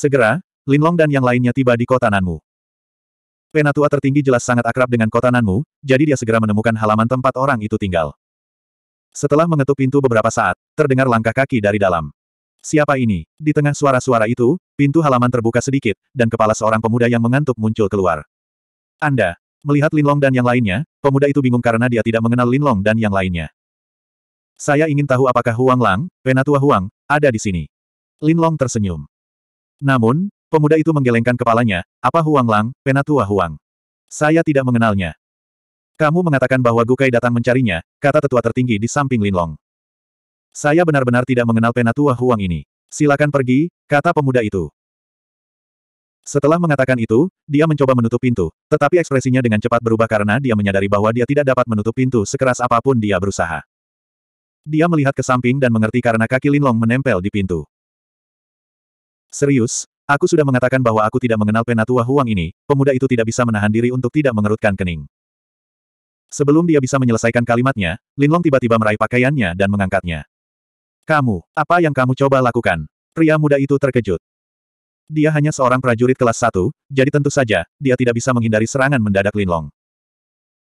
Segera, Linlong dan yang lainnya tiba di kota Nanmu. Penatua tertinggi jelas sangat akrab dengan kota Nanmu, jadi dia segera menemukan halaman tempat orang itu tinggal. Setelah mengetuk pintu beberapa saat, terdengar langkah kaki dari dalam. Siapa ini? Di tengah suara-suara itu, pintu halaman terbuka sedikit, dan kepala seorang pemuda yang mengantuk muncul keluar. Anda, melihat Linlong dan yang lainnya, pemuda itu bingung karena dia tidak mengenal Linlong dan yang lainnya. Saya ingin tahu apakah Huang Lang, Penatua Huang, ada di sini. Linlong tersenyum. Namun, pemuda itu menggelengkan kepalanya, apa Huang Lang, penatua Huang? Saya tidak mengenalnya. Kamu mengatakan bahwa Gukai datang mencarinya, kata tetua tertinggi di samping Lin Long Saya benar-benar tidak mengenal penatua Huang ini. Silakan pergi, kata pemuda itu. Setelah mengatakan itu, dia mencoba menutup pintu, tetapi ekspresinya dengan cepat berubah karena dia menyadari bahwa dia tidak dapat menutup pintu sekeras apapun dia berusaha. Dia melihat ke samping dan mengerti karena kaki Linlong menempel di pintu. Serius, aku sudah mengatakan bahwa aku tidak mengenal penatua Huang ini, pemuda itu tidak bisa menahan diri untuk tidak mengerutkan kening. Sebelum dia bisa menyelesaikan kalimatnya, Linlong tiba-tiba meraih pakaiannya dan mengangkatnya. Kamu, apa yang kamu coba lakukan? Pria muda itu terkejut. Dia hanya seorang prajurit kelas 1, jadi tentu saja, dia tidak bisa menghindari serangan mendadak Linlong.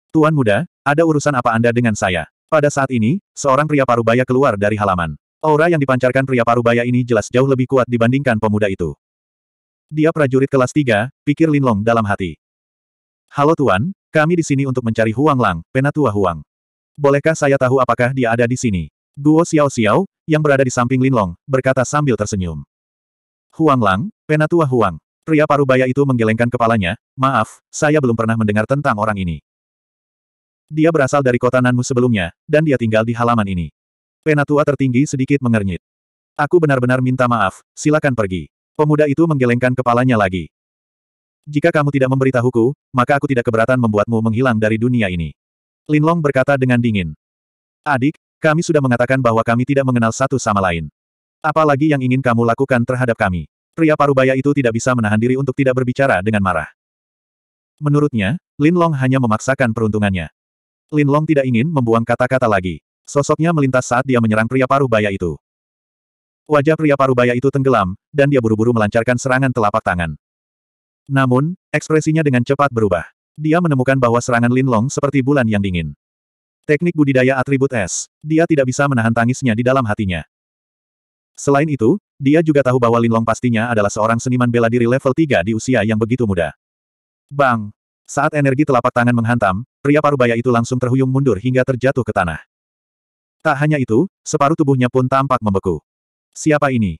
Tuan muda, ada urusan apa Anda dengan saya? Pada saat ini, seorang pria paruh baya keluar dari halaman. Aura yang dipancarkan pria parubaya ini jelas jauh lebih kuat dibandingkan pemuda itu. Dia prajurit kelas 3, pikir Linlong dalam hati. Halo Tuan, kami di sini untuk mencari Huang Lang, penatua Huang. Bolehkah saya tahu apakah dia ada di sini? Guo Xiao Xiao, yang berada di samping Linlong, berkata sambil tersenyum. Huang Lang, penatua Huang. Pria parubaya itu menggelengkan kepalanya, maaf, saya belum pernah mendengar tentang orang ini. Dia berasal dari kota Nanmu sebelumnya, dan dia tinggal di halaman ini. Penatua tertinggi sedikit mengernyit. Aku benar-benar minta maaf, silakan pergi. Pemuda itu menggelengkan kepalanya lagi. Jika kamu tidak memberitahuku, maka aku tidak keberatan membuatmu menghilang dari dunia ini. Linlong berkata dengan dingin. Adik, kami sudah mengatakan bahwa kami tidak mengenal satu sama lain. Apalagi yang ingin kamu lakukan terhadap kami. Pria parubaya itu tidak bisa menahan diri untuk tidak berbicara dengan marah. Menurutnya, Linlong hanya memaksakan peruntungannya. Linlong tidak ingin membuang kata-kata lagi. Sosoknya melintas saat dia menyerang pria paruh baya itu. Wajah pria paruh baya itu tenggelam, dan dia buru-buru melancarkan serangan telapak tangan. Namun, ekspresinya dengan cepat berubah. Dia menemukan bahwa serangan Lin Long seperti bulan yang dingin. Teknik budidaya atribut es, dia tidak bisa menahan tangisnya di dalam hatinya. Selain itu, dia juga tahu bahwa Lin Long pastinya adalah seorang seniman bela diri level 3 di usia yang begitu muda. Bang! Saat energi telapak tangan menghantam, pria parubaya itu langsung terhuyung mundur hingga terjatuh ke tanah. Tak hanya itu, separuh tubuhnya pun tampak membeku. Siapa ini?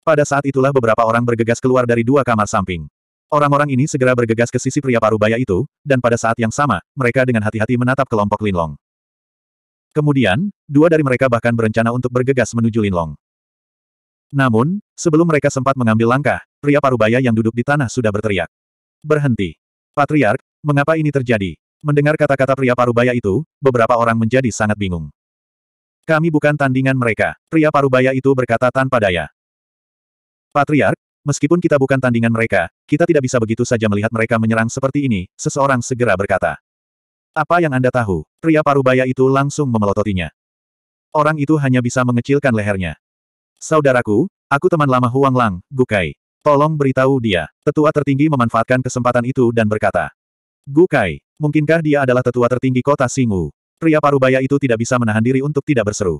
Pada saat itulah beberapa orang bergegas keluar dari dua kamar samping. Orang-orang ini segera bergegas ke sisi pria parubaya itu, dan pada saat yang sama, mereka dengan hati-hati menatap kelompok Linlong. Kemudian, dua dari mereka bahkan berencana untuk bergegas menuju Linlong. Namun, sebelum mereka sempat mengambil langkah, pria parubaya yang duduk di tanah sudah berteriak. Berhenti. Patriark, mengapa ini terjadi? Mendengar kata-kata pria parubaya itu, beberapa orang menjadi sangat bingung. Kami bukan tandingan mereka, pria parubaya itu berkata tanpa daya. Patriark, meskipun kita bukan tandingan mereka, kita tidak bisa begitu saja melihat mereka menyerang seperti ini, seseorang segera berkata. Apa yang Anda tahu? Pria parubaya itu langsung memelototinya. Orang itu hanya bisa mengecilkan lehernya. Saudaraku, aku teman lama Huang Lang, Gukai. Tolong beritahu dia. Tetua tertinggi memanfaatkan kesempatan itu dan berkata. Gukai, mungkinkah dia adalah tetua tertinggi kota Singu? Pria parubaya itu tidak bisa menahan diri untuk tidak berseru.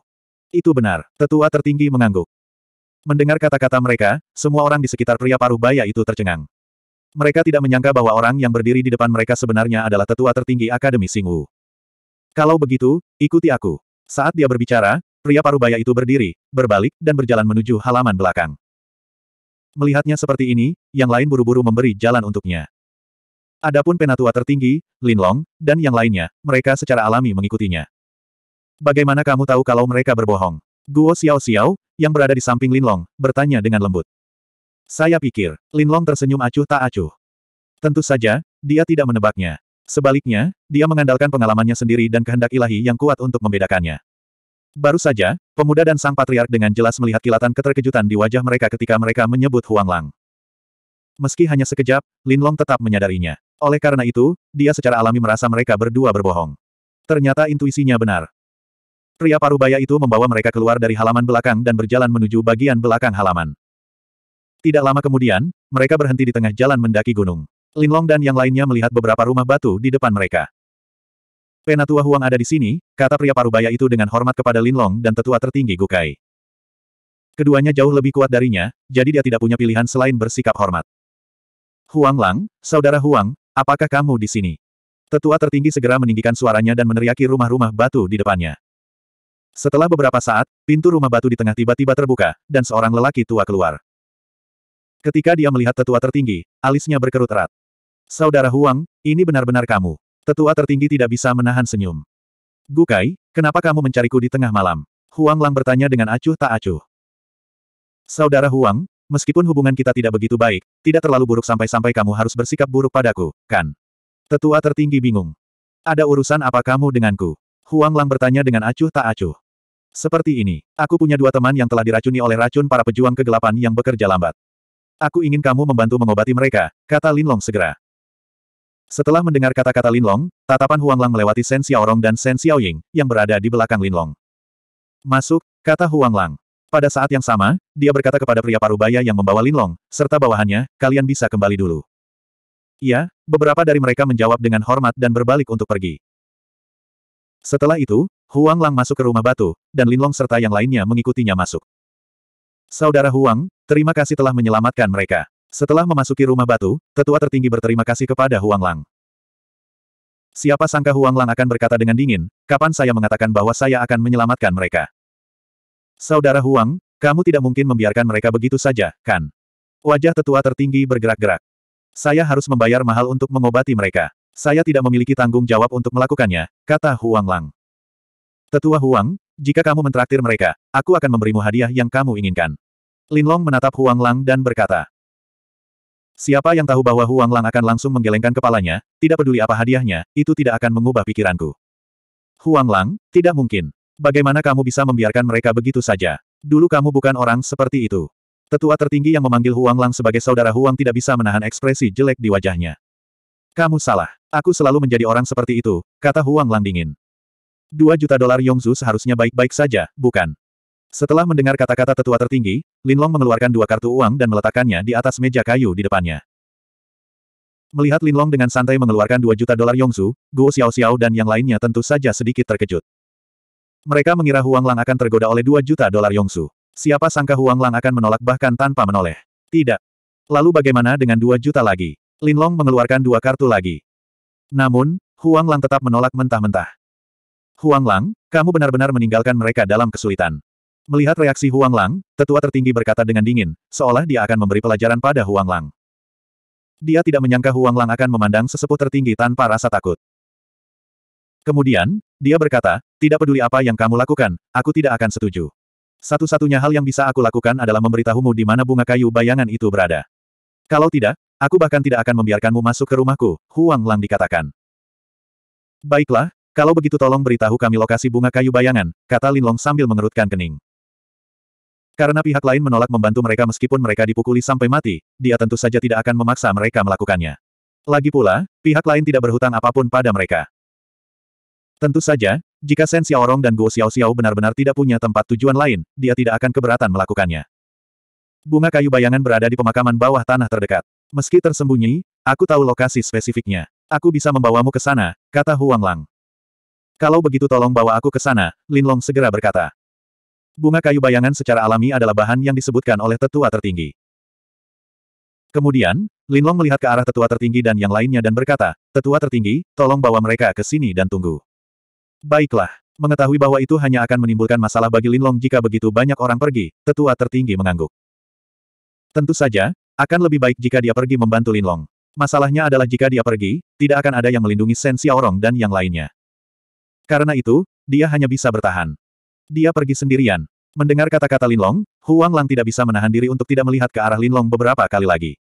Itu benar, tetua tertinggi mengangguk. Mendengar kata-kata mereka, semua orang di sekitar pria parubaya itu tercengang. Mereka tidak menyangka bahwa orang yang berdiri di depan mereka sebenarnya adalah tetua tertinggi Akademi Singwu. Kalau begitu, ikuti aku. Saat dia berbicara, pria parubaya itu berdiri, berbalik, dan berjalan menuju halaman belakang. Melihatnya seperti ini, yang lain buru-buru memberi jalan untuknya. Adapun penatua tertinggi, Linlong, dan yang lainnya, mereka secara alami mengikutinya. Bagaimana kamu tahu kalau mereka berbohong? Guo Xiao Xiao, yang berada di samping Linlong, bertanya dengan lembut. Saya pikir, Linlong tersenyum acuh tak acuh. Tentu saja, dia tidak menebaknya. Sebaliknya, dia mengandalkan pengalamannya sendiri dan kehendak ilahi yang kuat untuk membedakannya. Baru saja, pemuda dan sang patriark dengan jelas melihat kilatan keterkejutan di wajah mereka ketika mereka menyebut Huang Lang. Meski hanya sekejap, Lin Long tetap menyadarinya. Oleh karena itu, dia secara alami merasa mereka berdua berbohong. Ternyata intuisinya benar. Pria parubaya itu membawa mereka keluar dari halaman belakang dan berjalan menuju bagian belakang halaman. Tidak lama kemudian, mereka berhenti di tengah jalan mendaki gunung. Lin Long dan yang lainnya melihat beberapa rumah batu di depan mereka. Penatua Huang ada di sini, kata pria parubaya itu dengan hormat kepada Lin Long dan tetua tertinggi Gukai. Keduanya jauh lebih kuat darinya, jadi dia tidak punya pilihan selain bersikap hormat. Huang Lang, saudara Huang, apakah kamu di sini? Tetua tertinggi segera meninggikan suaranya dan meneriaki rumah-rumah batu di depannya. Setelah beberapa saat, pintu rumah batu di tengah tiba-tiba terbuka, dan seorang lelaki tua keluar. Ketika dia melihat tetua tertinggi, alisnya berkerut erat. Saudara Huang, ini benar-benar kamu. Tetua tertinggi tidak bisa menahan senyum. Gukai, kenapa kamu mencariku di tengah malam? Huang Lang bertanya dengan acuh tak acuh. Saudara Huang, Meskipun hubungan kita tidak begitu baik, tidak terlalu buruk sampai-sampai kamu harus bersikap buruk padaku, kan? Tetua tertinggi bingung. Ada urusan apa kamu denganku? Huang Lang bertanya dengan acuh tak acuh. Seperti ini, aku punya dua teman yang telah diracuni oleh racun para pejuang kegelapan yang bekerja lambat. Aku ingin kamu membantu mengobati mereka, kata Lin Long segera. Setelah mendengar kata-kata Lin Long, tatapan Huang Lang melewati Sen Xiaorong dan Sen Xiaoying, yang berada di belakang Lin Long. Masuk, kata Huang Lang. Pada saat yang sama, dia berkata kepada pria parubaya yang membawa Linlong, serta bawahannya, kalian bisa kembali dulu. Iya, beberapa dari mereka menjawab dengan hormat dan berbalik untuk pergi. Setelah itu, Huang Lang masuk ke rumah batu, dan Linlong serta yang lainnya mengikutinya masuk. Saudara Huang, terima kasih telah menyelamatkan mereka. Setelah memasuki rumah batu, tetua tertinggi berterima kasih kepada Huang Lang. Siapa sangka Huang Lang akan berkata dengan dingin, kapan saya mengatakan bahwa saya akan menyelamatkan mereka? Saudara Huang, kamu tidak mungkin membiarkan mereka begitu saja, kan? Wajah tetua tertinggi bergerak-gerak. Saya harus membayar mahal untuk mengobati mereka. Saya tidak memiliki tanggung jawab untuk melakukannya, kata Huang Lang. Tetua Huang, jika kamu mentraktir mereka, aku akan memberimu hadiah yang kamu inginkan. Linlong menatap Huang Lang dan berkata. Siapa yang tahu bahwa Huang Lang akan langsung menggelengkan kepalanya, tidak peduli apa hadiahnya, itu tidak akan mengubah pikiranku. Huang Lang, tidak mungkin. Bagaimana kamu bisa membiarkan mereka begitu saja? Dulu kamu bukan orang seperti itu. Tetua tertinggi yang memanggil Huang Lang sebagai saudara Huang tidak bisa menahan ekspresi jelek di wajahnya. Kamu salah. Aku selalu menjadi orang seperti itu, kata Huang Lang dingin. Dua juta dolar Yongzu seharusnya baik-baik saja, bukan? Setelah mendengar kata-kata tetua tertinggi, Linlong mengeluarkan dua kartu uang dan meletakkannya di atas meja kayu di depannya. Melihat Linlong dengan santai mengeluarkan dua juta dolar Yongzu, Guo Xiao Xiao dan yang lainnya tentu saja sedikit terkejut. Mereka mengira Huang Lang akan tergoda oleh 2 juta dolar Yongsu. Siapa sangka Huang Lang akan menolak bahkan tanpa menoleh. Tidak. Lalu bagaimana dengan 2 juta lagi? Lin Long mengeluarkan dua kartu lagi. Namun, Huang Lang tetap menolak mentah-mentah. Huang Lang, kamu benar-benar meninggalkan mereka dalam kesulitan. Melihat reaksi Huang Lang, tetua tertinggi berkata dengan dingin, seolah dia akan memberi pelajaran pada Huang Lang. Dia tidak menyangka Huang Lang akan memandang sesepuh tertinggi tanpa rasa takut. Kemudian, dia berkata, tidak peduli apa yang kamu lakukan, aku tidak akan setuju. Satu-satunya hal yang bisa aku lakukan adalah memberitahumu di mana bunga kayu bayangan itu berada. Kalau tidak, aku bahkan tidak akan membiarkanmu masuk ke rumahku, Huang Lang dikatakan. Baiklah, kalau begitu tolong beritahu kami lokasi bunga kayu bayangan, kata Linlong sambil mengerutkan kening. Karena pihak lain menolak membantu mereka meskipun mereka dipukuli sampai mati, dia tentu saja tidak akan memaksa mereka melakukannya. Lagi pula, pihak lain tidak berhutang apapun pada mereka. Tentu saja, jika Sen Xiaorong dan Guo Xiaoxiao benar-benar tidak punya tempat tujuan lain, dia tidak akan keberatan melakukannya. Bunga kayu bayangan berada di pemakaman bawah tanah terdekat. Meski tersembunyi, aku tahu lokasi spesifiknya. Aku bisa membawamu ke sana, kata Huang Lang. Kalau begitu tolong bawa aku ke sana, Lin Long segera berkata. Bunga kayu bayangan secara alami adalah bahan yang disebutkan oleh tetua tertinggi. Kemudian, Lin Long melihat ke arah tetua tertinggi dan yang lainnya dan berkata, tetua tertinggi, tolong bawa mereka ke sini dan tunggu. Baiklah. Mengetahui bahwa itu hanya akan menimbulkan masalah bagi Linlong jika begitu banyak orang pergi, tetua tertinggi mengangguk. Tentu saja, akan lebih baik jika dia pergi membantu Linlong. Masalahnya adalah jika dia pergi, tidak akan ada yang melindungi Sen Xiaorong dan yang lainnya. Karena itu, dia hanya bisa bertahan. Dia pergi sendirian. Mendengar kata-kata Linlong, Huang Lang tidak bisa menahan diri untuk tidak melihat ke arah Linlong beberapa kali lagi.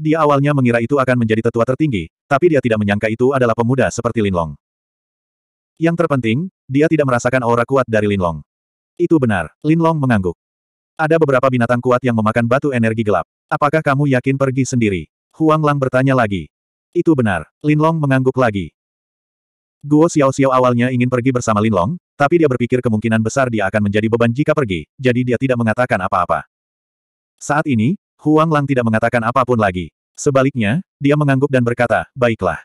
Dia awalnya mengira itu akan menjadi tetua tertinggi, tapi dia tidak menyangka itu adalah pemuda seperti Linlong. Yang terpenting, dia tidak merasakan aura kuat dari Linlong. Itu benar, Linlong mengangguk. Ada beberapa binatang kuat yang memakan batu energi gelap. Apakah kamu yakin pergi sendiri? Huang Lang bertanya lagi. Itu benar, Linlong mengangguk lagi. Guo Xiao Xiao awalnya ingin pergi bersama Linlong, tapi dia berpikir kemungkinan besar dia akan menjadi beban jika pergi, jadi dia tidak mengatakan apa-apa. Saat ini, Huang Lang tidak mengatakan apapun lagi. Sebaliknya, dia mengangguk dan berkata, baiklah.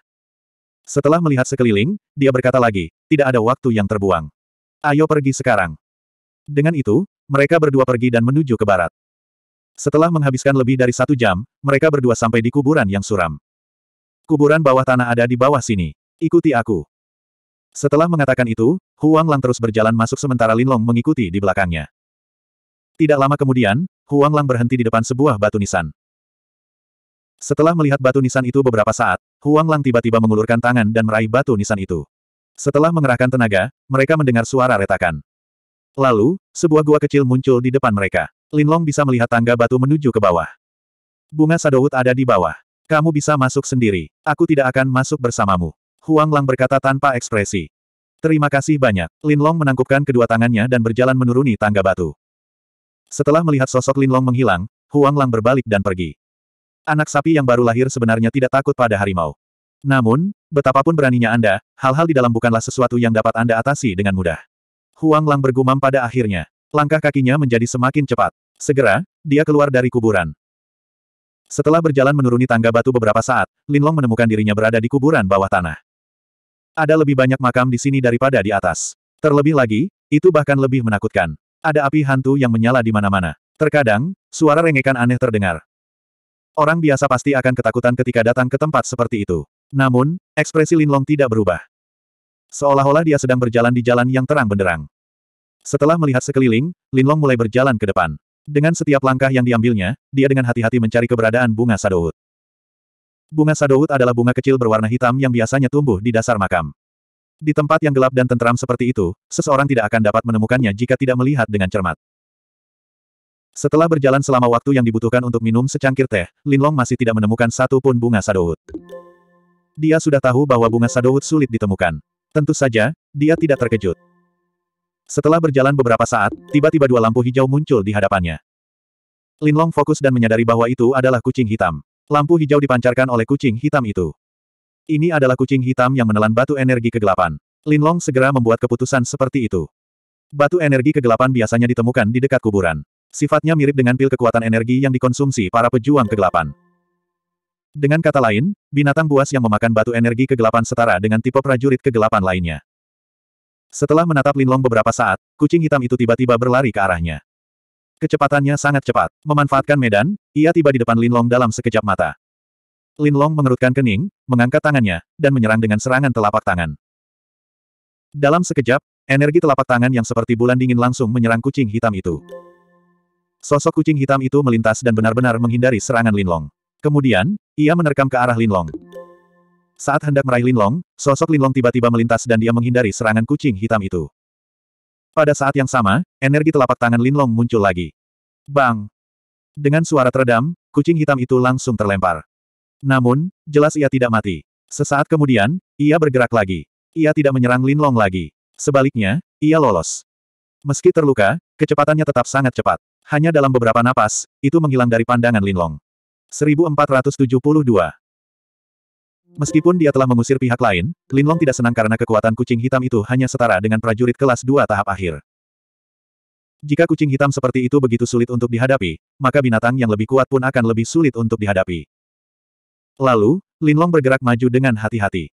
Setelah melihat sekeliling, dia berkata lagi, tidak ada waktu yang terbuang. Ayo pergi sekarang. Dengan itu, mereka berdua pergi dan menuju ke barat. Setelah menghabiskan lebih dari satu jam, mereka berdua sampai di kuburan yang suram. Kuburan bawah tanah ada di bawah sini. Ikuti aku. Setelah mengatakan itu, Huang Lang terus berjalan masuk sementara Linlong mengikuti di belakangnya. Tidak lama kemudian, Huang Lang berhenti di depan sebuah batu nisan. Setelah melihat batu nisan itu beberapa saat, Huang Lang tiba-tiba mengulurkan tangan dan meraih batu nisan itu. Setelah mengerahkan tenaga, mereka mendengar suara retakan. Lalu, sebuah gua kecil muncul di depan mereka. Lin Long bisa melihat tangga batu menuju ke bawah. Bunga Sadowut ada di bawah. Kamu bisa masuk sendiri. Aku tidak akan masuk bersamamu. Huang Lang berkata tanpa ekspresi. Terima kasih banyak. Lin Long menangkupkan kedua tangannya dan berjalan menuruni tangga batu. Setelah melihat sosok Lin Long menghilang, Huang Lang berbalik dan pergi anak sapi yang baru lahir sebenarnya tidak takut pada harimau. Namun, betapapun beraninya Anda, hal-hal di dalam bukanlah sesuatu yang dapat Anda atasi dengan mudah. Huang Lang bergumam pada akhirnya. Langkah kakinya menjadi semakin cepat. Segera, dia keluar dari kuburan. Setelah berjalan menuruni tangga batu beberapa saat, Lin Long menemukan dirinya berada di kuburan bawah tanah. Ada lebih banyak makam di sini daripada di atas. Terlebih lagi, itu bahkan lebih menakutkan. Ada api hantu yang menyala di mana-mana. Terkadang, suara rengekan aneh terdengar. Orang biasa pasti akan ketakutan ketika datang ke tempat seperti itu. Namun, ekspresi Linlong tidak berubah. Seolah-olah dia sedang berjalan di jalan yang terang benderang. Setelah melihat sekeliling, Linlong mulai berjalan ke depan. Dengan setiap langkah yang diambilnya, dia dengan hati-hati mencari keberadaan bunga sadowut. Bunga sadowut adalah bunga kecil berwarna hitam yang biasanya tumbuh di dasar makam. Di tempat yang gelap dan tentram seperti itu, seseorang tidak akan dapat menemukannya jika tidak melihat dengan cermat. Setelah berjalan selama waktu yang dibutuhkan untuk minum secangkir teh, Linlong masih tidak menemukan satu pun bunga sadowood. Dia sudah tahu bahwa bunga sadowood sulit ditemukan. Tentu saja, dia tidak terkejut. Setelah berjalan beberapa saat, tiba-tiba dua lampu hijau muncul di hadapannya. Linlong fokus dan menyadari bahwa itu adalah kucing hitam. Lampu hijau dipancarkan oleh kucing hitam itu. Ini adalah kucing hitam yang menelan batu energi kegelapan. Linlong segera membuat keputusan seperti itu. Batu energi kegelapan biasanya ditemukan di dekat kuburan. Sifatnya mirip dengan pil kekuatan energi yang dikonsumsi para pejuang kegelapan. Dengan kata lain, binatang buas yang memakan batu energi kegelapan setara dengan tipe prajurit kegelapan lainnya. Setelah menatap Linlong beberapa saat, kucing hitam itu tiba-tiba berlari ke arahnya. Kecepatannya sangat cepat. Memanfaatkan medan, ia tiba di depan Linlong dalam sekejap mata. Linlong mengerutkan kening, mengangkat tangannya, dan menyerang dengan serangan telapak tangan. Dalam sekejap, energi telapak tangan yang seperti bulan dingin langsung menyerang kucing hitam itu. Sosok kucing hitam itu melintas dan benar-benar menghindari serangan Linlong. Kemudian, ia menerkam ke arah Linlong. Saat hendak meraih Linlong, sosok Linlong tiba-tiba melintas dan dia menghindari serangan kucing hitam itu. Pada saat yang sama, energi telapak tangan Linlong muncul lagi. Bang! Dengan suara teredam, kucing hitam itu langsung terlempar. Namun, jelas ia tidak mati. Sesaat kemudian, ia bergerak lagi. Ia tidak menyerang Linlong lagi. Sebaliknya, ia lolos. Meski terluka, kecepatannya tetap sangat cepat. Hanya dalam beberapa napas, itu menghilang dari pandangan Linlong. 1472 Meskipun dia telah mengusir pihak lain, Linlong tidak senang karena kekuatan kucing hitam itu hanya setara dengan prajurit kelas 2 tahap akhir. Jika kucing hitam seperti itu begitu sulit untuk dihadapi, maka binatang yang lebih kuat pun akan lebih sulit untuk dihadapi. Lalu, Linlong bergerak maju dengan hati-hati.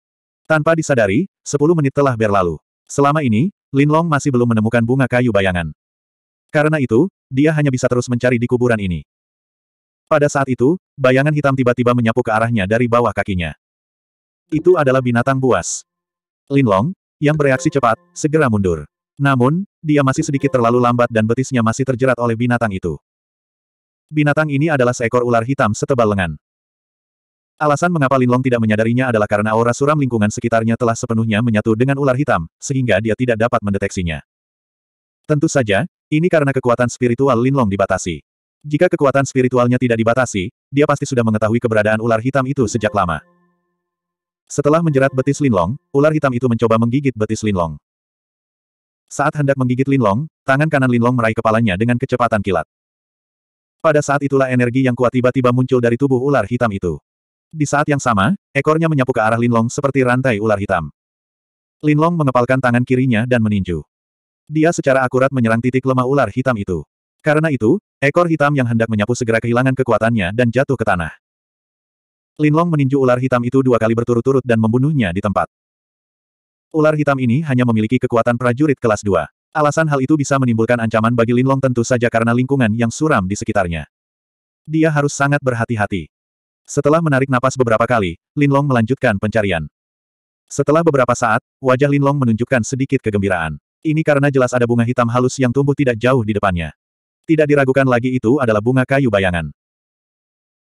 Tanpa disadari, 10 menit telah berlalu. Selama ini, Linlong masih belum menemukan bunga kayu bayangan. Karena itu, dia hanya bisa terus mencari di kuburan ini. Pada saat itu, bayangan hitam tiba-tiba menyapu ke arahnya dari bawah kakinya. Itu adalah binatang buas. Linlong, yang bereaksi cepat, segera mundur. Namun, dia masih sedikit terlalu lambat dan betisnya masih terjerat oleh binatang itu. Binatang ini adalah seekor ular hitam setebal lengan. Alasan mengapa Linlong tidak menyadarinya adalah karena aura suram lingkungan sekitarnya telah sepenuhnya menyatu dengan ular hitam, sehingga dia tidak dapat mendeteksinya. Tentu saja, ini karena kekuatan spiritual Linlong dibatasi. Jika kekuatan spiritualnya tidak dibatasi, dia pasti sudah mengetahui keberadaan ular hitam itu sejak lama. Setelah menjerat betis Linlong, ular hitam itu mencoba menggigit betis Linlong. Saat hendak menggigit Linlong, tangan kanan Linlong meraih kepalanya dengan kecepatan kilat. Pada saat itulah energi yang kuat tiba-tiba muncul dari tubuh ular hitam itu. Di saat yang sama, ekornya menyapu ke arah Linlong seperti rantai ular hitam. Linlong mengepalkan tangan kirinya dan meninju. Dia secara akurat menyerang titik lemah ular hitam itu. Karena itu, ekor hitam yang hendak menyapu segera kehilangan kekuatannya dan jatuh ke tanah. Linlong meninju ular hitam itu dua kali berturut-turut dan membunuhnya di tempat. Ular hitam ini hanya memiliki kekuatan prajurit kelas 2. Alasan hal itu bisa menimbulkan ancaman bagi Linlong tentu saja karena lingkungan yang suram di sekitarnya. Dia harus sangat berhati-hati. Setelah menarik napas beberapa kali, Linlong melanjutkan pencarian. Setelah beberapa saat, wajah Linlong menunjukkan sedikit kegembiraan. Ini karena jelas ada bunga hitam halus yang tumbuh tidak jauh di depannya. Tidak diragukan lagi itu adalah bunga kayu bayangan.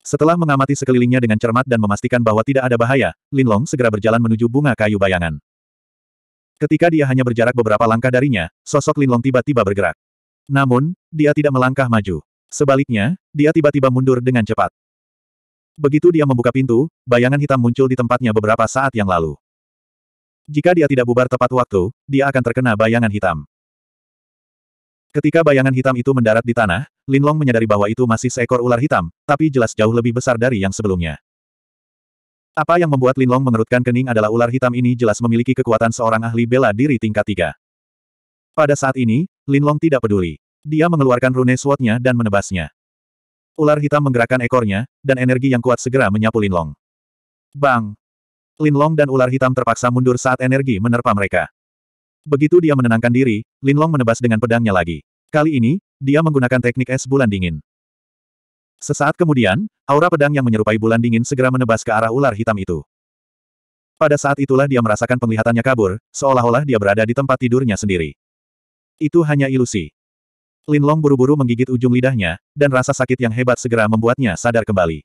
Setelah mengamati sekelilingnya dengan cermat dan memastikan bahwa tidak ada bahaya, Linlong segera berjalan menuju bunga kayu bayangan. Ketika dia hanya berjarak beberapa langkah darinya, sosok Linlong tiba-tiba bergerak. Namun, dia tidak melangkah maju. Sebaliknya, dia tiba-tiba mundur dengan cepat. Begitu dia membuka pintu, bayangan hitam muncul di tempatnya beberapa saat yang lalu. Jika dia tidak bubar tepat waktu, dia akan terkena bayangan hitam. Ketika bayangan hitam itu mendarat di tanah, Linlong menyadari bahwa itu masih seekor ular hitam, tapi jelas jauh lebih besar dari yang sebelumnya. Apa yang membuat Linlong mengerutkan kening adalah ular hitam ini jelas memiliki kekuatan seorang ahli bela diri tingkat tiga. Pada saat ini, Linlong tidak peduli. Dia mengeluarkan rune sword dan menebasnya. Ular hitam menggerakkan ekornya, dan energi yang kuat segera menyapu Linlong. Bang! Linlong dan ular hitam terpaksa mundur saat energi menerpa mereka. Begitu dia menenangkan diri, Linlong menebas dengan pedangnya lagi. Kali ini, dia menggunakan teknik es bulan dingin. Sesaat kemudian, aura pedang yang menyerupai bulan dingin segera menebas ke arah ular hitam itu. Pada saat itulah dia merasakan penglihatannya kabur, seolah-olah dia berada di tempat tidurnya sendiri. Itu hanya ilusi. Linlong buru-buru menggigit ujung lidahnya, dan rasa sakit yang hebat segera membuatnya sadar kembali.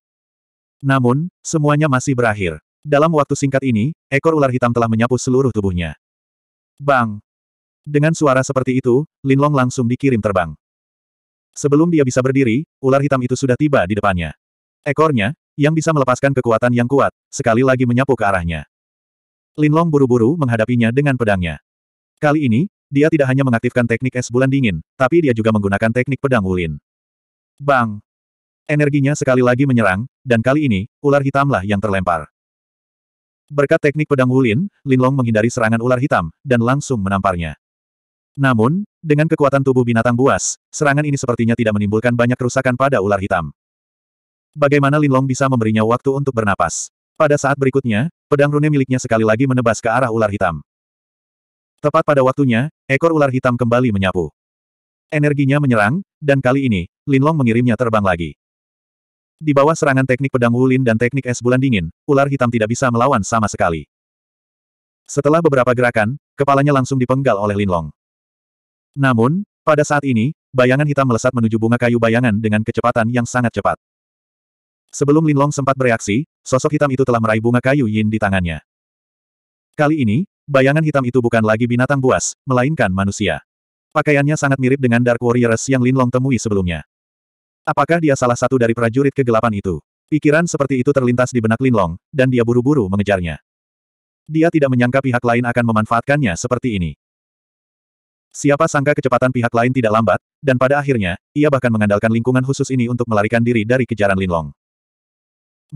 Namun, semuanya masih berakhir. Dalam waktu singkat ini, ekor ular hitam telah menyapu seluruh tubuhnya. Bang! Dengan suara seperti itu, Linlong langsung dikirim terbang. Sebelum dia bisa berdiri, ular hitam itu sudah tiba di depannya. Ekornya, yang bisa melepaskan kekuatan yang kuat, sekali lagi menyapu ke arahnya. Linlong buru-buru menghadapinya dengan pedangnya. Kali ini, dia tidak hanya mengaktifkan teknik es bulan dingin, tapi dia juga menggunakan teknik pedang ulin. Bang! Energinya sekali lagi menyerang, dan kali ini, ular hitamlah yang terlempar. Berkat teknik pedang ulin, Linlong menghindari serangan ular hitam, dan langsung menamparnya. Namun, dengan kekuatan tubuh binatang buas, serangan ini sepertinya tidak menimbulkan banyak kerusakan pada ular hitam. Bagaimana Linlong bisa memberinya waktu untuk bernapas? Pada saat berikutnya, pedang rune miliknya sekali lagi menebas ke arah ular hitam. Tepat pada waktunya, ekor ular hitam kembali menyapu. Energinya menyerang, dan kali ini, Linlong mengirimnya terbang lagi. Di bawah serangan teknik pedang Wulin dan teknik es bulan dingin, ular hitam tidak bisa melawan sama sekali. Setelah beberapa gerakan, kepalanya langsung dipenggal oleh Linlong. Namun, pada saat ini, bayangan hitam melesat menuju bunga kayu bayangan dengan kecepatan yang sangat cepat. Sebelum Linlong sempat bereaksi, sosok hitam itu telah meraih bunga kayu Yin di tangannya. Kali ini, bayangan hitam itu bukan lagi binatang buas, melainkan manusia. Pakaiannya sangat mirip dengan Dark Warriors yang Linlong temui sebelumnya. Apakah dia salah satu dari prajurit kegelapan itu? Pikiran seperti itu terlintas di benak Linlong, dan dia buru-buru mengejarnya. Dia tidak menyangka pihak lain akan memanfaatkannya seperti ini. Siapa sangka kecepatan pihak lain tidak lambat, dan pada akhirnya, ia bahkan mengandalkan lingkungan khusus ini untuk melarikan diri dari kejaran Linlong.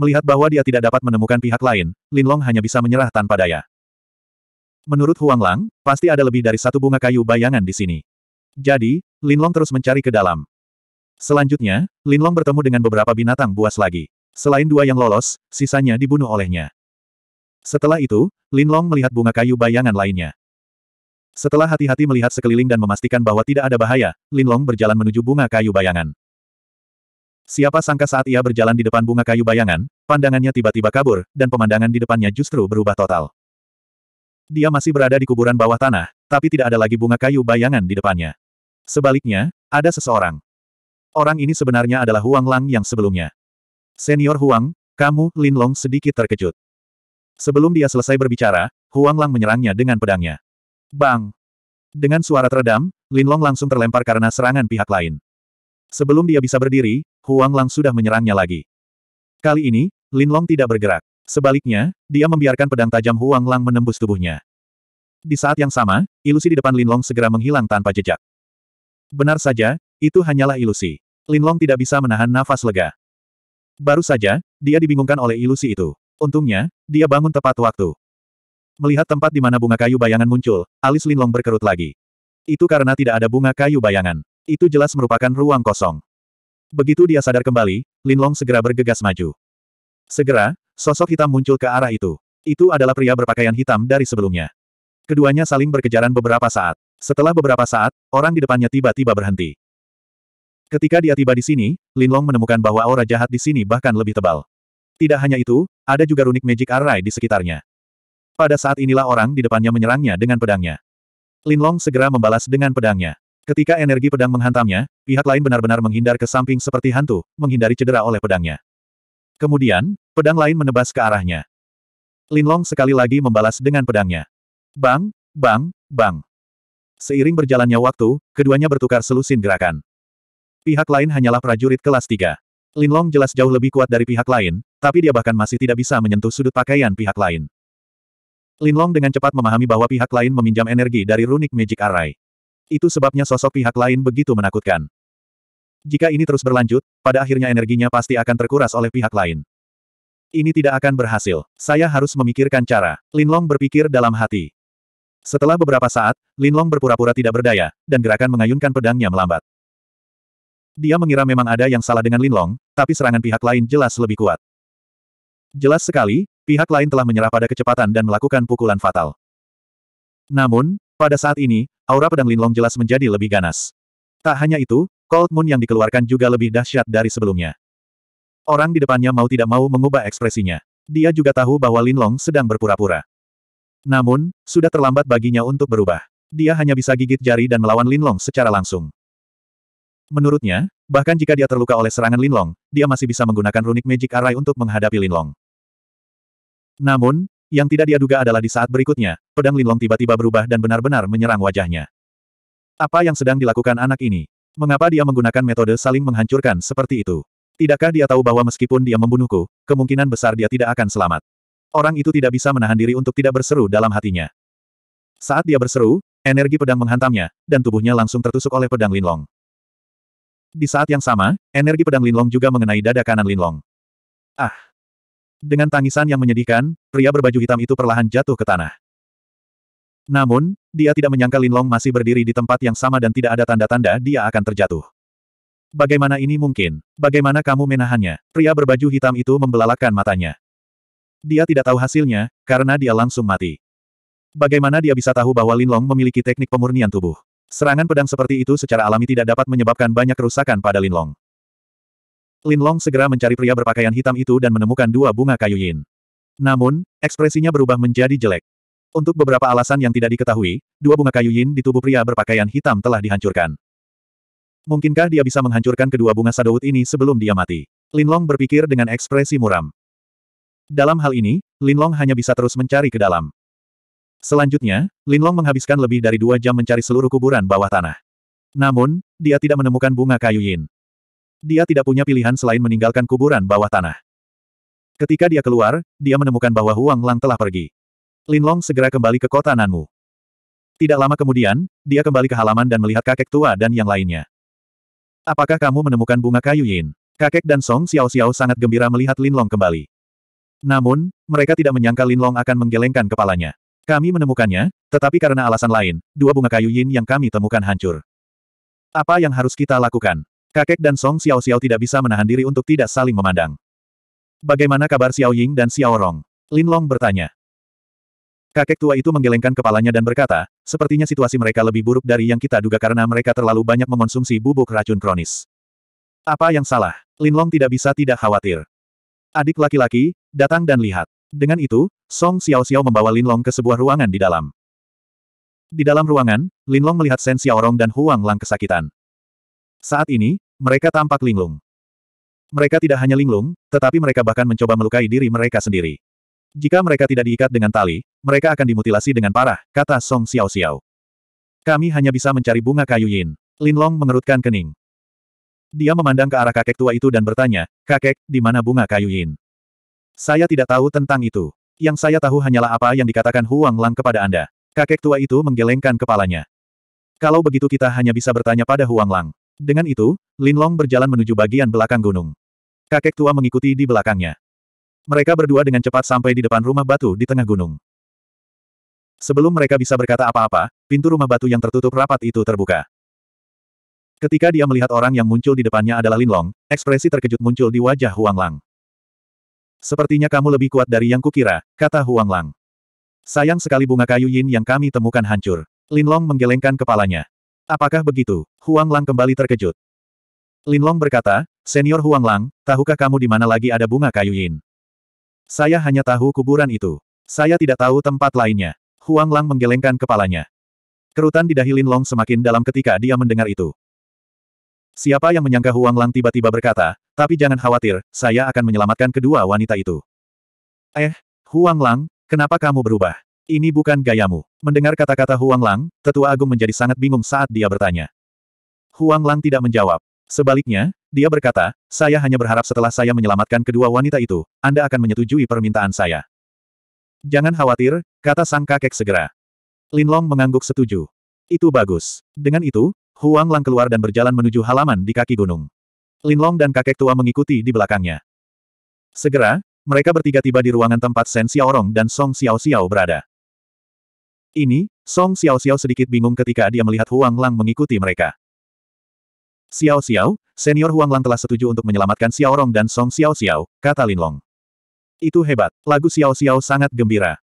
Melihat bahwa dia tidak dapat menemukan pihak lain, Linlong hanya bisa menyerah tanpa daya. Menurut Huang Lang, pasti ada lebih dari satu bunga kayu bayangan di sini. Jadi, Linlong terus mencari ke dalam. Selanjutnya, Linlong bertemu dengan beberapa binatang buas lagi. Selain dua yang lolos, sisanya dibunuh olehnya. Setelah itu, Linlong melihat bunga kayu bayangan lainnya. Setelah hati-hati melihat sekeliling dan memastikan bahwa tidak ada bahaya, Linlong berjalan menuju bunga kayu bayangan. Siapa sangka saat ia berjalan di depan bunga kayu bayangan, pandangannya tiba-tiba kabur, dan pemandangan di depannya justru berubah total. Dia masih berada di kuburan bawah tanah, tapi tidak ada lagi bunga kayu bayangan di depannya. Sebaliknya, ada seseorang. Orang ini sebenarnya adalah Huang Lang yang sebelumnya. Senior Huang, kamu, Lin Long sedikit terkejut. Sebelum dia selesai berbicara, Huang Lang menyerangnya dengan pedangnya. Bang! Dengan suara teredam, Lin Long langsung terlempar karena serangan pihak lain. Sebelum dia bisa berdiri, Huang Lang sudah menyerangnya lagi. Kali ini, Lin Long tidak bergerak. Sebaliknya, dia membiarkan pedang tajam Huang Lang menembus tubuhnya. Di saat yang sama, ilusi di depan Linlong segera menghilang tanpa jejak. Benar saja, itu hanyalah ilusi. Linlong tidak bisa menahan nafas lega. Baru saja, dia dibingungkan oleh ilusi itu. Untungnya, dia bangun tepat waktu. Melihat tempat di mana bunga kayu bayangan muncul, alis Linlong berkerut lagi. Itu karena tidak ada bunga kayu bayangan. Itu jelas merupakan ruang kosong. Begitu dia sadar kembali, Linlong segera bergegas maju. Segera, sosok hitam muncul ke arah itu. Itu adalah pria berpakaian hitam dari sebelumnya. Keduanya saling berkejaran beberapa saat. Setelah beberapa saat, orang di depannya tiba-tiba berhenti. Ketika dia tiba di sini, Lin Long menemukan bahwa aura jahat di sini bahkan lebih tebal. Tidak hanya itu, ada juga runik magic array di sekitarnya. Pada saat inilah orang di depannya menyerangnya dengan pedangnya. Lin Long segera membalas dengan pedangnya. Ketika energi pedang menghantamnya, pihak lain benar-benar menghindar ke samping seperti hantu, menghindari cedera oleh pedangnya. Kemudian, pedang lain menebas ke arahnya. Linlong sekali lagi membalas dengan pedangnya. Bang, bang, bang. Seiring berjalannya waktu, keduanya bertukar selusin gerakan. Pihak lain hanyalah prajurit kelas 3. Linlong jelas jauh lebih kuat dari pihak lain, tapi dia bahkan masih tidak bisa menyentuh sudut pakaian pihak lain. Linlong dengan cepat memahami bahwa pihak lain meminjam energi dari runik Magic Array. Itu sebabnya sosok pihak lain begitu menakutkan. Jika ini terus berlanjut, pada akhirnya energinya pasti akan terkuras oleh pihak lain. Ini tidak akan berhasil. Saya harus memikirkan cara. Lin Long berpikir dalam hati. Setelah beberapa saat, Lin Long berpura-pura tidak berdaya, dan gerakan mengayunkan pedangnya melambat. Dia mengira memang ada yang salah dengan Lin Long, tapi serangan pihak lain jelas lebih kuat. Jelas sekali, pihak lain telah menyerah pada kecepatan dan melakukan pukulan fatal. Namun, pada saat ini, aura pedang Lin Long jelas menjadi lebih ganas. Tak hanya itu, Cold Moon yang dikeluarkan juga lebih dahsyat dari sebelumnya. Orang di depannya mau tidak mau mengubah ekspresinya. Dia juga tahu bahwa Lin Long sedang berpura-pura. Namun, sudah terlambat baginya untuk berubah. Dia hanya bisa gigit jari dan melawan Lin Long secara langsung. Menurutnya, bahkan jika dia terluka oleh serangan Lin Long, dia masih bisa menggunakan runik Magic Array untuk menghadapi Lin Long. Namun, yang tidak dia duga adalah di saat berikutnya, pedang Lin Long tiba-tiba berubah dan benar-benar menyerang wajahnya. Apa yang sedang dilakukan anak ini? Mengapa dia menggunakan metode saling menghancurkan seperti itu? Tidakkah dia tahu bahwa meskipun dia membunuhku, kemungkinan besar dia tidak akan selamat? Orang itu tidak bisa menahan diri untuk tidak berseru dalam hatinya. Saat dia berseru, energi pedang menghantamnya, dan tubuhnya langsung tertusuk oleh pedang Linlong. Di saat yang sama, energi pedang Linlong juga mengenai dada kanan Linlong. Ah! Dengan tangisan yang menyedihkan, pria berbaju hitam itu perlahan jatuh ke tanah. Namun, dia tidak menyangka Linlong masih berdiri di tempat yang sama dan tidak ada tanda-tanda dia akan terjatuh. Bagaimana ini mungkin? Bagaimana kamu menahannya? Pria berbaju hitam itu membelalakan matanya. Dia tidak tahu hasilnya, karena dia langsung mati. Bagaimana dia bisa tahu bahwa Linlong memiliki teknik pemurnian tubuh? Serangan pedang seperti itu secara alami tidak dapat menyebabkan banyak kerusakan pada Linlong. Linlong segera mencari pria berpakaian hitam itu dan menemukan dua bunga kayu yin. Namun, ekspresinya berubah menjadi jelek. Untuk beberapa alasan yang tidak diketahui, dua bunga kayu yin di tubuh pria berpakaian hitam telah dihancurkan. Mungkinkah dia bisa menghancurkan kedua bunga sadowut ini sebelum dia mati? Linlong berpikir dengan ekspresi muram. Dalam hal ini, Linlong hanya bisa terus mencari ke dalam. Selanjutnya, Linlong menghabiskan lebih dari dua jam mencari seluruh kuburan bawah tanah. Namun, dia tidak menemukan bunga kayu yin. Dia tidak punya pilihan selain meninggalkan kuburan bawah tanah. Ketika dia keluar, dia menemukan bahwa Huang Lang telah pergi. Linlong segera kembali ke kota Nanmu. Tidak lama kemudian, dia kembali ke halaman dan melihat kakek tua dan yang lainnya. Apakah kamu menemukan bunga kayu Yin? Kakek dan Song Xiao Xiao sangat gembira melihat Linlong kembali. Namun, mereka tidak menyangka Linlong akan menggelengkan kepalanya. Kami menemukannya, tetapi karena alasan lain, dua bunga kayu Yin yang kami temukan hancur. Apa yang harus kita lakukan? Kakek dan Song Xiao Xiao tidak bisa menahan diri untuk tidak saling memandang. Bagaimana kabar Xiao Ying dan Xiao Rong? Linlong bertanya. Kakek tua itu menggelengkan kepalanya dan berkata, sepertinya situasi mereka lebih buruk dari yang kita duga karena mereka terlalu banyak mengonsumsi bubuk racun kronis. Apa yang salah? Linlong tidak bisa tidak khawatir. Adik laki-laki, datang dan lihat. Dengan itu, Song Xiao-Xiao membawa Linlong ke sebuah ruangan di dalam. Di dalam ruangan, Linlong melihat Shen Xiaorong dan Huang Lang kesakitan. Saat ini, mereka tampak linglung. Mereka tidak hanya linglung, tetapi mereka bahkan mencoba melukai diri mereka sendiri. Jika mereka tidak diikat dengan tali, mereka akan dimutilasi dengan parah, kata Song Xiao Xiao. Kami hanya bisa mencari bunga kayu yin. Lin Long mengerutkan kening. Dia memandang ke arah kakek tua itu dan bertanya, kakek, di mana bunga kayu yin? Saya tidak tahu tentang itu. Yang saya tahu hanyalah apa yang dikatakan Huang Lang kepada Anda. Kakek tua itu menggelengkan kepalanya. Kalau begitu kita hanya bisa bertanya pada Huang Lang. Dengan itu, Lin Long berjalan menuju bagian belakang gunung. Kakek tua mengikuti di belakangnya. Mereka berdua dengan cepat sampai di depan rumah batu di tengah gunung. Sebelum mereka bisa berkata apa-apa, pintu rumah batu yang tertutup rapat itu terbuka. Ketika dia melihat orang yang muncul di depannya adalah Linlong, ekspresi terkejut muncul di wajah Huang Lang. Sepertinya kamu lebih kuat dari yang kukira, kata Huang Lang. Sayang sekali bunga kayu yin yang kami temukan hancur. Linlong menggelengkan kepalanya. Apakah begitu? Huang Lang kembali terkejut. Linlong berkata, Senior Huang Lang, tahukah kamu di mana lagi ada bunga kayu yin? Saya hanya tahu kuburan itu. Saya tidak tahu tempat lainnya. Huang Lang menggelengkan kepalanya. Kerutan di dahi Long semakin dalam ketika dia mendengar itu. Siapa yang menyangka Huang Lang tiba-tiba berkata, tapi jangan khawatir, saya akan menyelamatkan kedua wanita itu. Eh, Huang Lang, kenapa kamu berubah? Ini bukan gayamu. Mendengar kata-kata Huang Lang, tetua agung menjadi sangat bingung saat dia bertanya. Huang Lang tidak menjawab. Sebaliknya, dia berkata, saya hanya berharap setelah saya menyelamatkan kedua wanita itu, Anda akan menyetujui permintaan saya. Jangan khawatir, kata sang kakek segera. Lin Long mengangguk setuju. Itu bagus. Dengan itu, Huang Lang keluar dan berjalan menuju halaman di kaki gunung. Lin Long dan kakek tua mengikuti di belakangnya. Segera, mereka bertiga tiba di ruangan tempat Shen Xiaorong dan Song Xiao Xiao berada. Ini, Song Xiao Xiao sedikit bingung ketika dia melihat Huang Lang mengikuti mereka. Xiao Xiao, senior Huang Lang telah setuju untuk menyelamatkan Xiao Rong dan Song Xiao Xiao, kata Lin Long. Itu hebat, lagu Xiao Xiao sangat gembira.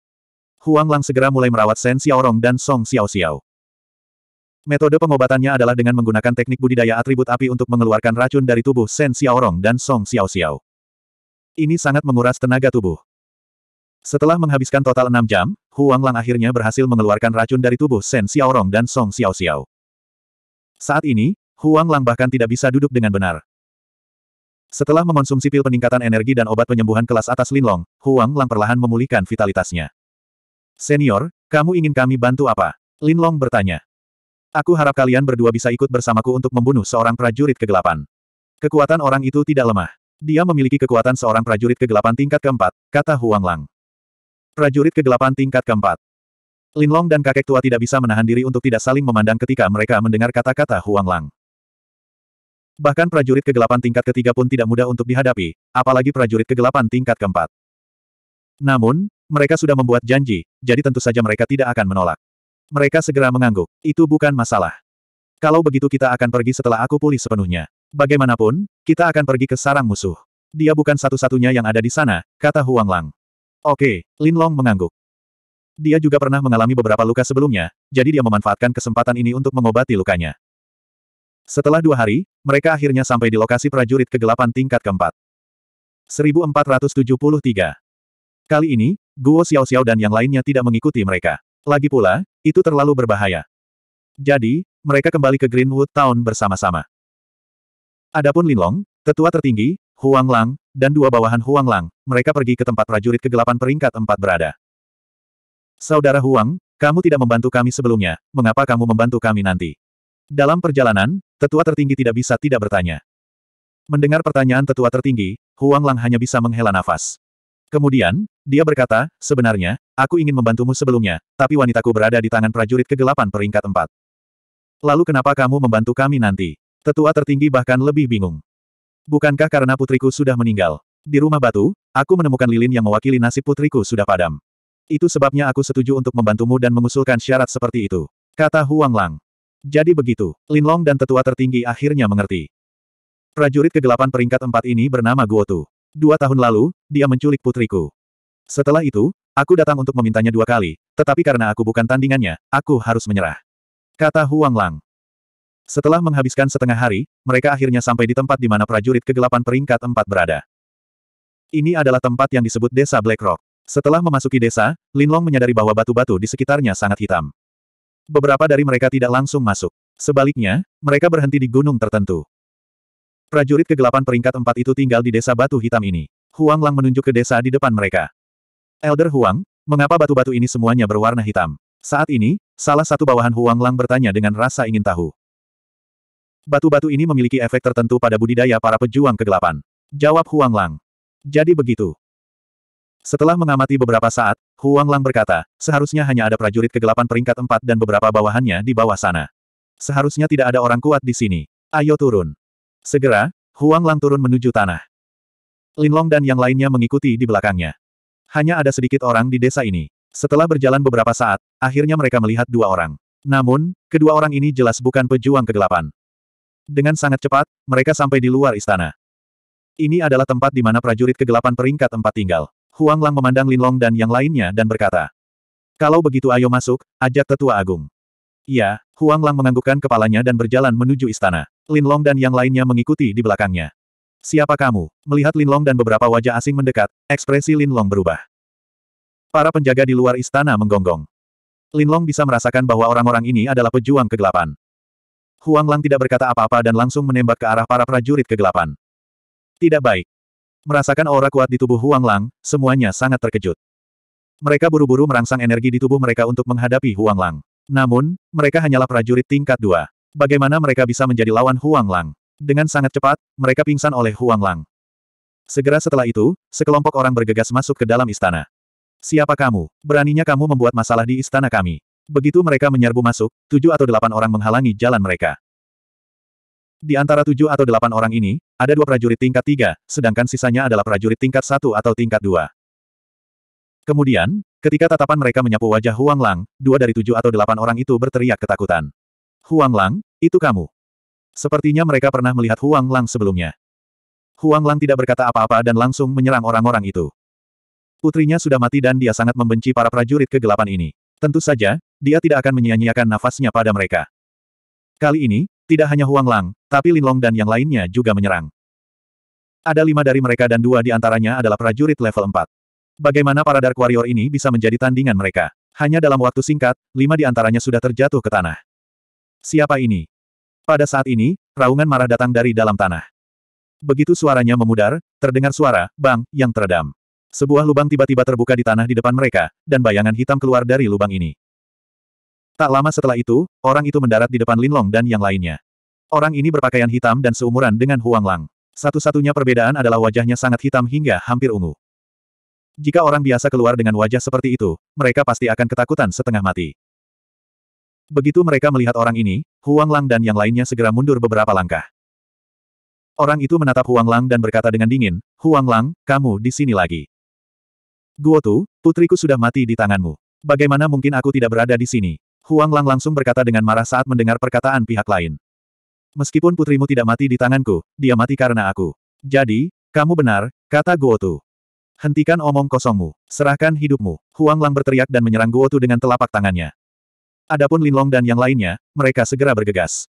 Huang Lang segera mulai merawat Sen Xiao Rong dan Song Xiao Xiao. Metode pengobatannya adalah dengan menggunakan teknik budidaya atribut api untuk mengeluarkan racun dari tubuh Sen Xiao Rong dan Song Xiao Xiao. Ini sangat menguras tenaga tubuh. Setelah menghabiskan total enam jam, Huang Lang akhirnya berhasil mengeluarkan racun dari tubuh Sen Xiao Rong dan Song Xiao Xiao. Saat ini, Huang Lang bahkan tidak bisa duduk dengan benar. Setelah mengonsumsi pil peningkatan energi dan obat penyembuhan kelas atas Linlong, Huang Lang perlahan memulihkan vitalitasnya. Senior, kamu ingin kami bantu apa? Linlong bertanya. Aku harap kalian berdua bisa ikut bersamaku untuk membunuh seorang prajurit kegelapan. Kekuatan orang itu tidak lemah. Dia memiliki kekuatan seorang prajurit kegelapan tingkat keempat, kata Huang Lang. Prajurit kegelapan tingkat keempat. Linlong dan kakek tua tidak bisa menahan diri untuk tidak saling memandang ketika mereka mendengar kata-kata Huang Lang. Bahkan prajurit kegelapan tingkat ketiga pun tidak mudah untuk dihadapi, apalagi prajurit kegelapan tingkat keempat. Namun, mereka sudah membuat janji, jadi tentu saja mereka tidak akan menolak. Mereka segera mengangguk, itu bukan masalah. Kalau begitu kita akan pergi setelah aku pulih sepenuhnya. Bagaimanapun, kita akan pergi ke sarang musuh. Dia bukan satu-satunya yang ada di sana, kata Huang Lang. Oke, Lin Long mengangguk. Dia juga pernah mengalami beberapa luka sebelumnya, jadi dia memanfaatkan kesempatan ini untuk mengobati lukanya. Setelah dua hari, mereka akhirnya sampai di lokasi prajurit kegelapan tingkat keempat. 1473 Kali ini, Guo Xiao Xiao dan yang lainnya tidak mengikuti mereka. Lagi pula, itu terlalu berbahaya. Jadi, mereka kembali ke Greenwood Town bersama-sama. Adapun Linlong, tetua tertinggi, Huang Lang, dan dua bawahan Huang Lang, mereka pergi ke tempat prajurit kegelapan peringkat empat berada. Saudara Huang, kamu tidak membantu kami sebelumnya, mengapa kamu membantu kami nanti? Dalam perjalanan, tetua tertinggi tidak bisa tidak bertanya. Mendengar pertanyaan tetua tertinggi, Huang Lang hanya bisa menghela nafas. Kemudian, dia berkata, sebenarnya, aku ingin membantumu sebelumnya, tapi wanitaku berada di tangan prajurit kegelapan peringkat empat. Lalu kenapa kamu membantu kami nanti? Tetua tertinggi bahkan lebih bingung. Bukankah karena putriku sudah meninggal? Di rumah batu, aku menemukan lilin yang mewakili nasib putriku sudah padam. Itu sebabnya aku setuju untuk membantumu dan mengusulkan syarat seperti itu. Kata Huang Lang. Jadi begitu, Linlong dan tetua tertinggi akhirnya mengerti. Prajurit kegelapan peringkat empat ini bernama Guo Tu. Dua tahun lalu, dia menculik putriku. Setelah itu, aku datang untuk memintanya dua kali, tetapi karena aku bukan tandingannya, aku harus menyerah. Kata Huang Lang. Setelah menghabiskan setengah hari, mereka akhirnya sampai di tempat di mana prajurit kegelapan peringkat empat berada. Ini adalah tempat yang disebut Desa Black Rock. Setelah memasuki desa, Linlong menyadari bahwa batu-batu di sekitarnya sangat hitam beberapa dari mereka tidak langsung masuk. Sebaliknya, mereka berhenti di gunung tertentu. Prajurit kegelapan peringkat empat itu tinggal di desa batu hitam ini. Huang Lang menunjuk ke desa di depan mereka. Elder Huang, mengapa batu-batu ini semuanya berwarna hitam? Saat ini, salah satu bawahan Huang Lang bertanya dengan rasa ingin tahu. Batu-batu ini memiliki efek tertentu pada budidaya para pejuang kegelapan. Jawab Huang Lang. Jadi begitu. Setelah mengamati beberapa saat, Huang Lang berkata, seharusnya hanya ada prajurit kegelapan peringkat empat dan beberapa bawahannya di bawah sana. Seharusnya tidak ada orang kuat di sini. Ayo turun. Segera, Huang Lang turun menuju tanah. Linlong dan yang lainnya mengikuti di belakangnya. Hanya ada sedikit orang di desa ini. Setelah berjalan beberapa saat, akhirnya mereka melihat dua orang. Namun, kedua orang ini jelas bukan pejuang kegelapan. Dengan sangat cepat, mereka sampai di luar istana. Ini adalah tempat di mana prajurit kegelapan peringkat empat tinggal. Huang Lang memandang Linlong dan yang lainnya dan berkata. Kalau begitu ayo masuk, ajak tetua agung. Iya, Huang Lang menganggukkan kepalanya dan berjalan menuju istana. Linlong dan yang lainnya mengikuti di belakangnya. Siapa kamu? Melihat Linlong dan beberapa wajah asing mendekat, ekspresi Linlong berubah. Para penjaga di luar istana menggonggong. Linlong bisa merasakan bahwa orang-orang ini adalah pejuang kegelapan. Huang Lang tidak berkata apa-apa dan langsung menembak ke arah para prajurit kegelapan. Tidak baik. Merasakan aura kuat di tubuh Huang Lang, semuanya sangat terkejut. Mereka buru-buru merangsang energi di tubuh mereka untuk menghadapi Huang Lang. Namun, mereka hanyalah prajurit tingkat dua. Bagaimana mereka bisa menjadi lawan Huang Lang? Dengan sangat cepat, mereka pingsan oleh Huang Lang. Segera setelah itu, sekelompok orang bergegas masuk ke dalam istana. Siapa kamu? Beraninya kamu membuat masalah di istana kami. Begitu mereka menyerbu masuk, tujuh atau delapan orang menghalangi jalan mereka. Di antara tujuh atau delapan orang ini, ada dua prajurit tingkat tiga, sedangkan sisanya adalah prajurit tingkat satu atau tingkat dua. Kemudian, ketika tatapan mereka menyapu wajah Huang Lang, dua dari tujuh atau delapan orang itu berteriak ketakutan. Huang Lang, itu kamu. Sepertinya mereka pernah melihat Huang Lang sebelumnya. Huang Lang tidak berkata apa-apa dan langsung menyerang orang-orang itu. Putrinya sudah mati dan dia sangat membenci para prajurit kegelapan ini. Tentu saja, dia tidak akan menyia-nyiakan nafasnya pada mereka. Kali ini, tidak hanya Huang Lang, tapi Lin Long dan yang lainnya juga menyerang. Ada lima dari mereka dan dua di antaranya adalah prajurit level 4. Bagaimana para Dark Warrior ini bisa menjadi tandingan mereka? Hanya dalam waktu singkat, lima di antaranya sudah terjatuh ke tanah. Siapa ini? Pada saat ini, raungan marah datang dari dalam tanah. Begitu suaranya memudar, terdengar suara, bang, yang teredam. Sebuah lubang tiba-tiba terbuka di tanah di depan mereka, dan bayangan hitam keluar dari lubang ini. Tak lama setelah itu, orang itu mendarat di depan Linlong dan yang lainnya. Orang ini berpakaian hitam dan seumuran dengan Huang Lang. Satu-satunya perbedaan adalah wajahnya sangat hitam hingga hampir ungu. Jika orang biasa keluar dengan wajah seperti itu, mereka pasti akan ketakutan setengah mati. Begitu mereka melihat orang ini, Huang Lang dan yang lainnya segera mundur beberapa langkah. Orang itu menatap Huang Lang dan berkata dengan dingin, Huang Lang, kamu di sini lagi. Guo Tu, putriku sudah mati di tanganmu. Bagaimana mungkin aku tidak berada di sini? Huang Lang langsung berkata dengan marah saat mendengar perkataan pihak lain. Meskipun putrimu tidak mati di tanganku, dia mati karena aku. Jadi, kamu benar, kata Guo Tu. Hentikan omong kosongmu, serahkan hidupmu. Huang Lang berteriak dan menyerang Guo Tu dengan telapak tangannya. Adapun Lin Long dan yang lainnya, mereka segera bergegas.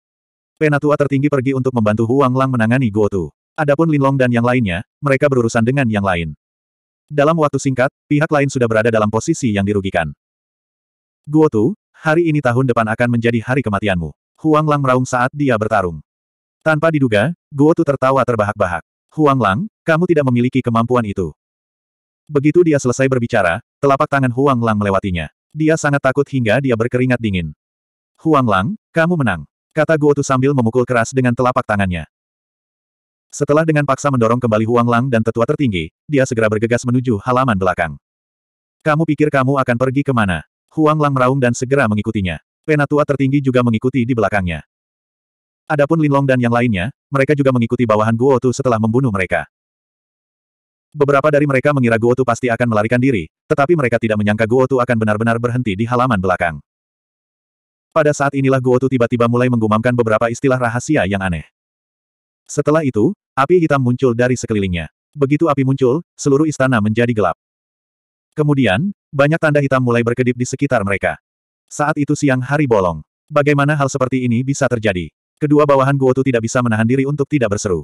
Penatua tertinggi pergi untuk membantu Huang Lang menangani Guo Tu. Adapun Lin Long dan yang lainnya, mereka berurusan dengan yang lain. Dalam waktu singkat, pihak lain sudah berada dalam posisi yang dirugikan. Guo Tu. Hari ini tahun depan akan menjadi hari kematianmu. Huang Lang meraung saat dia bertarung. Tanpa diduga, Guo Tu tertawa terbahak-bahak. Huang Lang, kamu tidak memiliki kemampuan itu. Begitu dia selesai berbicara, telapak tangan Huang Lang melewatinya. Dia sangat takut hingga dia berkeringat dingin. Huang Lang, kamu menang. Kata Guo Tu sambil memukul keras dengan telapak tangannya. Setelah dengan paksa mendorong kembali Huang Lang dan tetua tertinggi, dia segera bergegas menuju halaman belakang. Kamu pikir kamu akan pergi kemana? Huang Lang meraung dan segera mengikutinya. Penatua tertinggi juga mengikuti di belakangnya. Adapun Linlong dan yang lainnya, mereka juga mengikuti bawahan Guo Tu setelah membunuh mereka. Beberapa dari mereka mengira Guo Tu pasti akan melarikan diri, tetapi mereka tidak menyangka Guo Tu akan benar-benar berhenti di halaman belakang. Pada saat inilah Guo Tu tiba-tiba mulai menggumamkan beberapa istilah rahasia yang aneh. Setelah itu, api hitam muncul dari sekelilingnya. Begitu api muncul, seluruh istana menjadi gelap. Kemudian, banyak tanda hitam mulai berkedip di sekitar mereka. Saat itu siang hari bolong. Bagaimana hal seperti ini bisa terjadi? Kedua bawahan Guotu tidak bisa menahan diri untuk tidak berseru.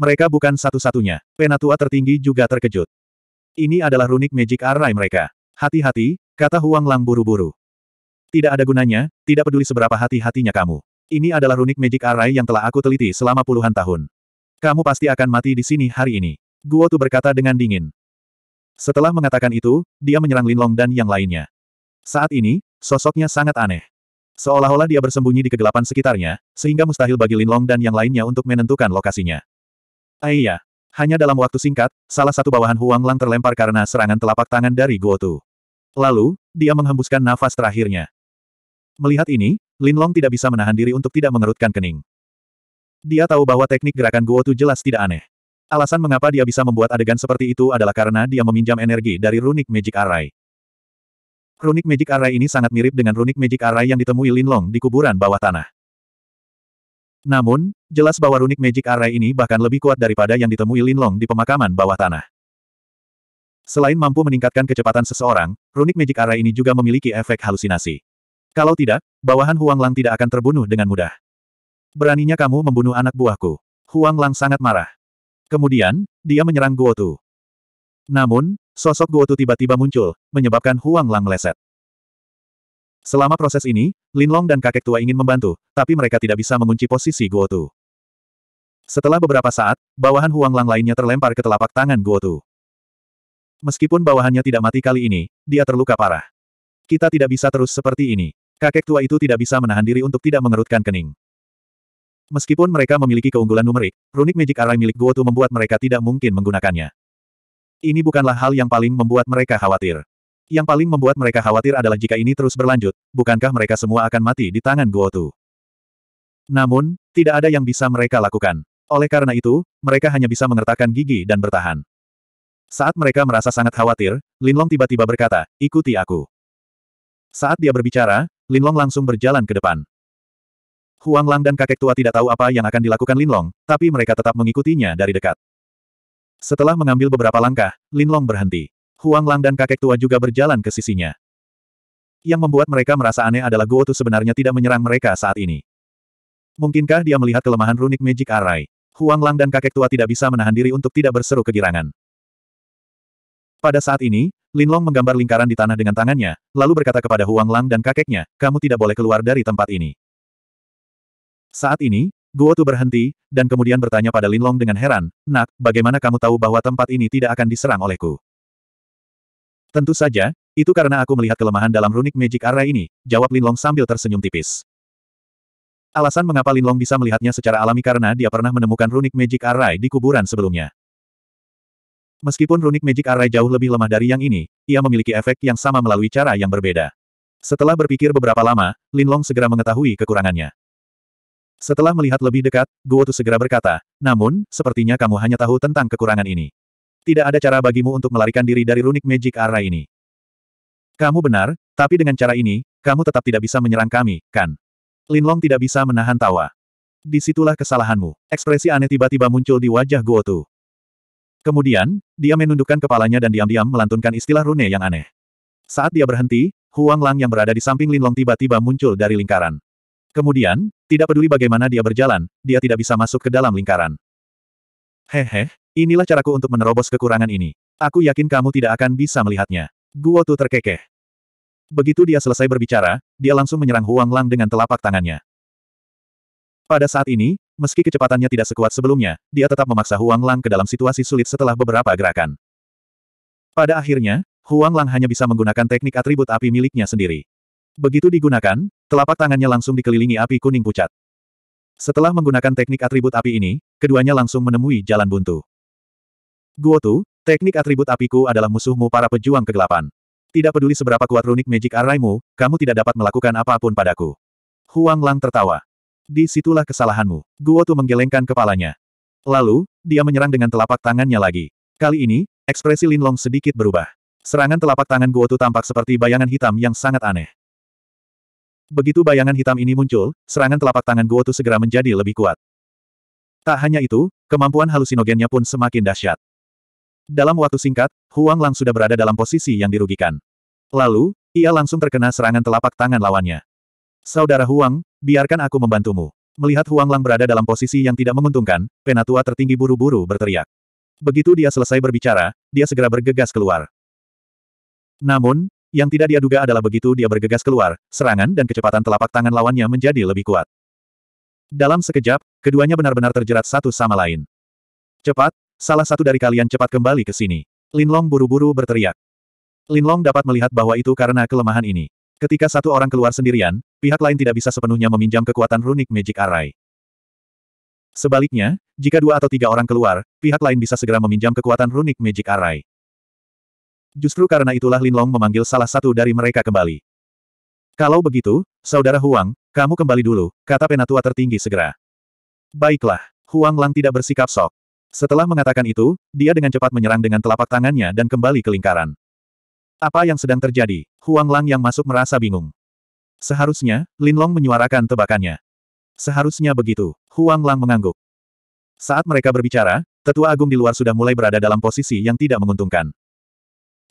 Mereka bukan satu-satunya. Penatua tertinggi juga terkejut. Ini adalah runik magic array mereka. Hati-hati, kata Huang Lang buru-buru. Tidak ada gunanya, tidak peduli seberapa hati-hatinya kamu. Ini adalah runik magic array yang telah aku teliti selama puluhan tahun. Kamu pasti akan mati di sini hari ini. Guo tuh berkata dengan dingin. Setelah mengatakan itu, dia menyerang Linlong dan yang lainnya. Saat ini, sosoknya sangat aneh. Seolah-olah dia bersembunyi di kegelapan sekitarnya, sehingga mustahil bagi Linlong dan yang lainnya untuk menentukan lokasinya. Aiya, ah, hanya dalam waktu singkat, salah satu bawahan Huang Lang terlempar karena serangan telapak tangan dari Guo Tu. Lalu, dia menghembuskan nafas terakhirnya. Melihat ini, Linlong tidak bisa menahan diri untuk tidak mengerutkan kening. Dia tahu bahwa teknik gerakan Guo Tu jelas tidak aneh. Alasan mengapa dia bisa membuat adegan seperti itu adalah karena dia meminjam energi dari Runik Magic Array. Runik Magic Array ini sangat mirip dengan Runik Magic Array yang ditemui Linlong di kuburan bawah tanah. Namun, jelas bahwa Runik Magic Array ini bahkan lebih kuat daripada yang ditemui Linlong di pemakaman bawah tanah. Selain mampu meningkatkan kecepatan seseorang, Runik Magic Array ini juga memiliki efek halusinasi. Kalau tidak, bawahan Huang Lang tidak akan terbunuh dengan mudah. Beraninya kamu membunuh anak buahku. Huang Lang sangat marah. Kemudian, dia menyerang Guo Tu. Namun, sosok Guo Tu tiba-tiba muncul, menyebabkan Huang Lang meleset. Selama proses ini, Lin Long dan kakek tua ingin membantu, tapi mereka tidak bisa mengunci posisi Guo Tu. Setelah beberapa saat, bawahan Huang Lang lainnya terlempar ke telapak tangan Guo Tu. Meskipun bawahannya tidak mati kali ini, dia terluka parah. Kita tidak bisa terus seperti ini. Kakek tua itu tidak bisa menahan diri untuk tidak mengerutkan kening. Meskipun mereka memiliki keunggulan numerik, runik Magic Array milik Guotu membuat mereka tidak mungkin menggunakannya. Ini bukanlah hal yang paling membuat mereka khawatir. Yang paling membuat mereka khawatir adalah jika ini terus berlanjut, bukankah mereka semua akan mati di tangan Guotu. Namun, tidak ada yang bisa mereka lakukan. Oleh karena itu, mereka hanya bisa mengertakkan gigi dan bertahan. Saat mereka merasa sangat khawatir, Linlong tiba-tiba berkata, ikuti aku. Saat dia berbicara, Linlong langsung berjalan ke depan. Huang Lang dan kakek tua tidak tahu apa yang akan dilakukan Lin Long, tapi mereka tetap mengikutinya dari dekat. Setelah mengambil beberapa langkah, Lin Long berhenti. Huang Lang dan kakek tua juga berjalan ke sisinya. Yang membuat mereka merasa aneh adalah Guo Tu sebenarnya tidak menyerang mereka saat ini. Mungkinkah dia melihat kelemahan runik Magic Array? Huang Lang dan kakek tua tidak bisa menahan diri untuk tidak berseru kegirangan. Pada saat ini, Lin Long menggambar lingkaran di tanah dengan tangannya, lalu berkata kepada Huang Lang dan kakeknya, kamu tidak boleh keluar dari tempat ini. Saat ini, Guo Tu berhenti, dan kemudian bertanya pada Linlong dengan heran, Nak, bagaimana kamu tahu bahwa tempat ini tidak akan diserang olehku? Tentu saja, itu karena aku melihat kelemahan dalam runik magic Array ini, jawab Linlong sambil tersenyum tipis. Alasan mengapa Linlong bisa melihatnya secara alami karena dia pernah menemukan runik magic array di kuburan sebelumnya. Meskipun runik magic array jauh lebih lemah dari yang ini, ia memiliki efek yang sama melalui cara yang berbeda. Setelah berpikir beberapa lama, Linlong segera mengetahui kekurangannya. Setelah melihat lebih dekat, Guotu segera berkata, namun, sepertinya kamu hanya tahu tentang kekurangan ini. Tidak ada cara bagimu untuk melarikan diri dari runik magic array ini. Kamu benar, tapi dengan cara ini, kamu tetap tidak bisa menyerang kami, kan? Linlong tidak bisa menahan tawa. Disitulah kesalahanmu. Ekspresi aneh tiba-tiba muncul di wajah Guotu. Kemudian, dia menundukkan kepalanya dan diam-diam melantunkan istilah rune yang aneh. Saat dia berhenti, Huang Lang yang berada di samping Linlong tiba-tiba muncul dari lingkaran. Kemudian, tidak peduli bagaimana dia berjalan, dia tidak bisa masuk ke dalam lingkaran. Hehe, inilah caraku untuk menerobos kekurangan ini. Aku yakin kamu tidak akan bisa melihatnya. Guo Tu terkekeh. Begitu dia selesai berbicara, dia langsung menyerang Huang Lang dengan telapak tangannya. Pada saat ini, meski kecepatannya tidak sekuat sebelumnya, dia tetap memaksa Huang Lang ke dalam situasi sulit setelah beberapa gerakan. Pada akhirnya, Huang Lang hanya bisa menggunakan teknik atribut api miliknya sendiri. Begitu digunakan, Telapak tangannya langsung dikelilingi api kuning pucat. Setelah menggunakan teknik atribut api ini, keduanya langsung menemui jalan buntu. Guotu, teknik atribut apiku adalah musuhmu para pejuang kegelapan. Tidak peduli seberapa kuat runik magic arraymu, kamu tidak dapat melakukan apapun padaku. Huang Lang tertawa. Di situlah kesalahanmu. Guotu menggelengkan kepalanya. Lalu, dia menyerang dengan telapak tangannya lagi. Kali ini, ekspresi Linlong sedikit berubah. Serangan telapak tangan Guotu tampak seperti bayangan hitam yang sangat aneh. Begitu bayangan hitam ini muncul, serangan telapak tangan Guotu segera menjadi lebih kuat. Tak hanya itu, kemampuan halusinogennya pun semakin dahsyat. Dalam waktu singkat, Huang Lang sudah berada dalam posisi yang dirugikan. Lalu, ia langsung terkena serangan telapak tangan lawannya. Saudara Huang, biarkan aku membantumu. Melihat Huang Lang berada dalam posisi yang tidak menguntungkan, penatua tertinggi buru-buru berteriak. Begitu dia selesai berbicara, dia segera bergegas keluar. Namun, yang tidak dia duga adalah begitu dia bergegas keluar, serangan dan kecepatan telapak tangan lawannya menjadi lebih kuat. Dalam sekejap, keduanya benar-benar terjerat satu sama lain. Cepat, salah satu dari kalian cepat kembali ke sini. Linlong buru-buru berteriak. Linlong dapat melihat bahwa itu karena kelemahan ini. Ketika satu orang keluar sendirian, pihak lain tidak bisa sepenuhnya meminjam kekuatan runik Magic Array. Sebaliknya, jika dua atau tiga orang keluar, pihak lain bisa segera meminjam kekuatan runik Magic Array. Justru karena itulah Linlong memanggil salah satu dari mereka kembali. Kalau begitu, Saudara Huang, kamu kembali dulu, kata penatua tertinggi segera. Baiklah, Huang Lang tidak bersikap sok. Setelah mengatakan itu, dia dengan cepat menyerang dengan telapak tangannya dan kembali ke lingkaran. Apa yang sedang terjadi? Huang Lang yang masuk merasa bingung. Seharusnya, Linlong menyuarakan tebakannya. Seharusnya begitu, Huang Lang mengangguk. Saat mereka berbicara, tetua agung di luar sudah mulai berada dalam posisi yang tidak menguntungkan.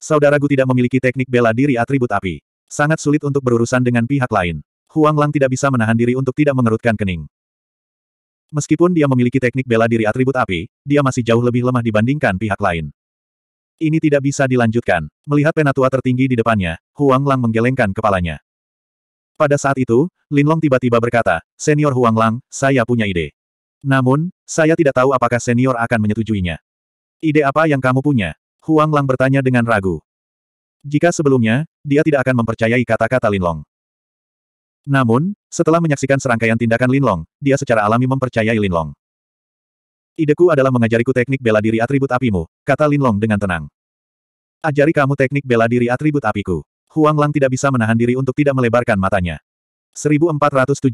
Saudaraku tidak memiliki teknik bela diri atribut api. Sangat sulit untuk berurusan dengan pihak lain. Huang Lang tidak bisa menahan diri untuk tidak mengerutkan kening. Meskipun dia memiliki teknik bela diri atribut api, dia masih jauh lebih lemah dibandingkan pihak lain. Ini tidak bisa dilanjutkan. Melihat penatua tertinggi di depannya, Huang Lang menggelengkan kepalanya. Pada saat itu, Lin Long tiba-tiba berkata, Senior Huang Lang, saya punya ide. Namun, saya tidak tahu apakah senior akan menyetujuinya. Ide apa yang kamu punya? Huang Lang bertanya dengan ragu. Jika sebelumnya, dia tidak akan mempercayai kata-kata Linlong. Namun, setelah menyaksikan serangkaian tindakan Linlong, dia secara alami mempercayai Linlong. Ideku adalah mengajariku teknik bela diri atribut apimu, kata Linlong dengan tenang. Ajari kamu teknik bela diri atribut apiku. Huang Lang tidak bisa menahan diri untuk tidak melebarkan matanya. 1474.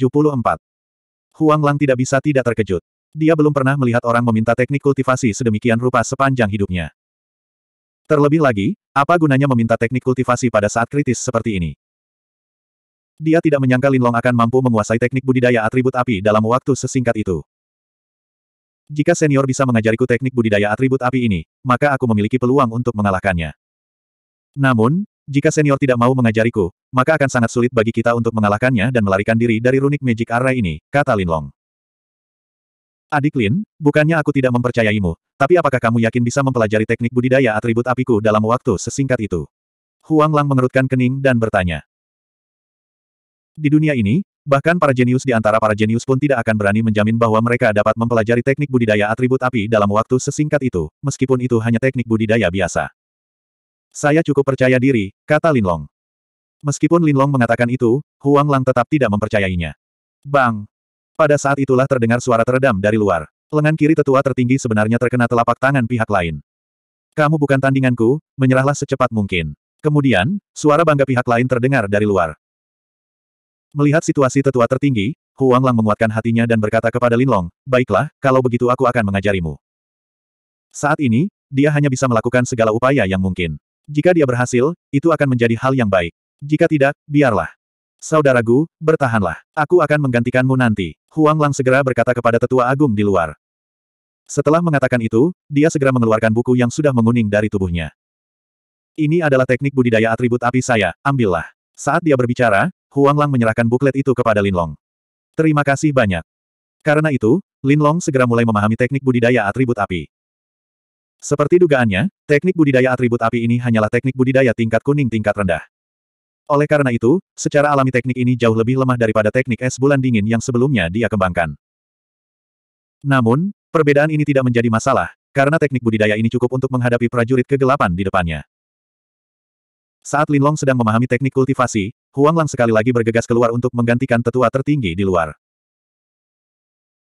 Huang Lang tidak bisa tidak terkejut. Dia belum pernah melihat orang meminta teknik kultivasi sedemikian rupa sepanjang hidupnya. Terlebih lagi, apa gunanya meminta teknik kultivasi pada saat kritis seperti ini? Dia tidak menyangka Linlong akan mampu menguasai teknik budidaya atribut api dalam waktu sesingkat itu. Jika senior bisa mengajariku teknik budidaya atribut api ini, maka aku memiliki peluang untuk mengalahkannya. Namun, jika senior tidak mau mengajariku, maka akan sangat sulit bagi kita untuk mengalahkannya dan melarikan diri dari runik Magic Array ini, kata Linlong. Adik Lin, bukannya aku tidak mempercayaimu, tapi apakah kamu yakin bisa mempelajari teknik budidaya atribut apiku dalam waktu sesingkat itu? Huang Lang mengerutkan kening dan bertanya. Di dunia ini, bahkan para jenius di antara para jenius pun tidak akan berani menjamin bahwa mereka dapat mempelajari teknik budidaya atribut api dalam waktu sesingkat itu, meskipun itu hanya teknik budidaya biasa. Saya cukup percaya diri, kata Lin Long. Meskipun Lin Long mengatakan itu, Huang Lang tetap tidak mempercayainya. Bang! Pada saat itulah terdengar suara teredam dari luar. Lengan kiri tetua tertinggi sebenarnya terkena telapak tangan pihak lain. Kamu bukan tandinganku, menyerahlah secepat mungkin. Kemudian, suara bangga pihak lain terdengar dari luar. Melihat situasi tetua tertinggi, Huang Lang menguatkan hatinya dan berkata kepada Linlong, baiklah, kalau begitu aku akan mengajarimu. Saat ini, dia hanya bisa melakukan segala upaya yang mungkin. Jika dia berhasil, itu akan menjadi hal yang baik. Jika tidak, biarlah. Saudaraku, bertahanlah. Aku akan menggantikanmu nanti. Huang Lang segera berkata kepada tetua agung di luar. Setelah mengatakan itu, dia segera mengeluarkan buku yang sudah menguning dari tubuhnya. Ini adalah teknik budidaya atribut api saya, ambillah. Saat dia berbicara, Huang Lang menyerahkan buklet itu kepada Lin Long. Terima kasih banyak. Karena itu, Lin Long segera mulai memahami teknik budidaya atribut api. Seperti dugaannya, teknik budidaya atribut api ini hanyalah teknik budidaya tingkat kuning tingkat rendah. Oleh karena itu, secara alami teknik ini jauh lebih lemah daripada teknik es bulan dingin yang sebelumnya dia kembangkan. Namun, perbedaan ini tidak menjadi masalah, karena teknik budidaya ini cukup untuk menghadapi prajurit kegelapan di depannya. Saat Lin Long sedang memahami teknik kultivasi, Huang Lang sekali lagi bergegas keluar untuk menggantikan tetua tertinggi di luar.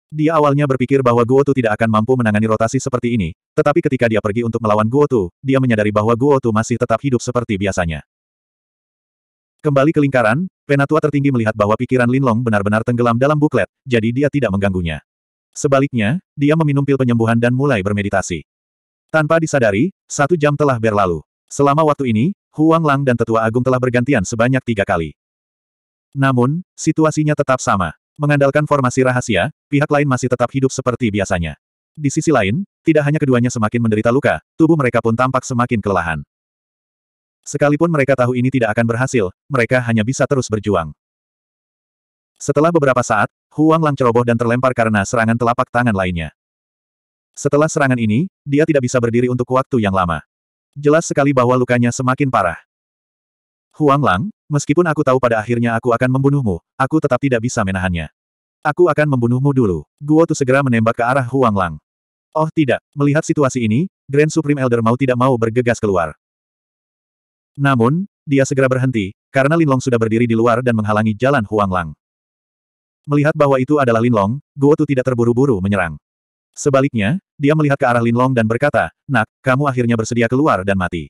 Dia awalnya berpikir bahwa Guotu tidak akan mampu menangani rotasi seperti ini, tetapi ketika dia pergi untuk melawan Guotu, dia menyadari bahwa Guotu masih tetap hidup seperti biasanya. Kembali ke lingkaran, penatua tertinggi melihat bahwa pikiran Linlong benar-benar tenggelam dalam buklet, jadi dia tidak mengganggunya. Sebaliknya, dia meminum pil penyembuhan dan mulai bermeditasi. Tanpa disadari, satu jam telah berlalu. Selama waktu ini, Huang Lang dan Tetua Agung telah bergantian sebanyak tiga kali. Namun, situasinya tetap sama. Mengandalkan formasi rahasia, pihak lain masih tetap hidup seperti biasanya. Di sisi lain, tidak hanya keduanya semakin menderita luka, tubuh mereka pun tampak semakin kelelahan. Sekalipun mereka tahu ini tidak akan berhasil, mereka hanya bisa terus berjuang. Setelah beberapa saat, Huang Lang ceroboh dan terlempar karena serangan telapak tangan lainnya. Setelah serangan ini, dia tidak bisa berdiri untuk waktu yang lama. Jelas sekali bahwa lukanya semakin parah. Huang Lang, meskipun aku tahu pada akhirnya aku akan membunuhmu, aku tetap tidak bisa menahannya. Aku akan membunuhmu dulu. Guo Tu segera menembak ke arah Huang Lang. Oh tidak, melihat situasi ini, Grand Supreme Elder mau tidak mau bergegas keluar. Namun, dia segera berhenti, karena Linlong sudah berdiri di luar dan menghalangi jalan Huang Lang. Melihat bahwa itu adalah Linlong, Guo Tu tidak terburu-buru menyerang. Sebaliknya, dia melihat ke arah Linlong dan berkata, Nak, kamu akhirnya bersedia keluar dan mati.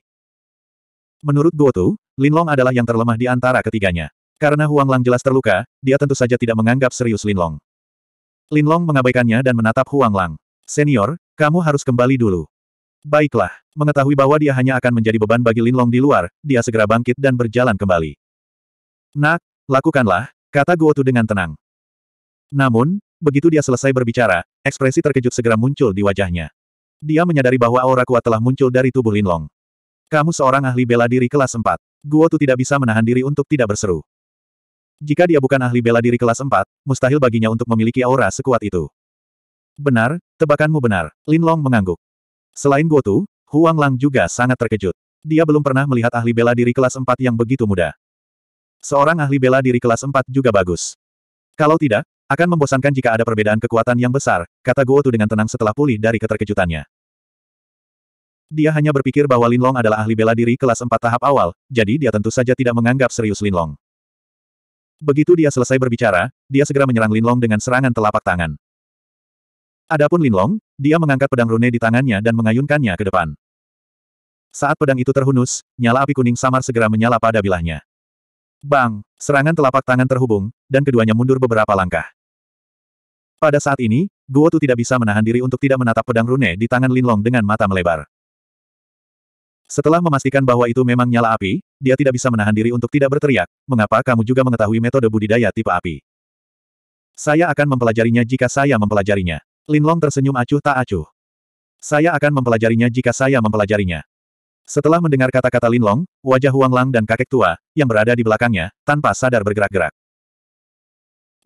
Menurut Guo Tu, Linlong adalah yang terlemah di antara ketiganya. Karena Huang Lang jelas terluka, dia tentu saja tidak menganggap serius Linlong. Linlong mengabaikannya dan menatap Huang Lang. Senior, kamu harus kembali dulu. Baiklah, mengetahui bahwa dia hanya akan menjadi beban bagi Linlong di luar, dia segera bangkit dan berjalan kembali. Nak, lakukanlah, kata Guo Tu dengan tenang. Namun, begitu dia selesai berbicara, ekspresi terkejut segera muncul di wajahnya. Dia menyadari bahwa aura kuat telah muncul dari tubuh Linlong. Kamu seorang ahli bela diri kelas 4. Tu tidak bisa menahan diri untuk tidak berseru. Jika dia bukan ahli bela diri kelas 4, mustahil baginya untuk memiliki aura sekuat itu. Benar, tebakanmu benar, Linlong mengangguk. Selain Guotu, Huang Lang juga sangat terkejut. Dia belum pernah melihat ahli bela diri kelas 4 yang begitu muda. Seorang ahli bela diri kelas 4 juga bagus. Kalau tidak, akan membosankan jika ada perbedaan kekuatan yang besar, kata Guotu dengan tenang setelah pulih dari keterkejutannya. Dia hanya berpikir bahwa Linlong adalah ahli bela diri kelas 4 tahap awal, jadi dia tentu saja tidak menganggap serius Linlong. Begitu dia selesai berbicara, dia segera menyerang Linlong dengan serangan telapak tangan. Adapun Linlong, dia mengangkat pedang rune di tangannya dan mengayunkannya ke depan. Saat pedang itu terhunus, nyala api kuning samar segera menyala pada bilahnya. Bang! Serangan telapak tangan terhubung, dan keduanya mundur beberapa langkah. Pada saat ini, Guo Tu tidak bisa menahan diri untuk tidak menatap pedang rune di tangan Linlong dengan mata melebar. Setelah memastikan bahwa itu memang nyala api, dia tidak bisa menahan diri untuk tidak berteriak, mengapa kamu juga mengetahui metode budidaya tipe api? Saya akan mempelajarinya jika saya mempelajarinya. Linlong tersenyum acuh tak acuh. Saya akan mempelajarinya jika saya mempelajarinya. Setelah mendengar kata-kata Linlong, wajah Huang Lang dan kakek tua, yang berada di belakangnya, tanpa sadar bergerak-gerak.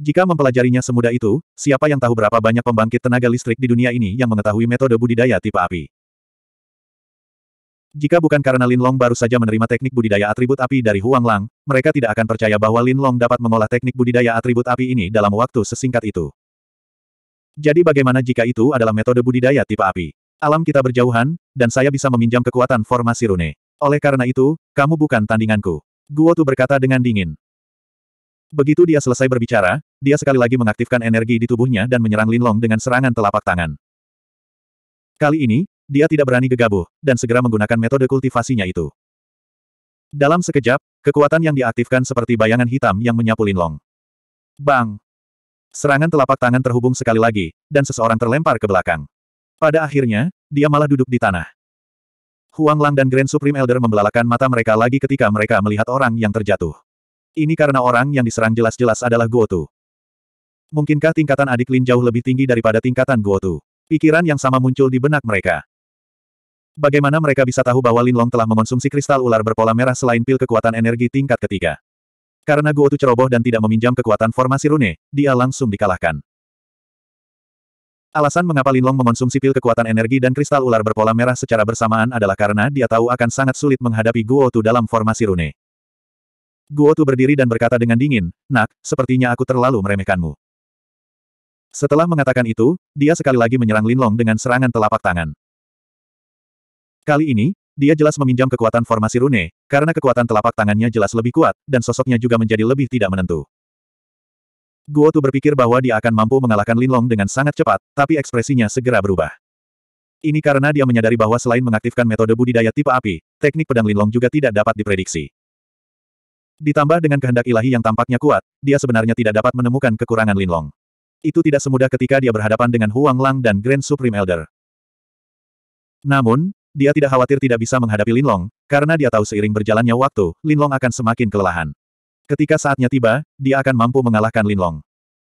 Jika mempelajarinya semudah itu, siapa yang tahu berapa banyak pembangkit tenaga listrik di dunia ini yang mengetahui metode budidaya tipe api? Jika bukan karena Linlong baru saja menerima teknik budidaya atribut api dari Huang Lang, mereka tidak akan percaya bahwa Linlong dapat mengolah teknik budidaya atribut api ini dalam waktu sesingkat itu. Jadi bagaimana jika itu adalah metode budidaya tipe api? Alam kita berjauhan, dan saya bisa meminjam kekuatan formasi rune. Oleh karena itu, kamu bukan tandinganku. Guotu berkata dengan dingin. Begitu dia selesai berbicara, dia sekali lagi mengaktifkan energi di tubuhnya dan menyerang Linlong dengan serangan telapak tangan. Kali ini, dia tidak berani gegabah, dan segera menggunakan metode kultivasinya itu. Dalam sekejap, kekuatan yang diaktifkan seperti bayangan hitam yang menyapu Linlong. Bang! Serangan telapak tangan terhubung sekali lagi, dan seseorang terlempar ke belakang. Pada akhirnya, dia malah duduk di tanah. Huang Lang dan Grand Supreme Elder membelalakan mata mereka lagi ketika mereka melihat orang yang terjatuh. Ini karena orang yang diserang jelas-jelas adalah Guo Tu. Mungkinkah tingkatan adik Lin jauh lebih tinggi daripada tingkatan Guo Tu? Pikiran yang sama muncul di benak mereka. Bagaimana mereka bisa tahu bahwa Lin Long telah mengonsumsi kristal ular berpola merah selain pil kekuatan energi tingkat ketiga? Karena Guotu ceroboh dan tidak meminjam kekuatan formasi rune, dia langsung dikalahkan. Alasan mengapa Linlong mengonsumsi pil kekuatan energi dan kristal ular berpola merah secara bersamaan adalah karena dia tahu akan sangat sulit menghadapi Guotu dalam formasi rune. Guotu berdiri dan berkata dengan dingin, Nak, sepertinya aku terlalu meremehkanmu. Setelah mengatakan itu, dia sekali lagi menyerang Linlong dengan serangan telapak tangan. Kali ini, dia jelas meminjam kekuatan formasi rune, karena kekuatan telapak tangannya jelas lebih kuat, dan sosoknya juga menjadi lebih tidak menentu. Guo Tu berpikir bahwa dia akan mampu mengalahkan Linlong dengan sangat cepat, tapi ekspresinya segera berubah. Ini karena dia menyadari bahwa selain mengaktifkan metode budidaya tipe api, teknik pedang Linlong juga tidak dapat diprediksi. Ditambah dengan kehendak ilahi yang tampaknya kuat, dia sebenarnya tidak dapat menemukan kekurangan Linlong. Itu tidak semudah ketika dia berhadapan dengan Huang Lang dan Grand Supreme Elder. Namun, dia tidak khawatir tidak bisa menghadapi Linlong, karena dia tahu seiring berjalannya waktu, Linlong akan semakin kelelahan. Ketika saatnya tiba, dia akan mampu mengalahkan Linlong.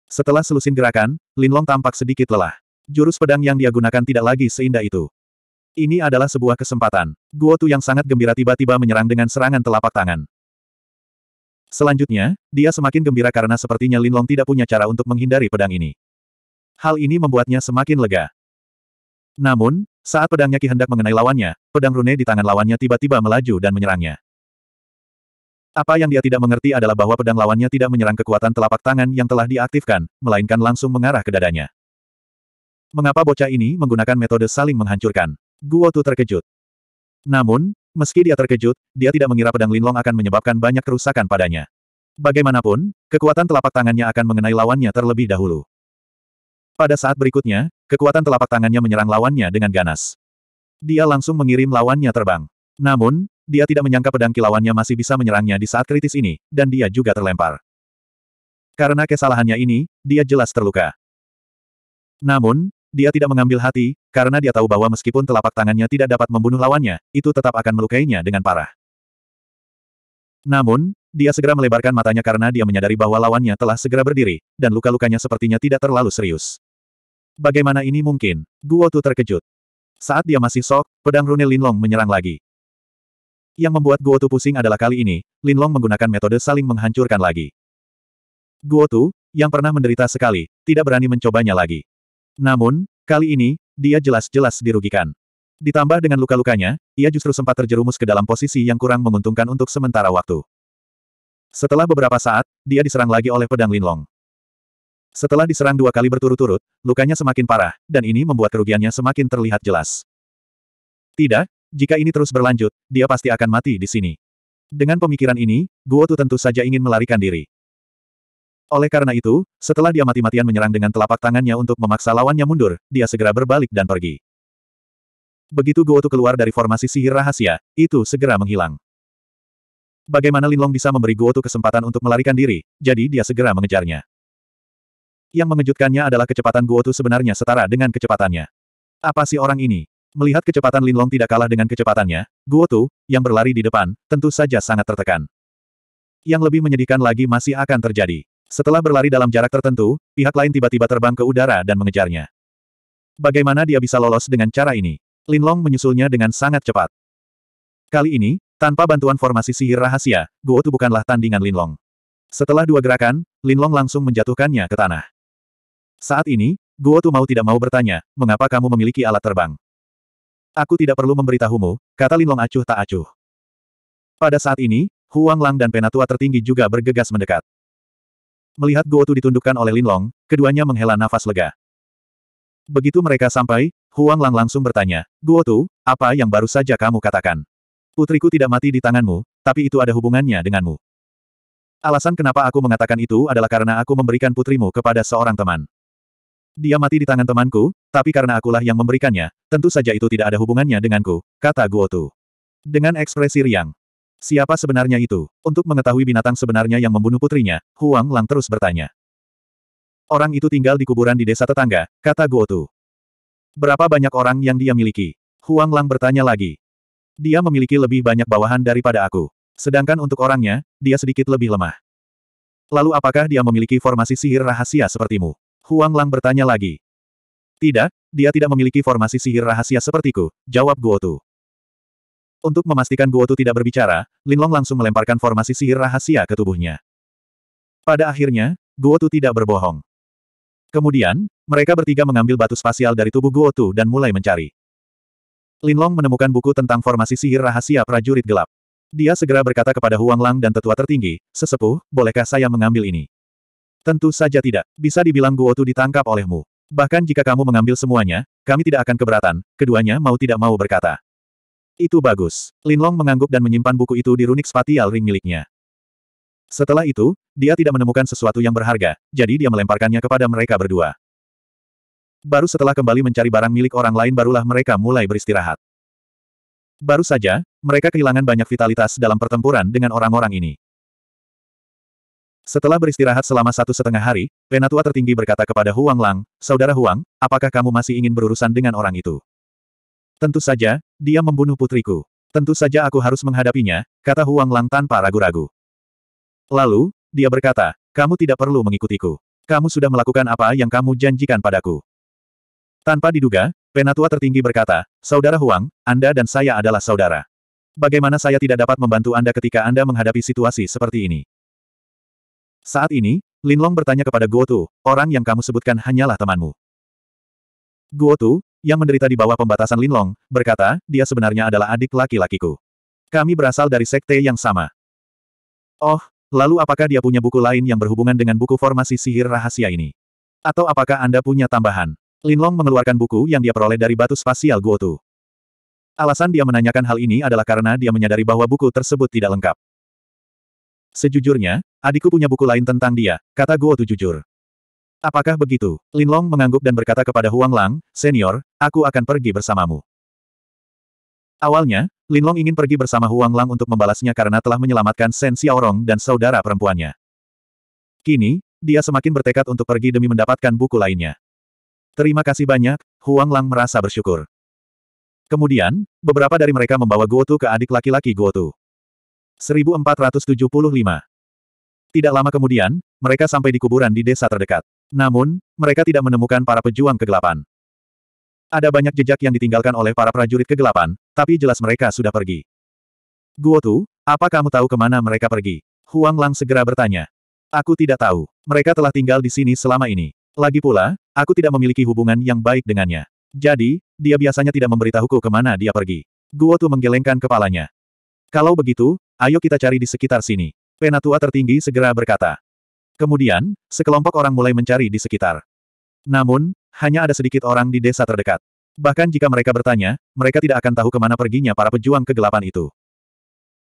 Setelah selusin gerakan, Linlong tampak sedikit lelah. Jurus pedang yang dia gunakan tidak lagi seindah itu. Ini adalah sebuah kesempatan. Guo Guotu yang sangat gembira tiba-tiba menyerang dengan serangan telapak tangan. Selanjutnya, dia semakin gembira karena sepertinya Linlong tidak punya cara untuk menghindari pedang ini. Hal ini membuatnya semakin lega. Namun, saat pedangnya Ki hendak mengenai lawannya, pedang rune di tangan lawannya tiba-tiba melaju dan menyerangnya. Apa yang dia tidak mengerti adalah bahwa pedang lawannya tidak menyerang kekuatan telapak tangan yang telah diaktifkan, melainkan langsung mengarah ke dadanya. Mengapa bocah ini menggunakan metode saling menghancurkan? Guo Tu terkejut. Namun, meski dia terkejut, dia tidak mengira pedang Linlong akan menyebabkan banyak kerusakan padanya. Bagaimanapun, kekuatan telapak tangannya akan mengenai lawannya terlebih dahulu. Pada saat berikutnya, kekuatan telapak tangannya menyerang lawannya dengan ganas. Dia langsung mengirim lawannya terbang. Namun, dia tidak menyangka pedang kilauannya masih bisa menyerangnya di saat kritis ini, dan dia juga terlempar. Karena kesalahannya ini, dia jelas terluka. Namun, dia tidak mengambil hati, karena dia tahu bahwa meskipun telapak tangannya tidak dapat membunuh lawannya, itu tetap akan melukainya dengan parah. Namun, dia segera melebarkan matanya karena dia menyadari bahwa lawannya telah segera berdiri, dan luka-lukanya sepertinya tidak terlalu serius. Bagaimana ini mungkin? Guo Tu terkejut. Saat dia masih sok, pedang rune Linlong menyerang lagi. Yang membuat Guo Tu pusing adalah kali ini, Linlong menggunakan metode saling menghancurkan lagi. Guo Tu, yang pernah menderita sekali, tidak berani mencobanya lagi. Namun, kali ini, dia jelas-jelas dirugikan. Ditambah dengan luka-lukanya, ia justru sempat terjerumus ke dalam posisi yang kurang menguntungkan untuk sementara waktu. Setelah beberapa saat, dia diserang lagi oleh pedang Linlong. Setelah diserang dua kali berturut-turut, lukanya semakin parah, dan ini membuat kerugiannya semakin terlihat jelas. Tidak, jika ini terus berlanjut, dia pasti akan mati di sini. Dengan pemikiran ini, Guo Tu tentu saja ingin melarikan diri. Oleh karena itu, setelah dia mati-matian menyerang dengan telapak tangannya untuk memaksa lawannya mundur, dia segera berbalik dan pergi. Begitu Guo Tu keluar dari formasi sihir rahasia, itu segera menghilang. Bagaimana Linlong bisa memberi Guo Tu kesempatan untuk melarikan diri, jadi dia segera mengejarnya. Yang mengejutkannya adalah kecepatan Guotu sebenarnya setara dengan kecepatannya. Apa sih orang ini? Melihat kecepatan Linlong tidak kalah dengan kecepatannya, Guotu, yang berlari di depan, tentu saja sangat tertekan. Yang lebih menyedihkan lagi masih akan terjadi. Setelah berlari dalam jarak tertentu, pihak lain tiba-tiba terbang ke udara dan mengejarnya. Bagaimana dia bisa lolos dengan cara ini? Linlong menyusulnya dengan sangat cepat. Kali ini, tanpa bantuan formasi sihir rahasia, Guotu bukanlah tandingan Linlong. Setelah dua gerakan, Linlong langsung menjatuhkannya ke tanah. Saat ini, Guo Tu mau tidak mau bertanya, mengapa kamu memiliki alat terbang? Aku tidak perlu memberitahumu, kata Linlong acuh tak acuh. Pada saat ini, Huang Lang dan penatua tertinggi juga bergegas mendekat. Melihat Guo Tu ditundukkan oleh Linlong, keduanya menghela nafas lega. Begitu mereka sampai, Huang Lang langsung bertanya, Guo Tu, apa yang baru saja kamu katakan? Putriku tidak mati di tanganmu, tapi itu ada hubungannya denganmu. Alasan kenapa aku mengatakan itu adalah karena aku memberikan putrimu kepada seorang teman. Dia mati di tangan temanku, tapi karena akulah yang memberikannya, tentu saja itu tidak ada hubungannya denganku, kata Guo Tu Dengan ekspresi riang. Siapa sebenarnya itu? Untuk mengetahui binatang sebenarnya yang membunuh putrinya, Huang Lang terus bertanya. Orang itu tinggal di kuburan di desa tetangga, kata Guo Tu. Berapa banyak orang yang dia miliki? Huang Lang bertanya lagi. Dia memiliki lebih banyak bawahan daripada aku. Sedangkan untuk orangnya, dia sedikit lebih lemah. Lalu apakah dia memiliki formasi sihir rahasia sepertimu? Huang Lang bertanya lagi. Tidak, dia tidak memiliki formasi sihir rahasia sepertiku, jawab Guo Tu. Untuk memastikan Guo Tu tidak berbicara, Lin Long langsung melemparkan formasi sihir rahasia ke tubuhnya. Pada akhirnya, Guo Tu tidak berbohong. Kemudian, mereka bertiga mengambil batu spasial dari tubuh Guo Tu dan mulai mencari. Lin Long menemukan buku tentang formasi sihir rahasia prajurit gelap. Dia segera berkata kepada Huang Lang dan tetua tertinggi, Sesepuh, bolehkah saya mengambil ini? Tentu saja tidak. Bisa dibilang Guo Tu ditangkap olehmu. Bahkan jika kamu mengambil semuanya, kami tidak akan keberatan, keduanya mau tidak mau berkata. Itu bagus. Linlong mengangguk dan menyimpan buku itu di runik spatial ring miliknya. Setelah itu, dia tidak menemukan sesuatu yang berharga, jadi dia melemparkannya kepada mereka berdua. Baru setelah kembali mencari barang milik orang lain barulah mereka mulai beristirahat. Baru saja, mereka kehilangan banyak vitalitas dalam pertempuran dengan orang-orang ini. Setelah beristirahat selama satu setengah hari, penatua tertinggi berkata kepada Huang Lang, Saudara Huang, apakah kamu masih ingin berurusan dengan orang itu? Tentu saja, dia membunuh putriku. Tentu saja aku harus menghadapinya, kata Huang Lang tanpa ragu-ragu. Lalu, dia berkata, kamu tidak perlu mengikutiku. Kamu sudah melakukan apa yang kamu janjikan padaku. Tanpa diduga, penatua tertinggi berkata, Saudara Huang, Anda dan saya adalah saudara. Bagaimana saya tidak dapat membantu Anda ketika Anda menghadapi situasi seperti ini? Saat ini, Linlong bertanya kepada Guo Tu, orang yang kamu sebutkan hanyalah temanmu. Guo Tu, yang menderita di bawah pembatasan Linlong, berkata, dia sebenarnya adalah adik laki-lakiku. Kami berasal dari sekte yang sama. Oh, lalu apakah dia punya buku lain yang berhubungan dengan buku formasi sihir rahasia ini? Atau apakah Anda punya tambahan? Linlong mengeluarkan buku yang dia peroleh dari batu spasial Guo Tu. Alasan dia menanyakan hal ini adalah karena dia menyadari bahwa buku tersebut tidak lengkap. Sejujurnya, adikku punya buku lain tentang dia, kata Guo Tu jujur. Apakah begitu? Lin Long mengangguk dan berkata kepada Huang Lang, senior, aku akan pergi bersamamu. Awalnya, Lin Long ingin pergi bersama Huang Lang untuk membalasnya karena telah menyelamatkan Shen Xiaorong dan saudara perempuannya. Kini, dia semakin bertekad untuk pergi demi mendapatkan buku lainnya. Terima kasih banyak, Huang Lang merasa bersyukur. Kemudian, beberapa dari mereka membawa Guo Tu ke adik laki-laki Guo Tu. 1475. Tidak lama kemudian, mereka sampai di kuburan di desa terdekat. Namun, mereka tidak menemukan para pejuang kegelapan. Ada banyak jejak yang ditinggalkan oleh para prajurit kegelapan, tapi jelas mereka sudah pergi. Guotu, apa kamu tahu kemana mereka pergi? Huang Lang segera bertanya. Aku tidak tahu. Mereka telah tinggal di sini selama ini. Lagi pula, aku tidak memiliki hubungan yang baik dengannya. Jadi, dia biasanya tidak memberitahuku kemana dia pergi. Guotu menggelengkan kepalanya. Kalau begitu, ayo kita cari di sekitar sini. Penatua tertinggi segera berkata. Kemudian, sekelompok orang mulai mencari di sekitar. Namun, hanya ada sedikit orang di desa terdekat. Bahkan jika mereka bertanya, mereka tidak akan tahu kemana perginya para pejuang kegelapan itu.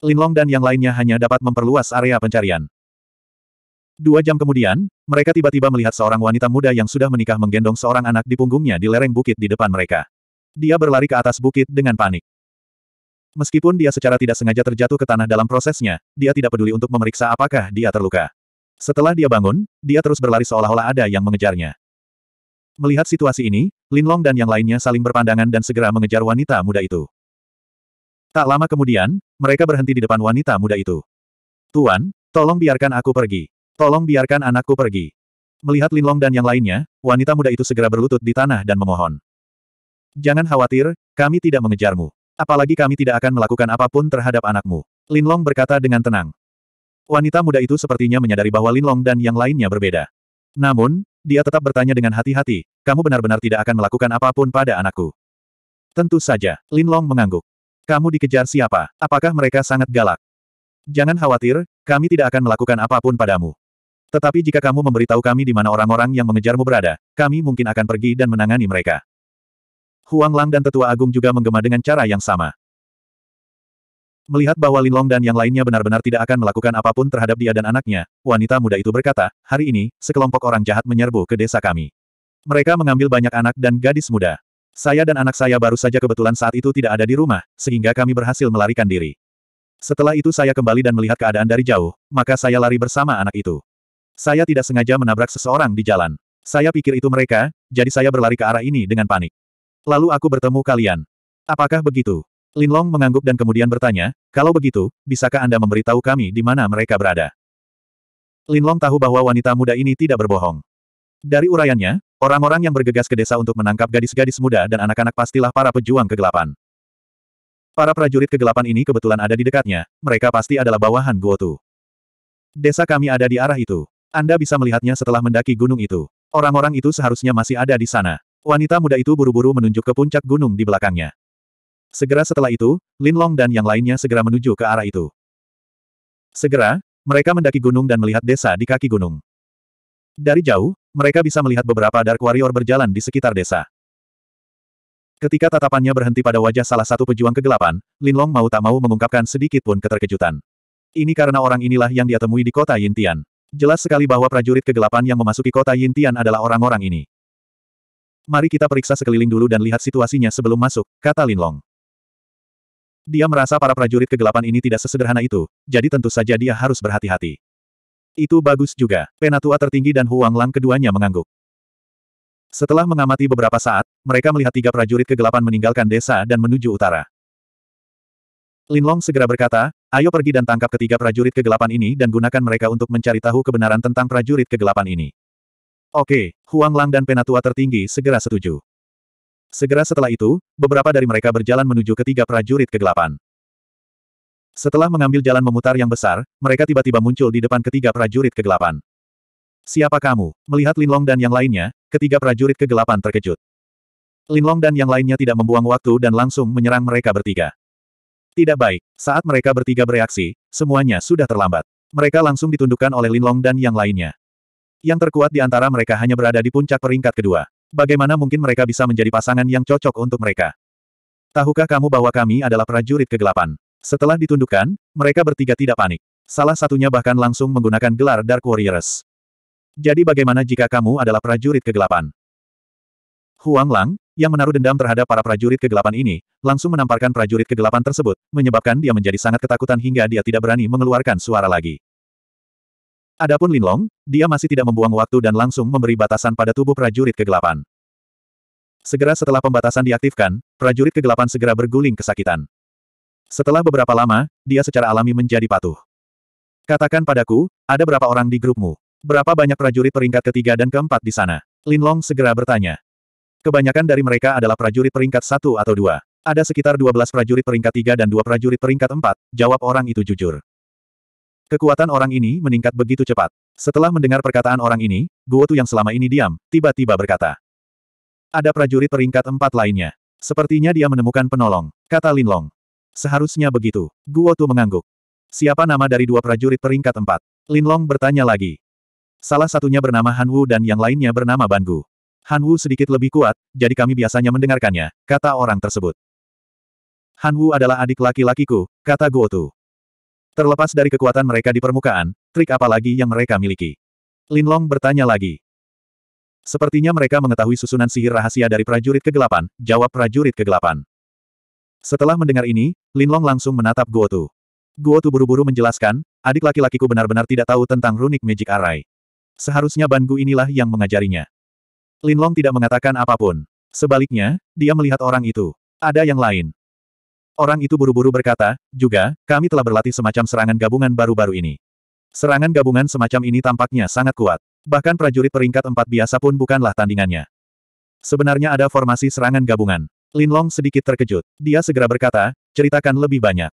Linlong dan yang lainnya hanya dapat memperluas area pencarian. Dua jam kemudian, mereka tiba-tiba melihat seorang wanita muda yang sudah menikah menggendong seorang anak di punggungnya di lereng bukit di depan mereka. Dia berlari ke atas bukit dengan panik. Meskipun dia secara tidak sengaja terjatuh ke tanah dalam prosesnya, dia tidak peduli untuk memeriksa apakah dia terluka. Setelah dia bangun, dia terus berlari seolah-olah ada yang mengejarnya. Melihat situasi ini, Linlong dan yang lainnya saling berpandangan dan segera mengejar wanita muda itu. Tak lama kemudian, mereka berhenti di depan wanita muda itu. Tuan, tolong biarkan aku pergi. Tolong biarkan anakku pergi. Melihat Linlong dan yang lainnya, wanita muda itu segera berlutut di tanah dan memohon. Jangan khawatir, kami tidak mengejarmu. Apalagi kami tidak akan melakukan apapun terhadap anakmu. Linlong berkata dengan tenang. Wanita muda itu sepertinya menyadari bahwa Linlong dan yang lainnya berbeda. Namun, dia tetap bertanya dengan hati-hati, kamu benar-benar tidak akan melakukan apapun pada anakku. Tentu saja, Linlong mengangguk. Kamu dikejar siapa? Apakah mereka sangat galak? Jangan khawatir, kami tidak akan melakukan apapun padamu. Tetapi jika kamu memberitahu kami di mana orang-orang yang mengejarmu berada, kami mungkin akan pergi dan menangani mereka. Huang Lang dan Tetua Agung juga menggema dengan cara yang sama. Melihat bahwa Linlong dan yang lainnya benar-benar tidak akan melakukan apapun terhadap dia dan anaknya, wanita muda itu berkata, hari ini, sekelompok orang jahat menyerbu ke desa kami. Mereka mengambil banyak anak dan gadis muda. Saya dan anak saya baru saja kebetulan saat itu tidak ada di rumah, sehingga kami berhasil melarikan diri. Setelah itu saya kembali dan melihat keadaan dari jauh, maka saya lari bersama anak itu. Saya tidak sengaja menabrak seseorang di jalan. Saya pikir itu mereka, jadi saya berlari ke arah ini dengan panik. Lalu aku bertemu kalian. Apakah begitu? Linlong mengangguk dan kemudian bertanya, kalau begitu, bisakah Anda memberitahu kami di mana mereka berada? Linlong tahu bahwa wanita muda ini tidak berbohong. Dari uraiannya, orang-orang yang bergegas ke desa untuk menangkap gadis-gadis muda dan anak-anak pastilah para pejuang kegelapan. Para prajurit kegelapan ini kebetulan ada di dekatnya, mereka pasti adalah bawahan Guotu. Desa kami ada di arah itu. Anda bisa melihatnya setelah mendaki gunung itu. Orang-orang itu seharusnya masih ada di sana. Wanita muda itu buru-buru menunjuk ke puncak gunung di belakangnya. Segera setelah itu, Lin Long dan yang lainnya segera menuju ke arah itu. Segera, mereka mendaki gunung dan melihat desa di kaki gunung. Dari jauh, mereka bisa melihat beberapa Dark Warrior berjalan di sekitar desa. Ketika tatapannya berhenti pada wajah salah satu pejuang kegelapan, Lin Long mau tak mau mengungkapkan sedikit pun keterkejutan. Ini karena orang inilah yang dia temui di kota Yintian. Jelas sekali bahwa prajurit kegelapan yang memasuki kota Yintian adalah orang-orang ini. Mari kita periksa sekeliling dulu dan lihat situasinya sebelum masuk, kata Lin Long. Dia merasa para prajurit kegelapan ini tidak sesederhana itu, jadi tentu saja dia harus berhati-hati. Itu bagus juga. Penatua tertinggi dan Huang Lang keduanya mengangguk. Setelah mengamati beberapa saat, mereka melihat tiga prajurit kegelapan meninggalkan desa dan menuju utara. Lin Long segera berkata, ayo pergi dan tangkap ketiga prajurit kegelapan ini dan gunakan mereka untuk mencari tahu kebenaran tentang prajurit kegelapan ini. Oke, Huang Lang dan penatua tertinggi segera setuju. Segera setelah itu, beberapa dari mereka berjalan menuju ketiga prajurit kegelapan. Setelah mengambil jalan memutar yang besar, mereka tiba-tiba muncul di depan ketiga prajurit kegelapan. Siapa kamu? Melihat Linlong dan yang lainnya, ketiga prajurit kegelapan terkejut. Linlong dan yang lainnya tidak membuang waktu dan langsung menyerang mereka bertiga. Tidak baik, saat mereka bertiga bereaksi, semuanya sudah terlambat. Mereka langsung ditundukkan oleh Linlong dan yang lainnya. Yang terkuat di antara mereka hanya berada di puncak peringkat kedua. Bagaimana mungkin mereka bisa menjadi pasangan yang cocok untuk mereka? Tahukah kamu bahwa kami adalah prajurit kegelapan? Setelah ditundukkan, mereka bertiga tidak panik. Salah satunya bahkan langsung menggunakan gelar Dark Warriors. Jadi bagaimana jika kamu adalah prajurit kegelapan? Huang Lang, yang menaruh dendam terhadap para prajurit kegelapan ini, langsung menamparkan prajurit kegelapan tersebut, menyebabkan dia menjadi sangat ketakutan hingga dia tidak berani mengeluarkan suara lagi. Adapun Linlong, dia masih tidak membuang waktu dan langsung memberi batasan pada tubuh prajurit kegelapan. Segera setelah pembatasan diaktifkan, prajurit kegelapan segera berguling kesakitan. Setelah beberapa lama, dia secara alami menjadi patuh. Katakan padaku, ada berapa orang di grupmu? Berapa banyak prajurit peringkat ketiga dan keempat di sana? Linlong segera bertanya. Kebanyakan dari mereka adalah prajurit peringkat satu atau dua. Ada sekitar 12 prajurit peringkat tiga dan dua prajurit peringkat empat, jawab orang itu jujur. Kekuatan orang ini meningkat begitu cepat. Setelah mendengar perkataan orang ini, Guo Tu yang selama ini diam, tiba-tiba berkata. Ada prajurit peringkat empat lainnya. Sepertinya dia menemukan penolong, kata Linlong. Seharusnya begitu. Guo Tu mengangguk. Siapa nama dari dua prajurit peringkat empat? Linlong bertanya lagi. Salah satunya bernama Han Wu dan yang lainnya bernama Ban Gu. Han Wu sedikit lebih kuat, jadi kami biasanya mendengarkannya, kata orang tersebut. Han Wu adalah adik laki-lakiku, kata Guo Tu. Terlepas dari kekuatan mereka di permukaan, trik apa lagi yang mereka miliki? Linlong bertanya lagi. Sepertinya mereka mengetahui susunan sihir rahasia dari prajurit kegelapan, jawab prajurit kegelapan. Setelah mendengar ini, Linlong langsung menatap Guo Tu. Guo Tu buru-buru menjelaskan, adik laki-lakiku benar-benar tidak tahu tentang runik magic array. Seharusnya Bangu inilah yang mengajarinya. Linlong tidak mengatakan apapun. Sebaliknya, dia melihat orang itu. Ada yang lain. Orang itu buru-buru berkata, juga, kami telah berlatih semacam serangan gabungan baru-baru ini. Serangan gabungan semacam ini tampaknya sangat kuat. Bahkan prajurit peringkat empat biasa pun bukanlah tandingannya. Sebenarnya ada formasi serangan gabungan. Linlong sedikit terkejut. Dia segera berkata, ceritakan lebih banyak.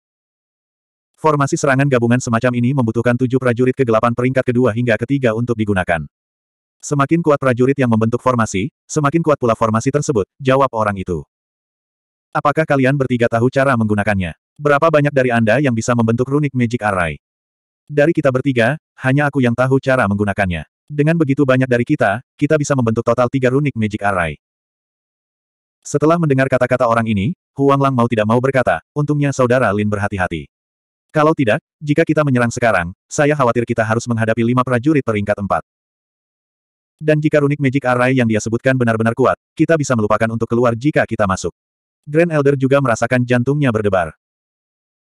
Formasi serangan gabungan semacam ini membutuhkan tujuh prajurit kegelapan peringkat kedua hingga ketiga untuk digunakan. Semakin kuat prajurit yang membentuk formasi, semakin kuat pula formasi tersebut, jawab orang itu. Apakah kalian bertiga tahu cara menggunakannya? Berapa banyak dari Anda yang bisa membentuk runik magic array? Dari kita bertiga, hanya aku yang tahu cara menggunakannya. Dengan begitu banyak dari kita, kita bisa membentuk total tiga runik magic array. Setelah mendengar kata-kata orang ini, Huang Lang mau tidak mau berkata, untungnya saudara Lin berhati-hati. Kalau tidak, jika kita menyerang sekarang, saya khawatir kita harus menghadapi lima prajurit peringkat empat. Dan jika runik magic array yang dia sebutkan benar-benar kuat, kita bisa melupakan untuk keluar jika kita masuk. Grand Elder juga merasakan jantungnya berdebar.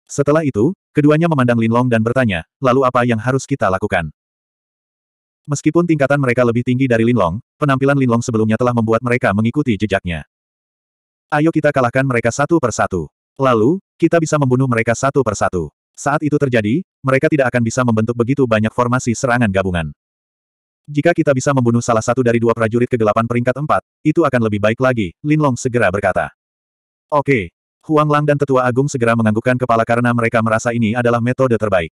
Setelah itu, keduanya memandang Linlong dan bertanya, lalu apa yang harus kita lakukan? Meskipun tingkatan mereka lebih tinggi dari Linlong, penampilan Linlong sebelumnya telah membuat mereka mengikuti jejaknya. Ayo kita kalahkan mereka satu persatu. Lalu, kita bisa membunuh mereka satu persatu. Saat itu terjadi, mereka tidak akan bisa membentuk begitu banyak formasi serangan gabungan. Jika kita bisa membunuh salah satu dari dua prajurit kegelapan peringkat empat, itu akan lebih baik lagi, Linlong segera berkata. Oke. Huang Lang dan Tetua Agung segera menganggukkan kepala karena mereka merasa ini adalah metode terbaik.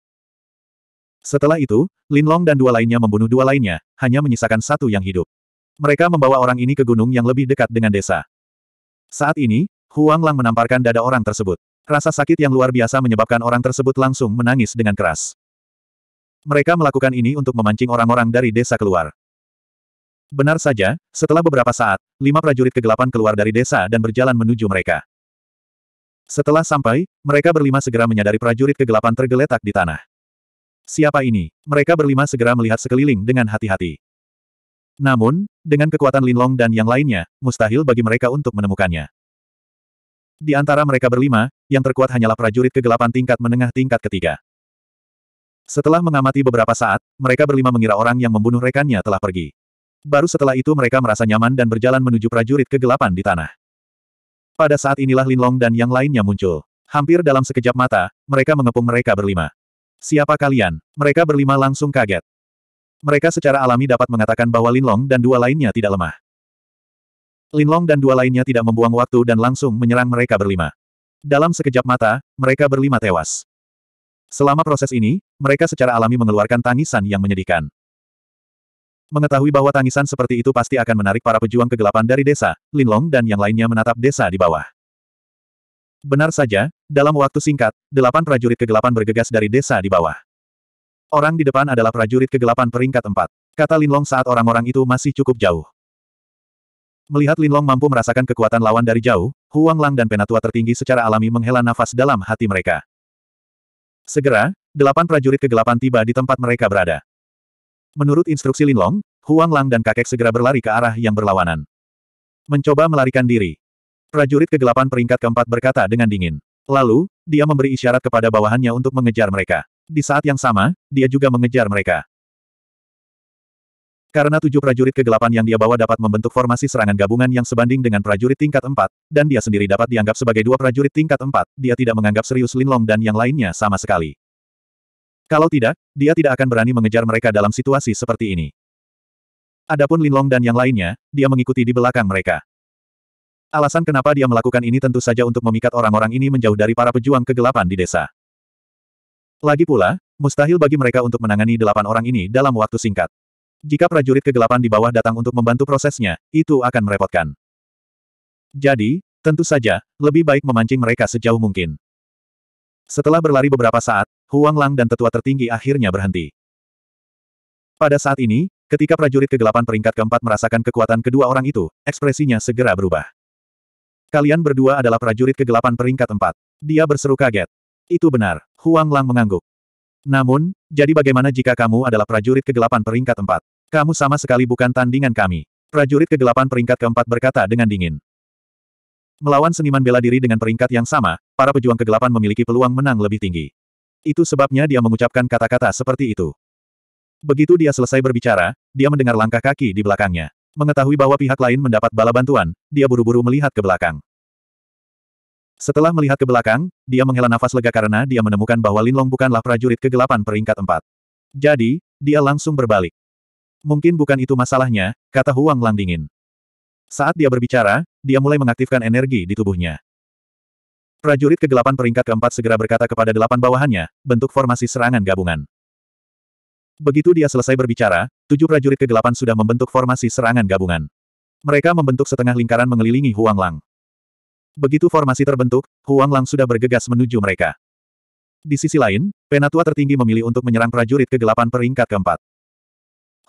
Setelah itu, Lin Long dan dua lainnya membunuh dua lainnya, hanya menyisakan satu yang hidup. Mereka membawa orang ini ke gunung yang lebih dekat dengan desa. Saat ini, Huang Lang menamparkan dada orang tersebut. Rasa sakit yang luar biasa menyebabkan orang tersebut langsung menangis dengan keras. Mereka melakukan ini untuk memancing orang-orang dari desa keluar. Benar saja, setelah beberapa saat, lima prajurit kegelapan keluar dari desa dan berjalan menuju mereka. Setelah sampai, mereka berlima segera menyadari prajurit kegelapan tergeletak di tanah. Siapa ini? Mereka berlima segera melihat sekeliling dengan hati-hati. Namun, dengan kekuatan Linlong dan yang lainnya, mustahil bagi mereka untuk menemukannya. Di antara mereka berlima, yang terkuat hanyalah prajurit kegelapan tingkat menengah tingkat ketiga. Setelah mengamati beberapa saat, mereka berlima mengira orang yang membunuh rekannya telah pergi. Baru setelah itu mereka merasa nyaman dan berjalan menuju prajurit kegelapan di tanah. Pada saat inilah Linlong dan yang lainnya muncul. Hampir dalam sekejap mata, mereka mengepung mereka berlima. Siapa kalian? Mereka berlima langsung kaget. Mereka secara alami dapat mengatakan bahwa Linlong dan dua lainnya tidak lemah. Linlong dan dua lainnya tidak membuang waktu dan langsung menyerang mereka berlima. Dalam sekejap mata, mereka berlima tewas. Selama proses ini, mereka secara alami mengeluarkan tangisan yang menyedihkan. Mengetahui bahwa tangisan seperti itu pasti akan menarik para pejuang kegelapan dari desa, Linlong dan yang lainnya menatap desa di bawah. Benar saja, dalam waktu singkat, delapan prajurit kegelapan bergegas dari desa di bawah. Orang di depan adalah prajurit kegelapan peringkat empat, kata Linlong saat orang-orang itu masih cukup jauh. Melihat Linlong mampu merasakan kekuatan lawan dari jauh, Huang Lang dan penatua tertinggi secara alami menghela nafas dalam hati mereka. Segera, delapan prajurit kegelapan tiba di tempat mereka berada. Menurut instruksi Linlong, Huang Lang dan kakek segera berlari ke arah yang berlawanan. Mencoba melarikan diri. Prajurit kegelapan peringkat keempat berkata dengan dingin. Lalu, dia memberi isyarat kepada bawahannya untuk mengejar mereka. Di saat yang sama, dia juga mengejar mereka. Karena tujuh prajurit kegelapan yang dia bawa dapat membentuk formasi serangan gabungan yang sebanding dengan prajurit tingkat empat, dan dia sendiri dapat dianggap sebagai dua prajurit tingkat empat, dia tidak menganggap serius Linlong dan yang lainnya sama sekali. Kalau tidak, dia tidak akan berani mengejar mereka dalam situasi seperti ini. Adapun Linlong dan yang lainnya, dia mengikuti di belakang mereka. Alasan kenapa dia melakukan ini tentu saja untuk memikat orang-orang ini menjauh dari para pejuang kegelapan di desa. Lagi pula, mustahil bagi mereka untuk menangani delapan orang ini dalam waktu singkat. Jika prajurit kegelapan di bawah datang untuk membantu prosesnya, itu akan merepotkan. Jadi, tentu saja, lebih baik memancing mereka sejauh mungkin. Setelah berlari beberapa saat, Huang Lang dan tetua tertinggi akhirnya berhenti. Pada saat ini, ketika prajurit kegelapan peringkat keempat merasakan kekuatan kedua orang itu, ekspresinya segera berubah. Kalian berdua adalah prajurit kegelapan peringkat empat. Dia berseru kaget. Itu benar, Huang Lang mengangguk. Namun, jadi bagaimana jika kamu adalah prajurit kegelapan peringkat empat? Kamu sama sekali bukan tandingan kami. Prajurit kegelapan peringkat keempat berkata dengan dingin. Melawan seniman bela diri dengan peringkat yang sama, para pejuang kegelapan memiliki peluang menang lebih tinggi. Itu sebabnya dia mengucapkan kata-kata seperti itu. Begitu dia selesai berbicara, dia mendengar langkah kaki di belakangnya. Mengetahui bahwa pihak lain mendapat bala bantuan, dia buru-buru melihat ke belakang. Setelah melihat ke belakang, dia menghela nafas lega karena dia menemukan bahwa Linlong bukanlah prajurit kegelapan peringkat 4. Jadi, dia langsung berbalik. Mungkin bukan itu masalahnya, kata Huang Lang dingin. Saat dia berbicara, dia mulai mengaktifkan energi di tubuhnya. Prajurit kegelapan peringkat keempat segera berkata kepada delapan bawahannya, bentuk formasi serangan gabungan. Begitu dia selesai berbicara, tujuh prajurit kegelapan sudah membentuk formasi serangan gabungan. Mereka membentuk setengah lingkaran mengelilingi Huang Lang. Begitu formasi terbentuk, Huang Lang sudah bergegas menuju mereka. Di sisi lain, penatua tertinggi memilih untuk menyerang prajurit kegelapan peringkat keempat.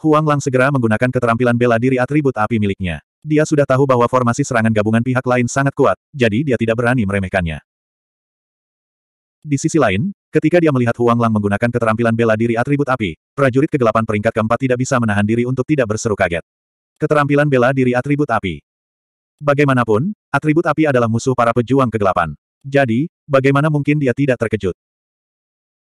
Huang Lang segera menggunakan keterampilan bela diri atribut api miliknya. Dia sudah tahu bahwa formasi serangan gabungan pihak lain sangat kuat, jadi dia tidak berani meremehkannya. Di sisi lain, ketika dia melihat Huang Lang menggunakan keterampilan bela diri atribut api, prajurit kegelapan peringkat keempat tidak bisa menahan diri untuk tidak berseru kaget. Keterampilan bela diri atribut api. Bagaimanapun, atribut api adalah musuh para pejuang kegelapan. Jadi, bagaimana mungkin dia tidak terkejut?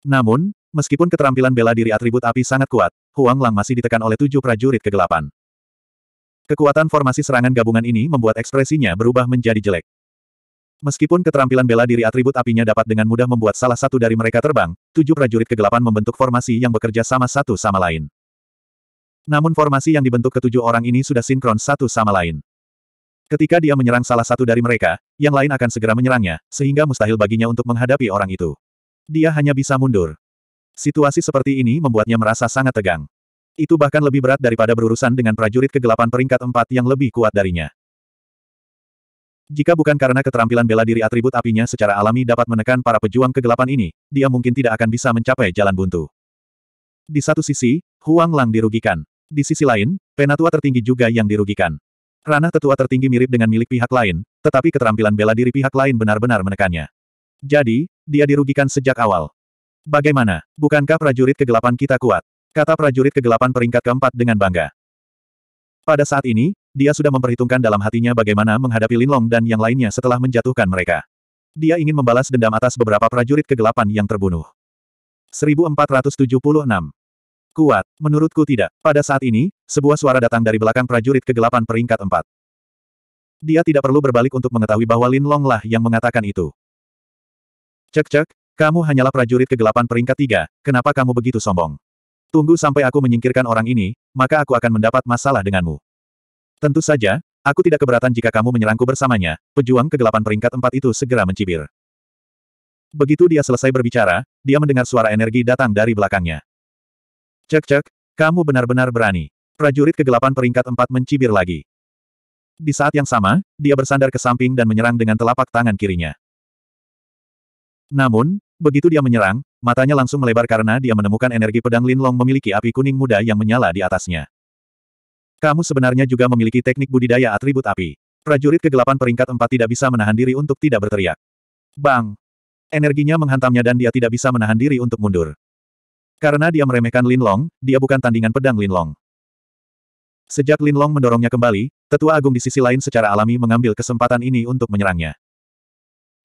Namun, meskipun keterampilan bela diri atribut api sangat kuat, Huang Lang masih ditekan oleh tujuh prajurit kegelapan. Kekuatan formasi serangan gabungan ini membuat ekspresinya berubah menjadi jelek. Meskipun keterampilan bela diri atribut apinya dapat dengan mudah membuat salah satu dari mereka terbang, tujuh prajurit kegelapan membentuk formasi yang bekerja sama satu sama lain. Namun formasi yang dibentuk ketujuh orang ini sudah sinkron satu sama lain. Ketika dia menyerang salah satu dari mereka, yang lain akan segera menyerangnya, sehingga mustahil baginya untuk menghadapi orang itu. Dia hanya bisa mundur. Situasi seperti ini membuatnya merasa sangat tegang. Itu bahkan lebih berat daripada berurusan dengan prajurit kegelapan peringkat empat yang lebih kuat darinya. Jika bukan karena keterampilan bela diri atribut apinya secara alami dapat menekan para pejuang kegelapan ini, dia mungkin tidak akan bisa mencapai jalan buntu. Di satu sisi, Huang Lang dirugikan. Di sisi lain, penatua tertinggi juga yang dirugikan. Ranah tetua tertinggi mirip dengan milik pihak lain, tetapi keterampilan bela diri pihak lain benar-benar menekannya. Jadi, dia dirugikan sejak awal. Bagaimana, bukankah prajurit kegelapan kita kuat? Kata prajurit kegelapan peringkat keempat dengan bangga. Pada saat ini, dia sudah memperhitungkan dalam hatinya bagaimana menghadapi Linlong dan yang lainnya setelah menjatuhkan mereka. Dia ingin membalas dendam atas beberapa prajurit kegelapan yang terbunuh. 1476. Kuat, menurutku tidak. Pada saat ini, sebuah suara datang dari belakang prajurit kegelapan peringkat empat. Dia tidak perlu berbalik untuk mengetahui bahwa Linlong lah yang mengatakan itu. Cek-cek, kamu hanyalah prajurit kegelapan peringkat tiga, kenapa kamu begitu sombong? Tunggu sampai aku menyingkirkan orang ini, maka aku akan mendapat masalah denganmu. Tentu saja, aku tidak keberatan jika kamu menyerangku bersamanya, pejuang kegelapan peringkat empat itu segera mencibir. Begitu dia selesai berbicara, dia mendengar suara energi datang dari belakangnya. Cek-cek, kamu benar-benar berani. Prajurit kegelapan peringkat empat mencibir lagi. Di saat yang sama, dia bersandar ke samping dan menyerang dengan telapak tangan kirinya. Namun, Begitu dia menyerang, matanya langsung melebar karena dia menemukan energi pedang Linlong memiliki api kuning muda yang menyala di atasnya. Kamu sebenarnya juga memiliki teknik budidaya atribut api. Prajurit kegelapan peringkat empat tidak bisa menahan diri untuk tidak berteriak. Bang! Energinya menghantamnya dan dia tidak bisa menahan diri untuk mundur. Karena dia meremehkan Linlong, dia bukan tandingan pedang Linlong. Sejak Linlong mendorongnya kembali, tetua agung di sisi lain secara alami mengambil kesempatan ini untuk menyerangnya.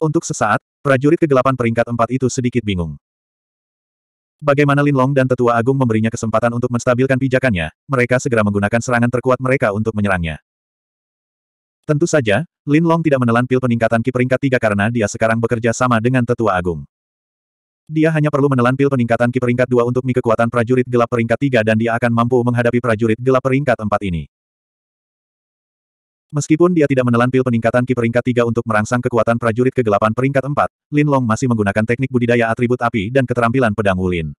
Untuk sesaat, prajurit kegelapan peringkat empat itu sedikit bingung. Bagaimana Lin Long dan Tetua Agung memberinya kesempatan untuk menstabilkan pijakannya, mereka segera menggunakan serangan terkuat mereka untuk menyerangnya. Tentu saja, Lin Long tidak menelan pil peningkatan Ki peringkat tiga karena dia sekarang bekerja sama dengan Tetua Agung. Dia hanya perlu menelan pil peningkatan Ki peringkat dua untuk mi kekuatan prajurit gelap peringkat tiga dan dia akan mampu menghadapi prajurit gelap peringkat empat ini. Meskipun dia tidak menelan pil peningkatan Ki peringkat 3 untuk merangsang kekuatan prajurit kegelapan peringkat 4, Lin Long masih menggunakan teknik budidaya atribut api dan keterampilan pedang Wulin.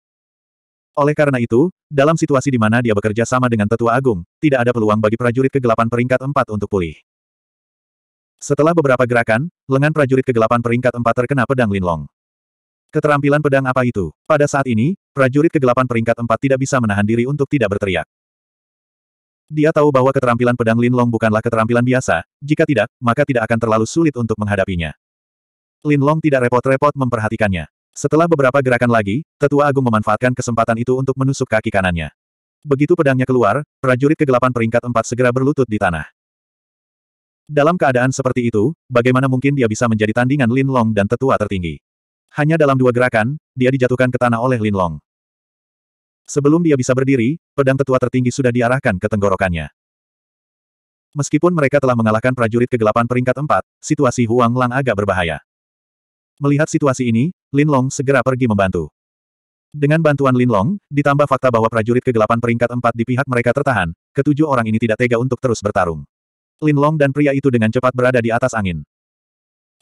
Oleh karena itu, dalam situasi di mana dia bekerja sama dengan Tetua Agung, tidak ada peluang bagi prajurit kegelapan peringkat 4 untuk pulih. Setelah beberapa gerakan, lengan prajurit kegelapan peringkat 4 terkena pedang Lin Long. Keterampilan pedang apa itu? Pada saat ini, prajurit kegelapan peringkat 4 tidak bisa menahan diri untuk tidak berteriak. Dia tahu bahwa keterampilan pedang Linlong bukanlah keterampilan biasa, jika tidak, maka tidak akan terlalu sulit untuk menghadapinya. Linlong tidak repot-repot memperhatikannya. Setelah beberapa gerakan lagi, Tetua Agung memanfaatkan kesempatan itu untuk menusuk kaki kanannya. Begitu pedangnya keluar, prajurit kegelapan peringkat empat segera berlutut di tanah. Dalam keadaan seperti itu, bagaimana mungkin dia bisa menjadi tandingan Lin Long dan tetua tertinggi? Hanya dalam dua gerakan, dia dijatuhkan ke tanah oleh Lin Long. Sebelum dia bisa berdiri, pedang tetua tertinggi sudah diarahkan ke tenggorokannya. Meskipun mereka telah mengalahkan prajurit kegelapan peringkat 4, situasi Huang Lang agak berbahaya. Melihat situasi ini, Lin Long segera pergi membantu. Dengan bantuan Lin Long, ditambah fakta bahwa prajurit kegelapan peringkat 4 di pihak mereka tertahan, ketujuh orang ini tidak tega untuk terus bertarung. Lin Long dan pria itu dengan cepat berada di atas angin.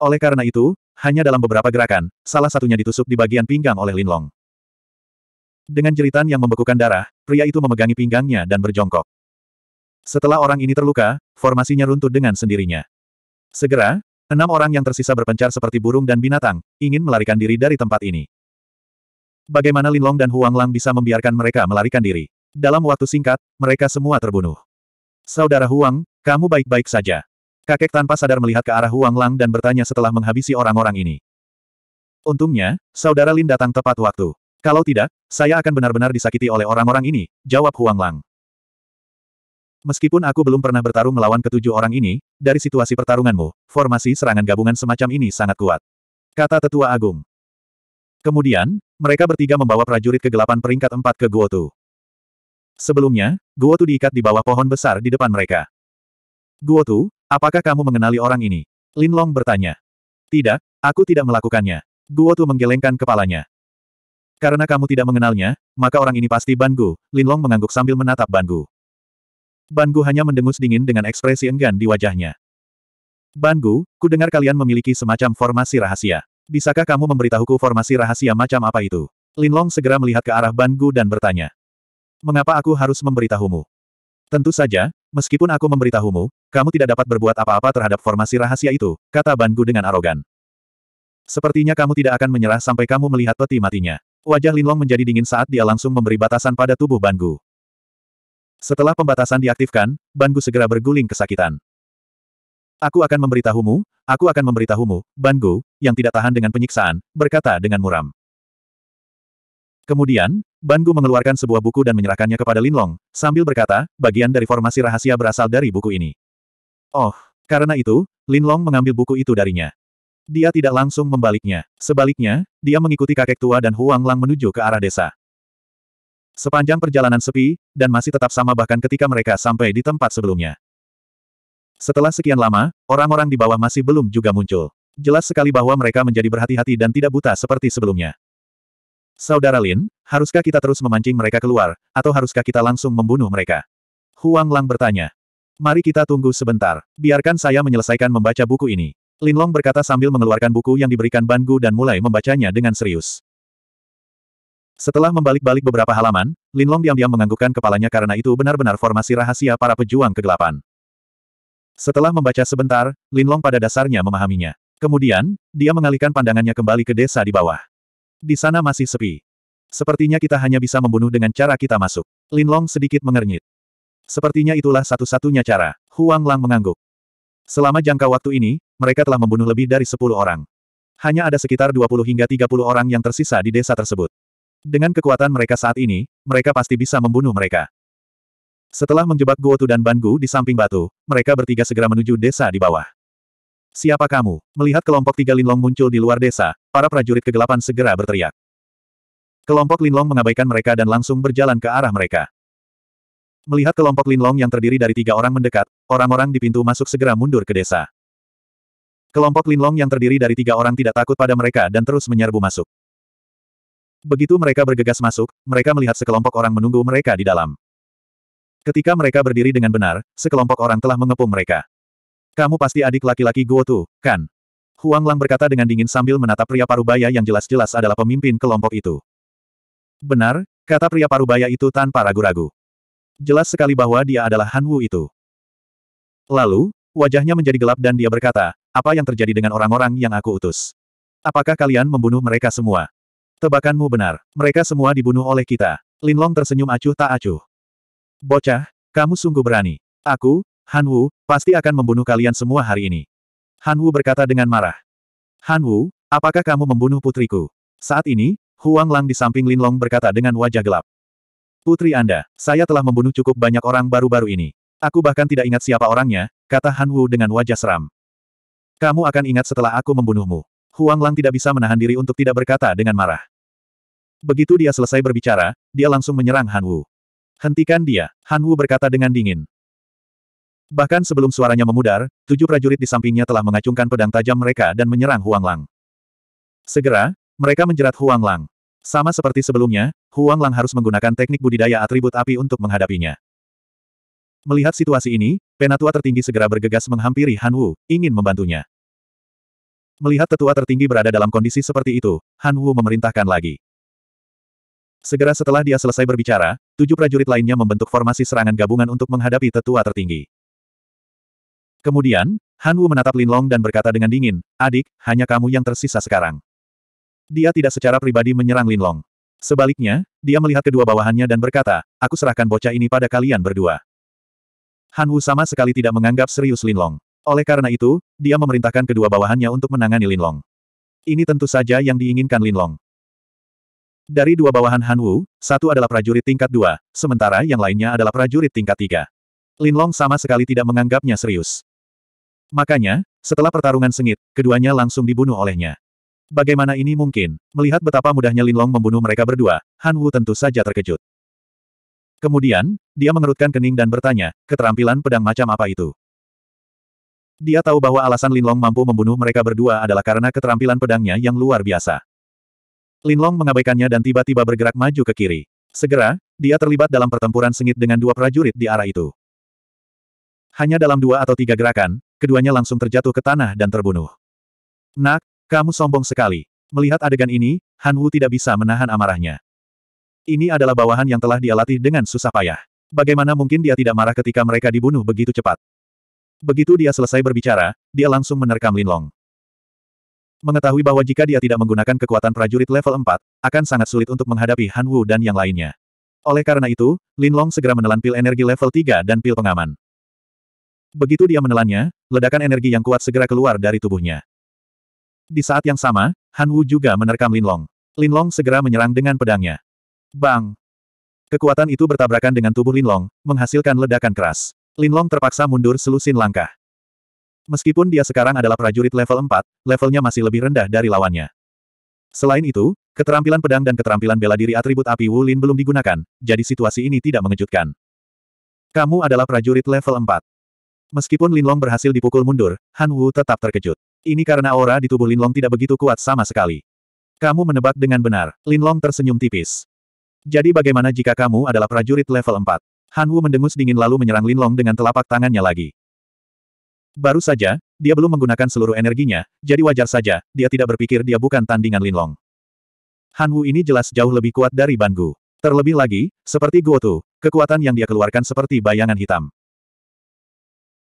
Oleh karena itu, hanya dalam beberapa gerakan, salah satunya ditusuk di bagian pinggang oleh Lin Long. Dengan jeritan yang membekukan darah, pria itu memegangi pinggangnya dan berjongkok. Setelah orang ini terluka, formasinya runtuh dengan sendirinya. Segera, enam orang yang tersisa berpencar seperti burung dan binatang, ingin melarikan diri dari tempat ini. Bagaimana Lin Long dan Huang Lang bisa membiarkan mereka melarikan diri? Dalam waktu singkat, mereka semua terbunuh. Saudara Huang, kamu baik-baik saja. Kakek tanpa sadar melihat ke arah Huang Lang dan bertanya setelah menghabisi orang-orang ini. Untungnya, saudara Lin datang tepat waktu. Kalau tidak, saya akan benar-benar disakiti oleh orang-orang ini, jawab Huang Lang. Meskipun aku belum pernah bertarung melawan ketujuh orang ini, dari situasi pertarunganmu, formasi serangan gabungan semacam ini sangat kuat. Kata Tetua Agung. Kemudian, mereka bertiga membawa prajurit kegelapan peringkat empat ke Guotu. Sebelumnya, Guotu diikat di bawah pohon besar di depan mereka. Guotu, apakah kamu mengenali orang ini? Linlong bertanya. Tidak, aku tidak melakukannya. Guotu menggelengkan kepalanya. Karena kamu tidak mengenalnya, maka orang ini pasti Bangu, Linlong mengangguk sambil menatap Bangu. Bangu hanya mendengus dingin dengan ekspresi enggan di wajahnya. ku dengar kalian memiliki semacam formasi rahasia. Bisakah kamu memberitahuku formasi rahasia macam apa itu? Linlong segera melihat ke arah Bangu dan bertanya. Mengapa aku harus memberitahumu? Tentu saja, meskipun aku memberitahumu, kamu tidak dapat berbuat apa-apa terhadap formasi rahasia itu, kata Bangu dengan arogan. Sepertinya kamu tidak akan menyerah sampai kamu melihat peti matinya. Wajah Linlong menjadi dingin saat dia langsung memberi batasan pada tubuh Bangu. Setelah pembatasan diaktifkan, Banggu segera berguling kesakitan. Aku akan memberitahumu, aku akan memberitahumu, Banggu, yang tidak tahan dengan penyiksaan, berkata dengan muram. Kemudian, Banggu mengeluarkan sebuah buku dan menyerahkannya kepada Linlong, sambil berkata, bagian dari formasi rahasia berasal dari buku ini. Oh, karena itu, Linlong mengambil buku itu darinya dia tidak langsung membaliknya. Sebaliknya, dia mengikuti kakek tua dan Huang Lang menuju ke arah desa. Sepanjang perjalanan sepi, dan masih tetap sama bahkan ketika mereka sampai di tempat sebelumnya. Setelah sekian lama, orang-orang di bawah masih belum juga muncul. Jelas sekali bahwa mereka menjadi berhati-hati dan tidak buta seperti sebelumnya. Saudara Lin, haruskah kita terus memancing mereka keluar, atau haruskah kita langsung membunuh mereka? Huang Lang bertanya. Mari kita tunggu sebentar. Biarkan saya menyelesaikan membaca buku ini. Linlong berkata sambil mengeluarkan buku yang diberikan Ban Gu dan mulai membacanya dengan serius. Setelah membalik-balik beberapa halaman, Linlong diam-diam menganggukkan kepalanya karena itu benar-benar formasi rahasia para pejuang kegelapan. Setelah membaca sebentar, Linlong pada dasarnya memahaminya. Kemudian, dia mengalihkan pandangannya kembali ke desa di bawah. Di sana masih sepi. Sepertinya kita hanya bisa membunuh dengan cara kita masuk. Linlong sedikit mengernyit. Sepertinya itulah satu-satunya cara. Huang Lang mengangguk. Selama jangka waktu ini, mereka telah membunuh lebih dari 10 orang. Hanya ada sekitar 20 hingga 30 orang yang tersisa di desa tersebut. Dengan kekuatan mereka saat ini, mereka pasti bisa membunuh mereka. Setelah menjebak Guotu dan Bangu di samping batu, mereka bertiga segera menuju desa di bawah. Siapa kamu? Melihat kelompok tiga Linlong muncul di luar desa, para prajurit kegelapan segera berteriak. Kelompok Linlong mengabaikan mereka dan langsung berjalan ke arah mereka. Melihat kelompok Linlong yang terdiri dari tiga orang mendekat, orang-orang di pintu masuk segera mundur ke desa. Kelompok Linlong yang terdiri dari tiga orang tidak takut pada mereka dan terus menyerbu masuk. Begitu mereka bergegas masuk, mereka melihat sekelompok orang menunggu mereka di dalam. Ketika mereka berdiri dengan benar, sekelompok orang telah mengepung mereka. Kamu pasti adik laki-laki tuh, kan? Huang Lang berkata dengan dingin sambil menatap pria parubaya yang jelas-jelas adalah pemimpin kelompok itu. Benar, kata pria parubaya itu tanpa ragu-ragu. Jelas sekali bahwa dia adalah Han Wu itu. Lalu, wajahnya menjadi gelap dan dia berkata, apa yang terjadi dengan orang-orang yang aku utus? Apakah kalian membunuh mereka semua? Tebakanmu benar, mereka semua dibunuh oleh kita. Linlong tersenyum acuh tak acuh. Bocah, kamu sungguh berani. Aku, Han Wu, pasti akan membunuh kalian semua hari ini. Han Wu berkata dengan marah. Han Wu, apakah kamu membunuh putriku? Saat ini, Huang Lang di samping Linlong berkata dengan wajah gelap. Putri Anda, saya telah membunuh cukup banyak orang baru-baru ini. Aku bahkan tidak ingat siapa orangnya, kata Han Wu dengan wajah seram. Kamu akan ingat setelah aku membunuhmu. Huang Lang tidak bisa menahan diri untuk tidak berkata dengan marah. Begitu dia selesai berbicara, dia langsung menyerang Han Wu. Hentikan dia, Han Wu berkata dengan dingin. Bahkan sebelum suaranya memudar, tujuh prajurit di sampingnya telah mengacungkan pedang tajam mereka dan menyerang Huang Lang. Segera, mereka menjerat Huang Lang. Sama seperti sebelumnya, Huang Lang harus menggunakan teknik budidaya atribut api untuk menghadapinya. Melihat situasi ini, penatua tertinggi segera bergegas menghampiri Han Wu, ingin membantunya. Melihat tetua tertinggi berada dalam kondisi seperti itu, Han Wu memerintahkan lagi. Segera setelah dia selesai berbicara, tujuh prajurit lainnya membentuk formasi serangan gabungan untuk menghadapi tetua tertinggi. Kemudian, Han Wu menatap Lin Long dan berkata dengan dingin, Adik, hanya kamu yang tersisa sekarang. Dia tidak secara pribadi menyerang Lin Long. Sebaliknya, dia melihat kedua bawahannya dan berkata, aku serahkan bocah ini pada kalian berdua. Han Wu sama sekali tidak menganggap serius Lin Long. Oleh karena itu, dia memerintahkan kedua bawahannya untuk menangani Lin Long. Ini tentu saja yang diinginkan Lin Long. Dari dua bawahan Han Wu, satu adalah prajurit tingkat dua, sementara yang lainnya adalah prajurit tingkat tiga. Lin Long sama sekali tidak menganggapnya serius. Makanya, setelah pertarungan sengit, keduanya langsung dibunuh olehnya. Bagaimana ini mungkin? Melihat betapa mudahnya Linlong membunuh mereka berdua, Han Wu tentu saja terkejut. Kemudian, dia mengerutkan kening dan bertanya, keterampilan pedang macam apa itu? Dia tahu bahwa alasan Linlong mampu membunuh mereka berdua adalah karena keterampilan pedangnya yang luar biasa. Linlong mengabaikannya dan tiba-tiba bergerak maju ke kiri. Segera, dia terlibat dalam pertempuran sengit dengan dua prajurit di arah itu. Hanya dalam dua atau tiga gerakan, keduanya langsung terjatuh ke tanah dan terbunuh. Nak, kamu sombong sekali. Melihat adegan ini, Han Wu tidak bisa menahan amarahnya. Ini adalah bawahan yang telah dia latih dengan susah payah. Bagaimana mungkin dia tidak marah ketika mereka dibunuh begitu cepat? Begitu dia selesai berbicara, dia langsung menerkam Long. Mengetahui bahwa jika dia tidak menggunakan kekuatan prajurit level 4, akan sangat sulit untuk menghadapi Han Wu dan yang lainnya. Oleh karena itu, Lin Long segera menelan pil energi level 3 dan pil pengaman. Begitu dia menelannya, ledakan energi yang kuat segera keluar dari tubuhnya. Di saat yang sama, Han Wu juga menerkam Linlong. Linlong segera menyerang dengan pedangnya. Bang! Kekuatan itu bertabrakan dengan tubuh Linlong, menghasilkan ledakan keras. Linlong terpaksa mundur selusin langkah. Meskipun dia sekarang adalah prajurit level 4, levelnya masih lebih rendah dari lawannya. Selain itu, keterampilan pedang dan keterampilan bela diri atribut api Wu Lin belum digunakan, jadi situasi ini tidak mengejutkan. Kamu adalah prajurit level 4. Meskipun Linlong berhasil dipukul mundur, Han Wu tetap terkejut. Ini karena aura di tubuh Linlong tidak begitu kuat sama sekali. Kamu menebak dengan benar. Linlong tersenyum tipis. Jadi bagaimana jika kamu adalah prajurit level 4? Han Wu mendengus dingin lalu menyerang Linlong dengan telapak tangannya lagi. Baru saja, dia belum menggunakan seluruh energinya, jadi wajar saja, dia tidak berpikir dia bukan tandingan Linlong. Han Wu ini jelas jauh lebih kuat dari Ban Gu. Terlebih lagi, seperti Guotu, kekuatan yang dia keluarkan seperti bayangan hitam.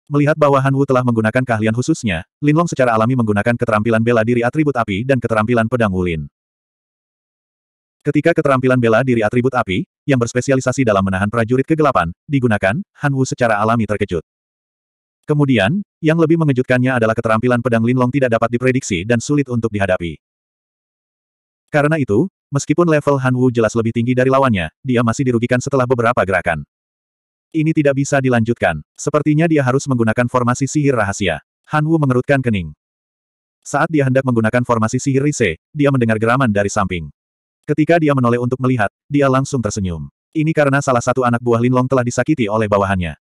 Melihat bahwa Han Wu telah menggunakan keahlian khususnya, Linlong secara alami menggunakan keterampilan bela diri atribut api dan keterampilan pedang Wulin. Ketika keterampilan bela diri atribut api, yang berspesialisasi dalam menahan prajurit kegelapan, digunakan, Han Wu secara alami terkejut. Kemudian, yang lebih mengejutkannya adalah keterampilan pedang Linlong tidak dapat diprediksi dan sulit untuk dihadapi. Karena itu, meskipun level Han Wu jelas lebih tinggi dari lawannya, dia masih dirugikan setelah beberapa gerakan. Ini tidak bisa dilanjutkan. Sepertinya dia harus menggunakan formasi sihir rahasia. Han Wu mengerutkan kening. Saat dia hendak menggunakan formasi sihir Rise, dia mendengar geraman dari samping. Ketika dia menoleh untuk melihat, dia langsung tersenyum. Ini karena salah satu anak buah Linlong telah disakiti oleh bawahannya.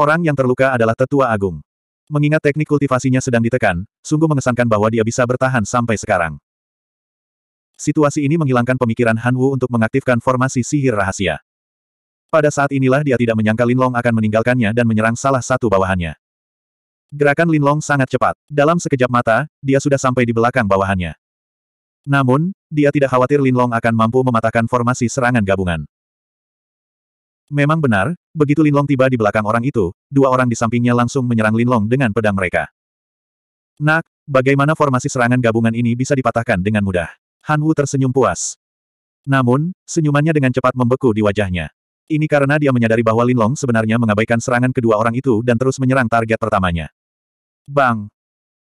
Orang yang terluka adalah tetua agung. Mengingat teknik kultivasinya sedang ditekan, sungguh mengesankan bahwa dia bisa bertahan sampai sekarang. Situasi ini menghilangkan pemikiran Han Wu untuk mengaktifkan formasi sihir rahasia. Pada saat inilah dia tidak menyangka Linlong akan meninggalkannya dan menyerang salah satu bawahannya. Gerakan Linlong sangat cepat. Dalam sekejap mata, dia sudah sampai di belakang bawahannya. Namun, dia tidak khawatir Linlong akan mampu mematahkan formasi serangan gabungan. Memang benar, begitu Linlong tiba di belakang orang itu, dua orang di sampingnya langsung menyerang Linlong dengan pedang mereka. Nak, bagaimana formasi serangan gabungan ini bisa dipatahkan dengan mudah? Han Wu tersenyum puas. Namun, senyumannya dengan cepat membeku di wajahnya. Ini karena dia menyadari bahwa Linlong sebenarnya mengabaikan serangan kedua orang itu dan terus menyerang target pertamanya. Bang!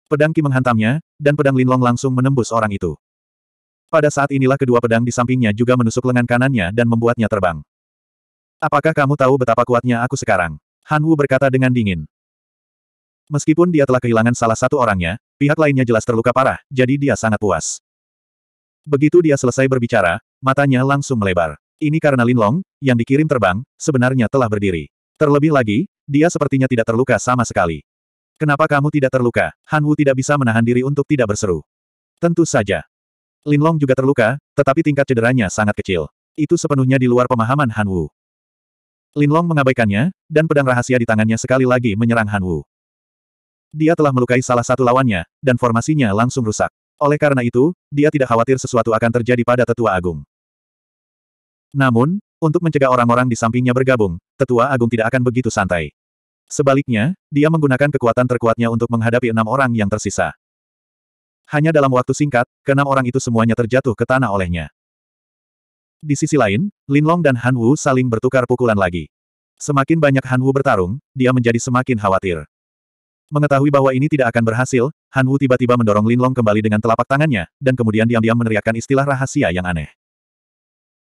Pedang Ki menghantamnya, dan pedang Linlong langsung menembus orang itu. Pada saat inilah kedua pedang di sampingnya juga menusuk lengan kanannya dan membuatnya terbang. Apakah kamu tahu betapa kuatnya aku sekarang? Han Wu berkata dengan dingin. Meskipun dia telah kehilangan salah satu orangnya, pihak lainnya jelas terluka parah, jadi dia sangat puas. Begitu dia selesai berbicara, matanya langsung melebar. Ini karena Linlong, yang dikirim terbang, sebenarnya telah berdiri. Terlebih lagi, dia sepertinya tidak terluka sama sekali. Kenapa kamu tidak terluka? Han Wu tidak bisa menahan diri untuk tidak berseru. Tentu saja. Linlong juga terluka, tetapi tingkat cederanya sangat kecil. Itu sepenuhnya di luar pemahaman Han Wu. Linlong mengabaikannya, dan pedang rahasia di tangannya sekali lagi menyerang Han Wu. Dia telah melukai salah satu lawannya, dan formasinya langsung rusak. Oleh karena itu, dia tidak khawatir sesuatu akan terjadi pada tetua agung. Namun, untuk mencegah orang-orang di sampingnya bergabung, tetua agung tidak akan begitu santai. Sebaliknya, dia menggunakan kekuatan terkuatnya untuk menghadapi enam orang yang tersisa. Hanya dalam waktu singkat, keenam orang itu semuanya terjatuh ke tanah olehnya. Di sisi lain, Lin Long dan Han Wu saling bertukar pukulan lagi. Semakin banyak Han Wu bertarung, dia menjadi semakin khawatir. Mengetahui bahwa ini tidak akan berhasil, Han Wu tiba-tiba mendorong Lin Long kembali dengan telapak tangannya, dan kemudian diam-diam meneriakkan istilah rahasia yang aneh.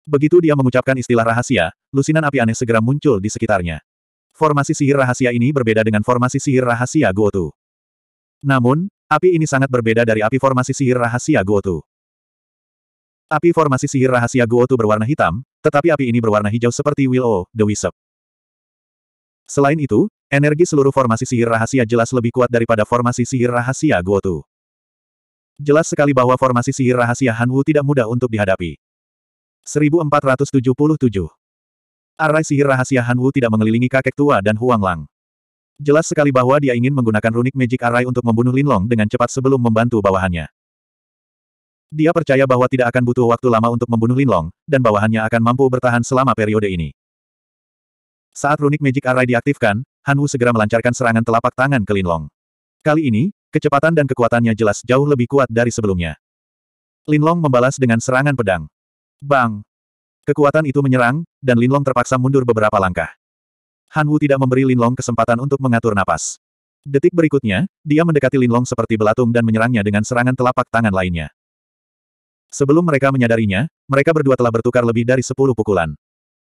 Begitu dia mengucapkan istilah rahasia, lusinan api aneh segera muncul di sekitarnya. Formasi sihir rahasia ini berbeda dengan formasi sihir rahasia Gotu. Namun, api ini sangat berbeda dari api formasi sihir rahasia Gotu. Api formasi sihir rahasia Gotu berwarna hitam, tetapi api ini berwarna hijau seperti Willow, The Wisp. Selain itu, energi seluruh formasi sihir rahasia jelas lebih kuat daripada formasi sihir rahasia Gotu. Jelas sekali bahwa formasi sihir rahasia Hanwu tidak mudah untuk dihadapi. 1477. Arai sihir rahasia Han Wu tidak mengelilingi kakek tua dan Huang Lang. Jelas sekali bahwa dia ingin menggunakan runik magic arai untuk membunuh Lin Long dengan cepat sebelum membantu bawahannya. Dia percaya bahwa tidak akan butuh waktu lama untuk membunuh Lin Long, dan bawahannya akan mampu bertahan selama periode ini. Saat runik magic Arai diaktifkan, Han Wu segera melancarkan serangan telapak tangan ke Lin Long. Kali ini, kecepatan dan kekuatannya jelas jauh lebih kuat dari sebelumnya. Lin Long membalas dengan serangan pedang. Bang! Kekuatan itu menyerang, dan Linlong terpaksa mundur beberapa langkah. Han Wu tidak memberi Linlong kesempatan untuk mengatur napas. Detik berikutnya, dia mendekati Linlong seperti belatung dan menyerangnya dengan serangan telapak tangan lainnya. Sebelum mereka menyadarinya, mereka berdua telah bertukar lebih dari sepuluh pukulan.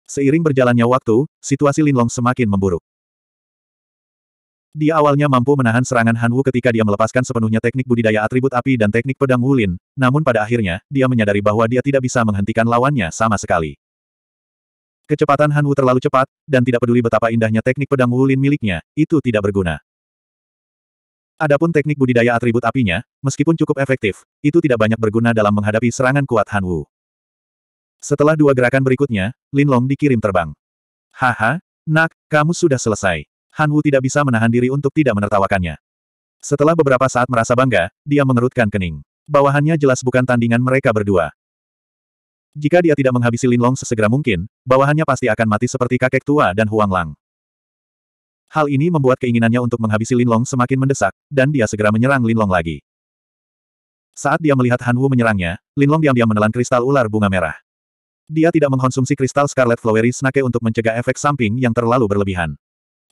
Seiring berjalannya waktu, situasi Linlong semakin memburuk. Dia awalnya mampu menahan serangan Hanwu ketika dia melepaskan sepenuhnya teknik budidaya atribut api dan teknik pedang Wulin, namun pada akhirnya, dia menyadari bahwa dia tidak bisa menghentikan lawannya sama sekali. Kecepatan Hanwu terlalu cepat, dan tidak peduli betapa indahnya teknik pedang Wulin miliknya, itu tidak berguna. Adapun teknik budidaya atribut apinya, meskipun cukup efektif, itu tidak banyak berguna dalam menghadapi serangan kuat Hanwu. Setelah dua gerakan berikutnya, Lin Long dikirim terbang. Haha, nak, kamu sudah selesai. Han Wu tidak bisa menahan diri untuk tidak menertawakannya. Setelah beberapa saat merasa bangga, dia mengerutkan kening. Bawahannya jelas bukan tandingan mereka berdua. Jika dia tidak menghabisi Lin Long sesegera mungkin, bawahannya pasti akan mati seperti kakek tua dan Huang Lang. Hal ini membuat keinginannya untuk menghabisi Lin Long semakin mendesak, dan dia segera menyerang Lin Long lagi. Saat dia melihat Han Wu menyerangnya, Lin Long diam-diam menelan kristal ular bunga merah. Dia tidak mengkonsumsi kristal Scarlet Flowery Snake untuk mencegah efek samping yang terlalu berlebihan.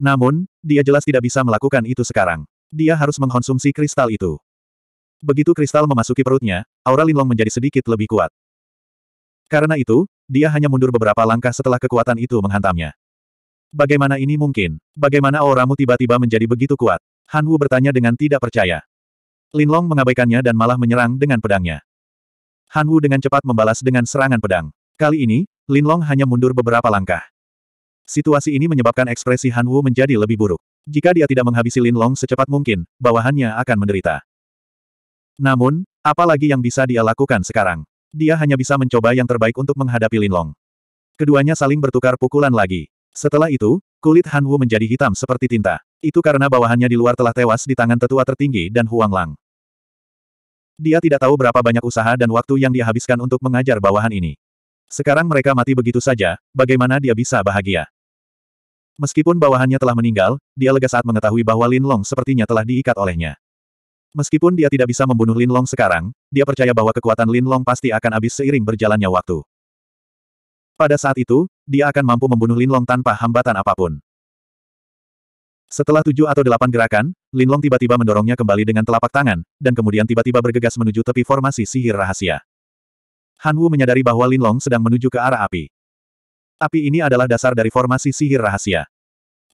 Namun, dia jelas tidak bisa melakukan itu sekarang. Dia harus mengkonsumsi kristal itu. Begitu kristal memasuki perutnya, aura Linlong menjadi sedikit lebih kuat. Karena itu, dia hanya mundur beberapa langkah setelah kekuatan itu menghantamnya. Bagaimana ini mungkin? Bagaimana auramu tiba-tiba menjadi begitu kuat? Han Wu bertanya dengan tidak percaya. Linlong mengabaikannya dan malah menyerang dengan pedangnya. Han Wu dengan cepat membalas dengan serangan pedang. Kali ini, Linlong hanya mundur beberapa langkah. Situasi ini menyebabkan ekspresi Han Wu menjadi lebih buruk. Jika dia tidak menghabisi Lin Long secepat mungkin, bawahannya akan menderita. Namun, apa lagi yang bisa dia lakukan sekarang? Dia hanya bisa mencoba yang terbaik untuk menghadapi Lin Long. Keduanya saling bertukar pukulan lagi. Setelah itu, kulit Han Wu menjadi hitam seperti tinta. Itu karena bawahannya di luar telah tewas di tangan tetua tertinggi dan Huang Lang. Dia tidak tahu berapa banyak usaha dan waktu yang dihabiskan untuk mengajar bawahan ini. Sekarang mereka mati begitu saja, bagaimana dia bisa bahagia? Meskipun bawahannya telah meninggal, dia lega saat mengetahui bahwa Lin Long sepertinya telah diikat olehnya. Meskipun dia tidak bisa membunuh Lin Long sekarang, dia percaya bahwa kekuatan Lin Long pasti akan habis seiring berjalannya waktu. Pada saat itu, dia akan mampu membunuh Lin Long tanpa hambatan apapun. Setelah tujuh atau delapan gerakan, Lin Long tiba-tiba mendorongnya kembali dengan telapak tangan, dan kemudian tiba-tiba bergegas menuju tepi formasi sihir rahasia. Han Wu menyadari bahwa Lin Long sedang menuju ke arah api. Api ini adalah dasar dari formasi sihir rahasia.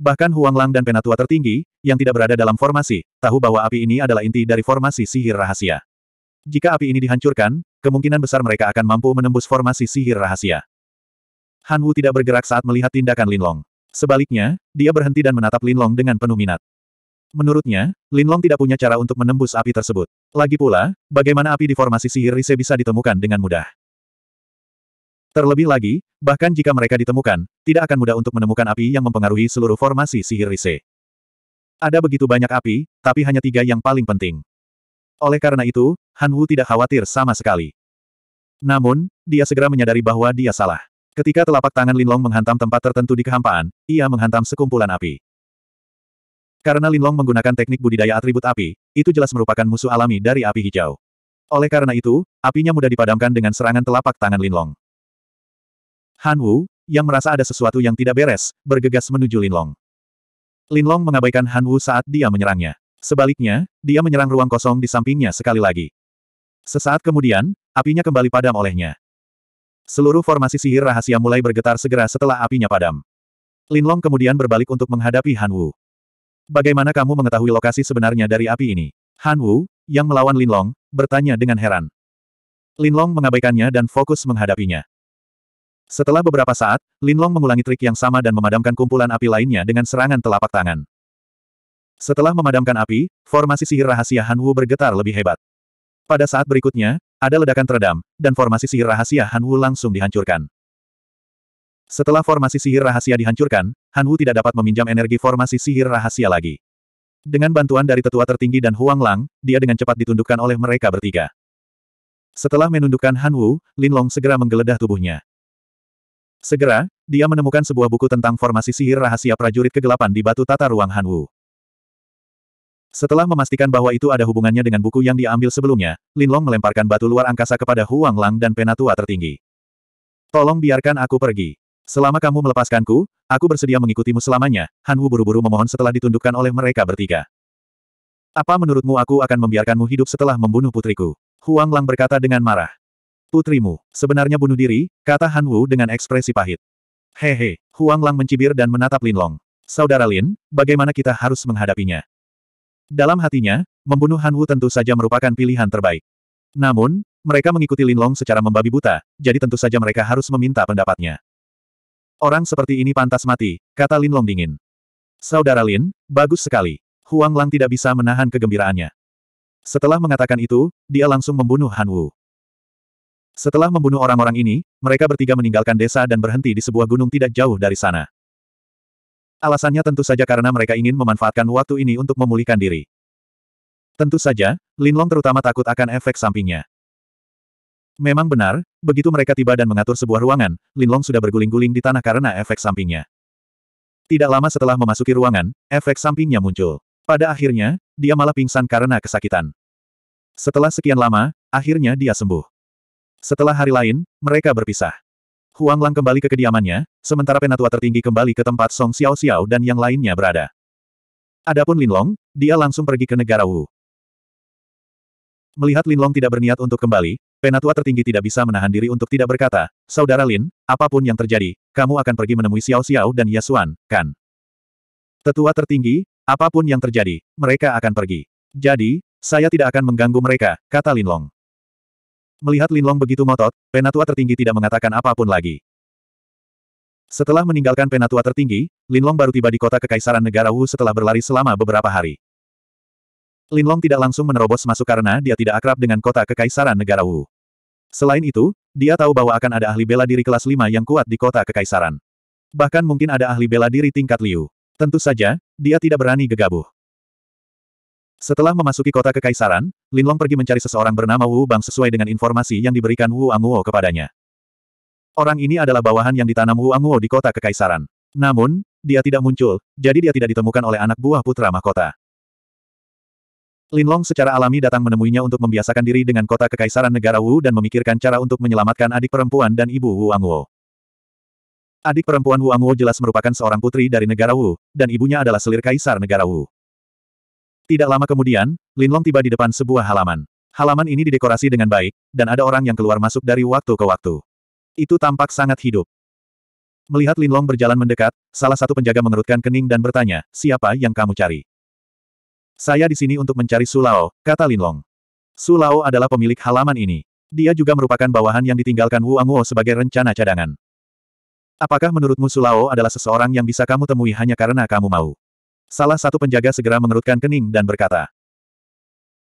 Bahkan Huang Lang dan penatua tertinggi, yang tidak berada dalam formasi, tahu bahwa api ini adalah inti dari formasi sihir rahasia. Jika api ini dihancurkan, kemungkinan besar mereka akan mampu menembus formasi sihir rahasia. Han Wu tidak bergerak saat melihat tindakan Lin Long. Sebaliknya, dia berhenti dan menatap Lin Long dengan penuh minat. Menurutnya, Linlong tidak punya cara untuk menembus api tersebut. Lagi pula, bagaimana api di formasi sihir Rise bisa ditemukan dengan mudah? Terlebih lagi, bahkan jika mereka ditemukan, tidak akan mudah untuk menemukan api yang mempengaruhi seluruh formasi sihir Rise. Ada begitu banyak api, tapi hanya tiga yang paling penting. Oleh karena itu, Han Wu tidak khawatir sama sekali. Namun, dia segera menyadari bahwa dia salah. Ketika telapak tangan Linlong menghantam tempat tertentu di kehampaan, ia menghantam sekumpulan api. Karena Linlong menggunakan teknik budidaya atribut api, itu jelas merupakan musuh alami dari api hijau. Oleh karena itu, apinya mudah dipadamkan dengan serangan telapak tangan Linlong. Han Wu, yang merasa ada sesuatu yang tidak beres, bergegas menuju Linlong. Linlong mengabaikan Han Wu saat dia menyerangnya. Sebaliknya, dia menyerang ruang kosong di sampingnya sekali lagi. Sesaat kemudian, apinya kembali padam olehnya. Seluruh formasi sihir rahasia mulai bergetar segera setelah apinya padam. Linlong kemudian berbalik untuk menghadapi Han Wu. Bagaimana kamu mengetahui lokasi sebenarnya dari api ini? Han Wu, yang melawan Lin Long, bertanya dengan heran. Lin Long mengabaikannya dan fokus menghadapinya. Setelah beberapa saat, Lin Long mengulangi trik yang sama dan memadamkan kumpulan api lainnya dengan serangan telapak tangan. Setelah memadamkan api, formasi sihir rahasia Han Wu bergetar lebih hebat. Pada saat berikutnya, ada ledakan teredam, dan formasi sihir rahasia Han Wu langsung dihancurkan. Setelah formasi sihir rahasia dihancurkan, Han Wu tidak dapat meminjam energi formasi sihir rahasia lagi. Dengan bantuan dari tetua tertinggi dan Huang Lang, dia dengan cepat ditundukkan oleh mereka bertiga. Setelah menundukkan Han Wu, Lin Long segera menggeledah tubuhnya. Segera, dia menemukan sebuah buku tentang formasi sihir rahasia prajurit kegelapan di batu tata ruang Han Wu. Setelah memastikan bahwa itu ada hubungannya dengan buku yang diambil sebelumnya, Lin Long melemparkan batu luar angkasa kepada Huang Lang dan penatua tertinggi. Tolong biarkan aku pergi. Selama kamu melepaskanku, aku bersedia mengikutimu selamanya, Hanwu buru-buru memohon setelah ditundukkan oleh mereka bertiga. Apa menurutmu aku akan membiarkanmu hidup setelah membunuh putriku? Huang Lang berkata dengan marah. Putrimu, sebenarnya bunuh diri, kata Han Wu dengan ekspresi pahit. Hehe, Huang Lang mencibir dan menatap Lin Long. Saudara Lin, bagaimana kita harus menghadapinya? Dalam hatinya, membunuh Han Wu tentu saja merupakan pilihan terbaik. Namun, mereka mengikuti Lin Long secara membabi buta, jadi tentu saja mereka harus meminta pendapatnya. Orang seperti ini pantas mati, kata Lin Long dingin. Saudara Lin, bagus sekali. Huang Lang tidak bisa menahan kegembiraannya. Setelah mengatakan itu, dia langsung membunuh Han Wu. Setelah membunuh orang-orang ini, mereka bertiga meninggalkan desa dan berhenti di sebuah gunung tidak jauh dari sana. Alasannya tentu saja karena mereka ingin memanfaatkan waktu ini untuk memulihkan diri. Tentu saja, Lin Long terutama takut akan efek sampingnya. Memang benar, begitu mereka tiba dan mengatur sebuah ruangan, Linlong sudah berguling-guling di tanah karena efek sampingnya. Tidak lama setelah memasuki ruangan, efek sampingnya muncul. Pada akhirnya, dia malah pingsan karena kesakitan. Setelah sekian lama, akhirnya dia sembuh. Setelah hari lain, mereka berpisah. Huang Lang kembali ke kediamannya, sementara penatua tertinggi kembali ke tempat Song Xiao Xiao dan yang lainnya berada. Adapun Linlong, dia langsung pergi ke negara Wu. Melihat Linlong tidak berniat untuk kembali, Penatua tertinggi tidak bisa menahan diri untuk tidak berkata, Saudara Lin, apapun yang terjadi, kamu akan pergi menemui Xiao Xiao dan Yasuan, kan? Tetua tertinggi, apapun yang terjadi, mereka akan pergi. Jadi, saya tidak akan mengganggu mereka, kata Lin Long. Melihat Lin Long begitu ngotot, penatua tertinggi tidak mengatakan apapun lagi. Setelah meninggalkan penatua tertinggi, Lin Long baru tiba di kota kekaisaran negara Wu setelah berlari selama beberapa hari. Lin Long tidak langsung menerobos masuk karena dia tidak akrab dengan kota kekaisaran negara Wu. Selain itu, dia tahu bahwa akan ada ahli bela diri kelas 5 yang kuat di kota kekaisaran. Bahkan mungkin ada ahli bela diri tingkat Liu. Tentu saja, dia tidak berani gegabah. Setelah memasuki kota kekaisaran, Linlong pergi mencari seseorang bernama Wu Bang sesuai dengan informasi yang diberikan Wu Anguo kepadanya. Orang ini adalah bawahan yang ditanam Wu Anguo di kota kekaisaran. Namun, dia tidak muncul, jadi dia tidak ditemukan oleh anak buah putra mahkota. Linlong secara alami datang menemuinya untuk membiasakan diri dengan kota kekaisaran negara Wu dan memikirkan cara untuk menyelamatkan adik perempuan dan ibu Wu Anguo. Adik perempuan Wu Anguo jelas merupakan seorang putri dari negara Wu, dan ibunya adalah selir kaisar negara Wu. Tidak lama kemudian, Linlong tiba di depan sebuah halaman. Halaman ini didekorasi dengan baik, dan ada orang yang keluar masuk dari waktu ke waktu. Itu tampak sangat hidup. Melihat Linlong berjalan mendekat, salah satu penjaga mengerutkan kening dan bertanya, siapa yang kamu cari? Saya di sini untuk mencari Sulao, kata Linlong. Sulao adalah pemilik halaman ini. Dia juga merupakan bawahan yang ditinggalkan Wu Anguo sebagai rencana cadangan. Apakah menurutmu Sulao adalah seseorang yang bisa kamu temui hanya karena kamu mau? Salah satu penjaga segera mengerutkan kening dan berkata.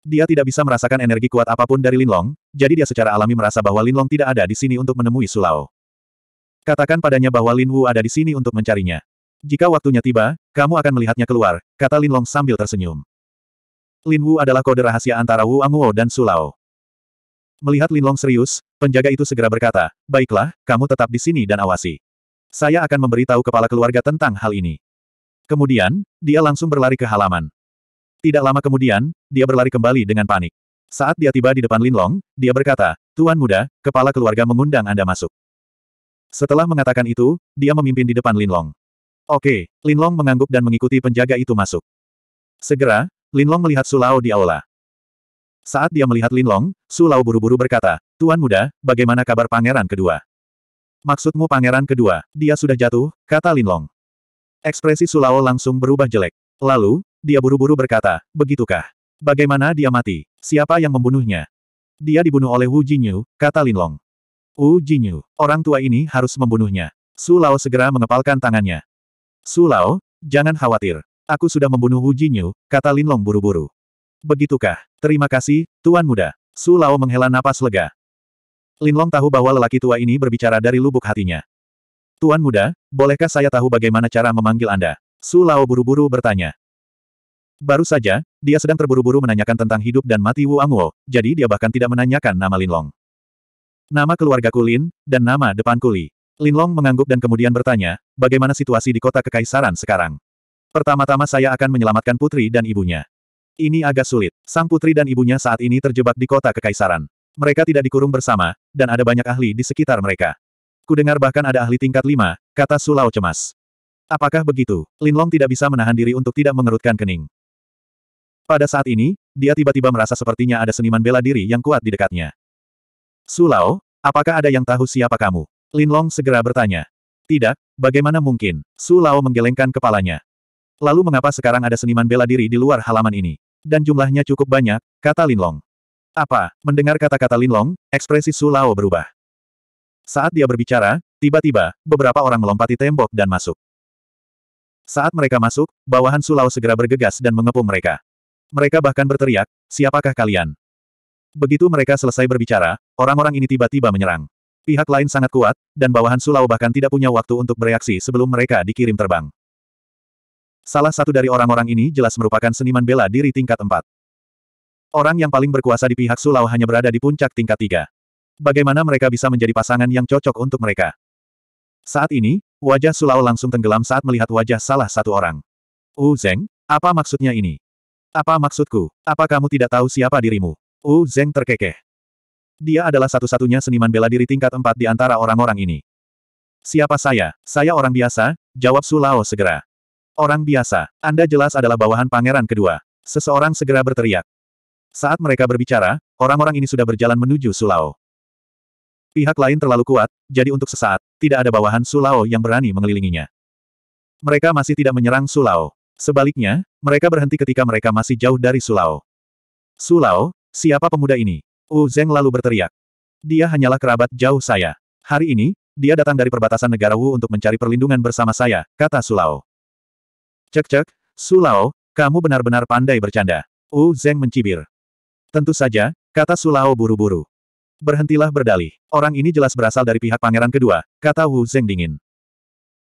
Dia tidak bisa merasakan energi kuat apapun dari Linlong, jadi dia secara alami merasa bahwa Linlong tidak ada di sini untuk menemui Sulao. Katakan padanya bahwa Lin Wu ada di sini untuk mencarinya. Jika waktunya tiba, kamu akan melihatnya keluar, kata Linlong sambil tersenyum. Lin Wu adalah kode rahasia antara Wu Anguo dan Sulao. Melihat Lin Long serius, penjaga itu segera berkata, Baiklah, kamu tetap di sini dan awasi. Saya akan memberitahu kepala keluarga tentang hal ini. Kemudian, dia langsung berlari ke halaman. Tidak lama kemudian, dia berlari kembali dengan panik. Saat dia tiba di depan Lin Long, dia berkata, Tuan muda, kepala keluarga mengundang Anda masuk. Setelah mengatakan itu, dia memimpin di depan Lin Long. Oke, Lin Long mengangguk dan mengikuti penjaga itu masuk. Segera, Linlong melihat Sulao di aula. Saat dia melihat Linlong, Sulao buru-buru berkata, Tuan muda, bagaimana kabar pangeran kedua? Maksudmu pangeran kedua, dia sudah jatuh, kata Linlong. Ekspresi Sulao langsung berubah jelek. Lalu, dia buru-buru berkata, begitukah? Bagaimana dia mati? Siapa yang membunuhnya? Dia dibunuh oleh Wu Jinyu, kata Linlong. Wu Jinyu, orang tua ini harus membunuhnya. Sulao segera mengepalkan tangannya. Sulao, jangan khawatir. Aku sudah membunuh Wu Jinyu, kata Linlong buru-buru. Begitukah? Terima kasih, Tuan Muda. Su Lao menghela napas lega. Linlong tahu bahwa lelaki tua ini berbicara dari lubuk hatinya. Tuan Muda, bolehkah saya tahu bagaimana cara memanggil Anda? Su Lao buru-buru bertanya. Baru saja, dia sedang terburu-buru menanyakan tentang hidup dan mati Wu Anguo, jadi dia bahkan tidak menanyakan nama Linlong. Nama keluargaku Lin, dan nama depanku Li. Linlong mengangguk dan kemudian bertanya, bagaimana situasi di kota kekaisaran sekarang? Pertama-tama saya akan menyelamatkan putri dan ibunya. Ini agak sulit. Sang putri dan ibunya saat ini terjebak di kota kekaisaran. Mereka tidak dikurung bersama, dan ada banyak ahli di sekitar mereka. Kudengar bahkan ada ahli tingkat lima, kata Sulau cemas. Apakah begitu? Linlong tidak bisa menahan diri untuk tidak mengerutkan kening. Pada saat ini, dia tiba-tiba merasa sepertinya ada seniman bela diri yang kuat di dekatnya. Sulao, apakah ada yang tahu siapa kamu? Linlong segera bertanya. Tidak, bagaimana mungkin? Sulao menggelengkan kepalanya. Lalu mengapa sekarang ada seniman bela diri di luar halaman ini? Dan jumlahnya cukup banyak, kata Linlong. Apa? Mendengar kata-kata Linlong, ekspresi Su Lao berubah. Saat dia berbicara, tiba-tiba, beberapa orang melompati tembok dan masuk. Saat mereka masuk, bawahan Su Lao segera bergegas dan mengepung mereka. Mereka bahkan berteriak, siapakah kalian? Begitu mereka selesai berbicara, orang-orang ini tiba-tiba menyerang. Pihak lain sangat kuat, dan bawahan Su bahkan tidak punya waktu untuk bereaksi sebelum mereka dikirim terbang. Salah satu dari orang-orang ini jelas merupakan seniman bela diri tingkat 4. Orang yang paling berkuasa di pihak Sulau hanya berada di puncak tingkat 3. Bagaimana mereka bisa menjadi pasangan yang cocok untuk mereka? Saat ini, wajah Sulau langsung tenggelam saat melihat wajah salah satu orang. Wu Zeng, apa maksudnya ini? Apa maksudku? Apa kamu tidak tahu siapa dirimu? Wu Zeng terkekeh. Dia adalah satu-satunya seniman bela diri tingkat 4 di antara orang-orang ini. Siapa saya? Saya orang biasa, jawab Sulao segera. Orang biasa, Anda jelas adalah bawahan pangeran kedua. Seseorang segera berteriak. Saat mereka berbicara, orang-orang ini sudah berjalan menuju Sulao. Pihak lain terlalu kuat, jadi untuk sesaat, tidak ada bawahan Sulao yang berani mengelilinginya. Mereka masih tidak menyerang Sulao. Sebaliknya, mereka berhenti ketika mereka masih jauh dari Sulao. Sulao, siapa pemuda ini? Wu Zeng lalu berteriak. Dia hanyalah kerabat jauh saya. Hari ini, dia datang dari perbatasan negara Wu untuk mencari perlindungan bersama saya, kata Sulao. Cek-cek, Sulao, kamu benar-benar pandai bercanda. Wu Zeng mencibir. Tentu saja, kata Sulao buru-buru. Berhentilah berdalih. Orang ini jelas berasal dari pihak pangeran kedua, kata Wu Zeng dingin.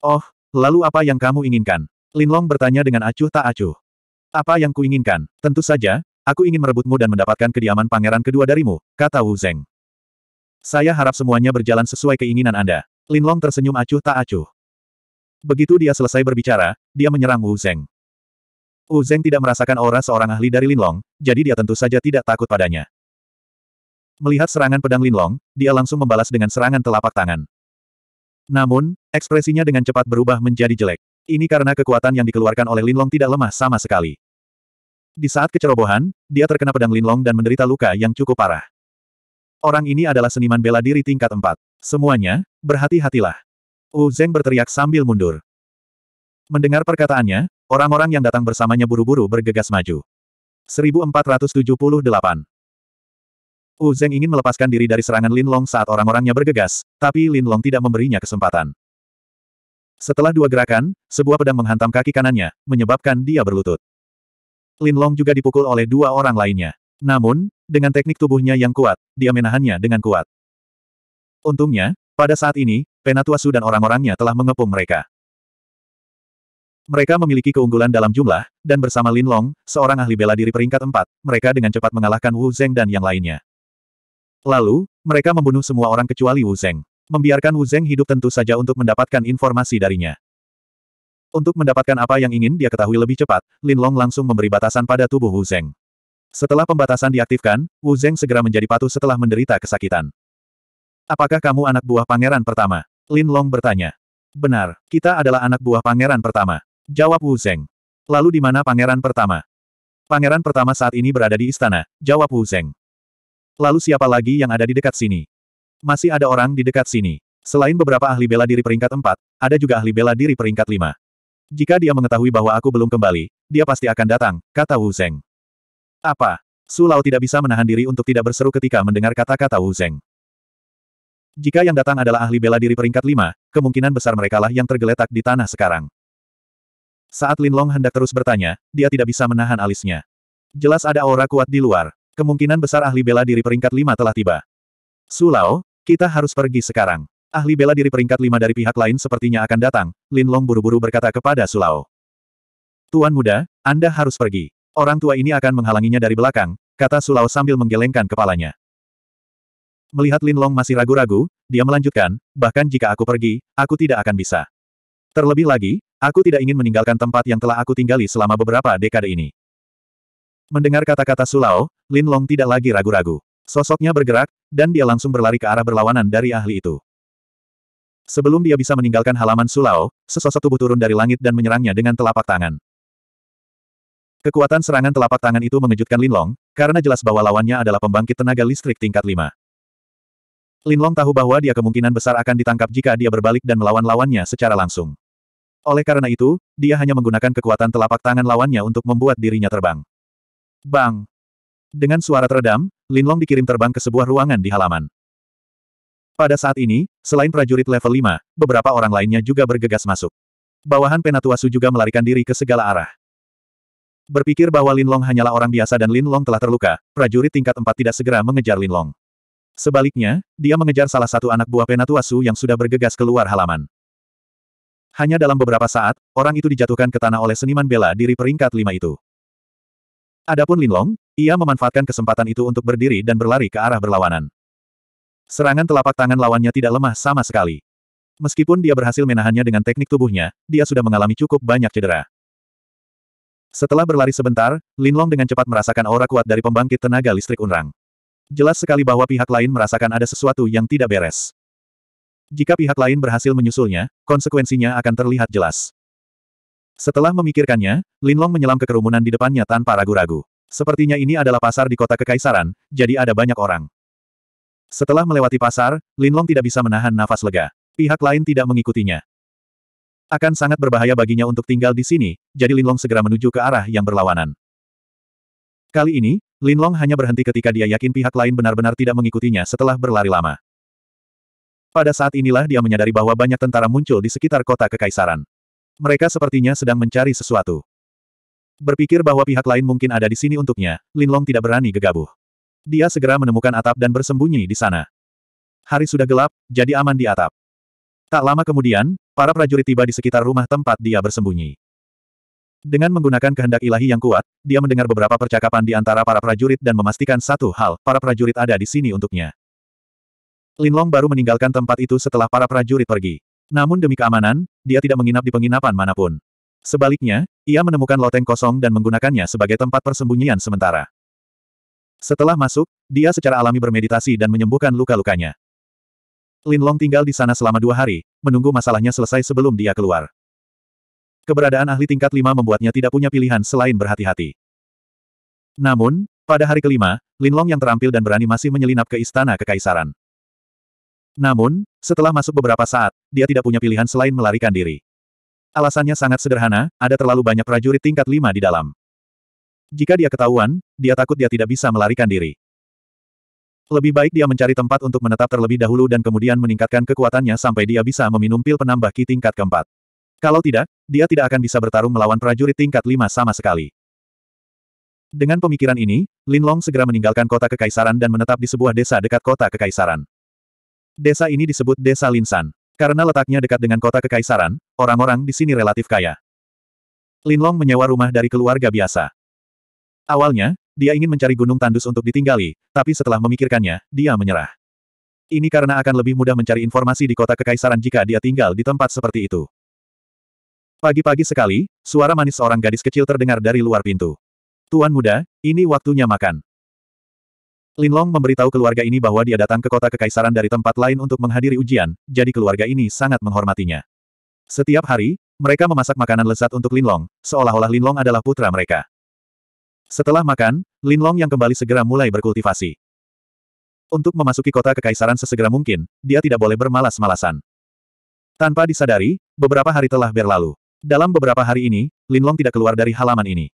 Oh, lalu apa yang kamu inginkan? Linlong bertanya dengan acuh tak acuh. Apa yang kuinginkan? Tentu saja, aku ingin merebutmu dan mendapatkan kediaman pangeran kedua darimu, kata Wu Zeng. Saya harap semuanya berjalan sesuai keinginan Anda. Linlong tersenyum acuh tak acuh. Begitu dia selesai berbicara, dia menyerang Wu Zeng. Wu Zeng tidak merasakan aura seorang ahli dari Linlong, jadi dia tentu saja tidak takut padanya. Melihat serangan pedang Linlong, dia langsung membalas dengan serangan telapak tangan. Namun, ekspresinya dengan cepat berubah menjadi jelek. Ini karena kekuatan yang dikeluarkan oleh Linlong tidak lemah sama sekali. Di saat kecerobohan, dia terkena pedang Linlong dan menderita luka yang cukup parah. Orang ini adalah seniman bela diri tingkat 4. Semuanya, berhati-hatilah. U Zeng berteriak sambil mundur. Mendengar perkataannya, orang-orang yang datang bersamanya buru-buru bergegas maju. 1478 U Zeng ingin melepaskan diri dari serangan Lin Long saat orang-orangnya bergegas, tapi Lin Long tidak memberinya kesempatan. Setelah dua gerakan, sebuah pedang menghantam kaki kanannya, menyebabkan dia berlutut. Lin Long juga dipukul oleh dua orang lainnya. Namun, dengan teknik tubuhnya yang kuat, dia menahannya dengan kuat. Untungnya, pada saat ini, Penatuasu dan orang-orangnya telah mengepung mereka. Mereka memiliki keunggulan dalam jumlah, dan bersama Lin Long, seorang ahli bela diri peringkat empat, mereka dengan cepat mengalahkan Wu Zeng dan yang lainnya. Lalu, mereka membunuh semua orang kecuali Wu Zeng. Membiarkan Wu Zeng hidup tentu saja untuk mendapatkan informasi darinya. Untuk mendapatkan apa yang ingin dia ketahui lebih cepat, Lin Long langsung memberi batasan pada tubuh Wu Zeng. Setelah pembatasan diaktifkan, Wu Zeng segera menjadi patuh setelah menderita kesakitan. Apakah kamu anak buah pangeran pertama? Lin Long bertanya. Benar, kita adalah anak buah pangeran pertama. Jawab Wu Zeng. Lalu di mana pangeran pertama? Pangeran pertama saat ini berada di istana, jawab Wu Zeng. Lalu siapa lagi yang ada di dekat sini? Masih ada orang di dekat sini. Selain beberapa ahli bela diri peringkat 4, ada juga ahli bela diri peringkat 5. Jika dia mengetahui bahwa aku belum kembali, dia pasti akan datang, kata Wu Zeng. Apa? Su Lao tidak bisa menahan diri untuk tidak berseru ketika mendengar kata-kata Wu Zeng. Jika yang datang adalah ahli bela diri peringkat 5, kemungkinan besar merekalah yang tergeletak di tanah sekarang. Saat Linlong hendak terus bertanya, dia tidak bisa menahan alisnya. Jelas ada aura kuat di luar. Kemungkinan besar ahli bela diri peringkat 5 telah tiba. Sulao, kita harus pergi sekarang. Ahli bela diri peringkat 5 dari pihak lain sepertinya akan datang, Linlong buru-buru berkata kepada Sulao. Tuan muda, Anda harus pergi. Orang tua ini akan menghalanginya dari belakang, kata Sulao sambil menggelengkan kepalanya. Melihat Lin Long masih ragu-ragu, dia melanjutkan, bahkan jika aku pergi, aku tidak akan bisa. Terlebih lagi, aku tidak ingin meninggalkan tempat yang telah aku tinggali selama beberapa dekade ini. Mendengar kata-kata Sulao, Lin Long tidak lagi ragu-ragu. Sosoknya bergerak, dan dia langsung berlari ke arah berlawanan dari ahli itu. Sebelum dia bisa meninggalkan halaman Sulao, sesosok tubuh turun dari langit dan menyerangnya dengan telapak tangan. Kekuatan serangan telapak tangan itu mengejutkan Lin Long, karena jelas bahwa lawannya adalah pembangkit tenaga listrik tingkat 5. Linlong tahu bahwa dia kemungkinan besar akan ditangkap jika dia berbalik dan melawan lawannya secara langsung. Oleh karena itu, dia hanya menggunakan kekuatan telapak tangan lawannya untuk membuat dirinya terbang. Bang! Dengan suara teredam, Linlong dikirim terbang ke sebuah ruangan di halaman. Pada saat ini, selain prajurit level 5, beberapa orang lainnya juga bergegas masuk. Bawahan Penatuasu juga melarikan diri ke segala arah. Berpikir bahwa Linlong hanyalah orang biasa dan Linlong telah terluka, prajurit tingkat 4 tidak segera mengejar Linlong. Sebaliknya, dia mengejar salah satu anak buah Penatuasu yang sudah bergegas keluar halaman. Hanya dalam beberapa saat, orang itu dijatuhkan ke tanah oleh seniman bela diri peringkat lima itu. Adapun Linlong, ia memanfaatkan kesempatan itu untuk berdiri dan berlari ke arah berlawanan. Serangan telapak tangan lawannya tidak lemah sama sekali. Meskipun dia berhasil menahannya dengan teknik tubuhnya, dia sudah mengalami cukup banyak cedera. Setelah berlari sebentar, Linlong dengan cepat merasakan aura kuat dari pembangkit tenaga listrik Unrang. Jelas sekali bahwa pihak lain merasakan ada sesuatu yang tidak beres. Jika pihak lain berhasil menyusulnya, konsekuensinya akan terlihat jelas. Setelah memikirkannya, Linlong menyelam ke kerumunan di depannya tanpa ragu-ragu. Sepertinya ini adalah pasar di kota kekaisaran, jadi ada banyak orang. Setelah melewati pasar, Linlong tidak bisa menahan nafas lega. Pihak lain tidak mengikutinya. Akan sangat berbahaya baginya untuk tinggal di sini, jadi Linlong segera menuju ke arah yang berlawanan. Kali ini, Linlong hanya berhenti ketika dia yakin pihak lain benar-benar tidak mengikutinya setelah berlari lama. Pada saat inilah dia menyadari bahwa banyak tentara muncul di sekitar kota kekaisaran. Mereka sepertinya sedang mencari sesuatu. Berpikir bahwa pihak lain mungkin ada di sini untuknya, Linlong tidak berani gegabah. Dia segera menemukan atap dan bersembunyi di sana. Hari sudah gelap, jadi aman di atap. Tak lama kemudian, para prajurit tiba di sekitar rumah tempat dia bersembunyi. Dengan menggunakan kehendak ilahi yang kuat, dia mendengar beberapa percakapan di antara para prajurit dan memastikan satu hal, para prajurit ada di sini untuknya. Linlong baru meninggalkan tempat itu setelah para prajurit pergi. Namun demi keamanan, dia tidak menginap di penginapan manapun. Sebaliknya, ia menemukan loteng kosong dan menggunakannya sebagai tempat persembunyian sementara. Setelah masuk, dia secara alami bermeditasi dan menyembuhkan luka-lukanya. Linlong tinggal di sana selama dua hari, menunggu masalahnya selesai sebelum dia keluar. Keberadaan ahli tingkat lima membuatnya tidak punya pilihan selain berhati-hati. Namun, pada hari kelima, Linlong yang terampil dan berani masih menyelinap ke istana kekaisaran. Namun, setelah masuk beberapa saat, dia tidak punya pilihan selain melarikan diri. Alasannya sangat sederhana, ada terlalu banyak prajurit tingkat lima di dalam. Jika dia ketahuan, dia takut dia tidak bisa melarikan diri. Lebih baik dia mencari tempat untuk menetap terlebih dahulu dan kemudian meningkatkan kekuatannya sampai dia bisa meminum pil penambah ki tingkat keempat. Kalau tidak, dia tidak akan bisa bertarung melawan prajurit tingkat lima sama sekali. Dengan pemikiran ini, Lin Long segera meninggalkan kota kekaisaran dan menetap di sebuah desa dekat kota kekaisaran. Desa ini disebut Desa Linsan. Karena letaknya dekat dengan kota kekaisaran, orang-orang di sini relatif kaya. Lin Long menyewa rumah dari keluarga biasa. Awalnya, dia ingin mencari gunung tandus untuk ditinggali, tapi setelah memikirkannya, dia menyerah. Ini karena akan lebih mudah mencari informasi di kota kekaisaran jika dia tinggal di tempat seperti itu. Pagi-pagi sekali, suara manis seorang gadis kecil terdengar dari luar pintu. Tuan muda, ini waktunya makan. Linlong memberitahu keluarga ini bahwa dia datang ke kota kekaisaran dari tempat lain untuk menghadiri ujian, jadi keluarga ini sangat menghormatinya. Setiap hari, mereka memasak makanan lezat untuk Linlong, seolah-olah Linlong adalah putra mereka. Setelah makan, Linlong yang kembali segera mulai berkultivasi. Untuk memasuki kota kekaisaran sesegera mungkin, dia tidak boleh bermalas-malasan. Tanpa disadari, beberapa hari telah berlalu. Dalam beberapa hari ini, Linlong tidak keluar dari halaman ini.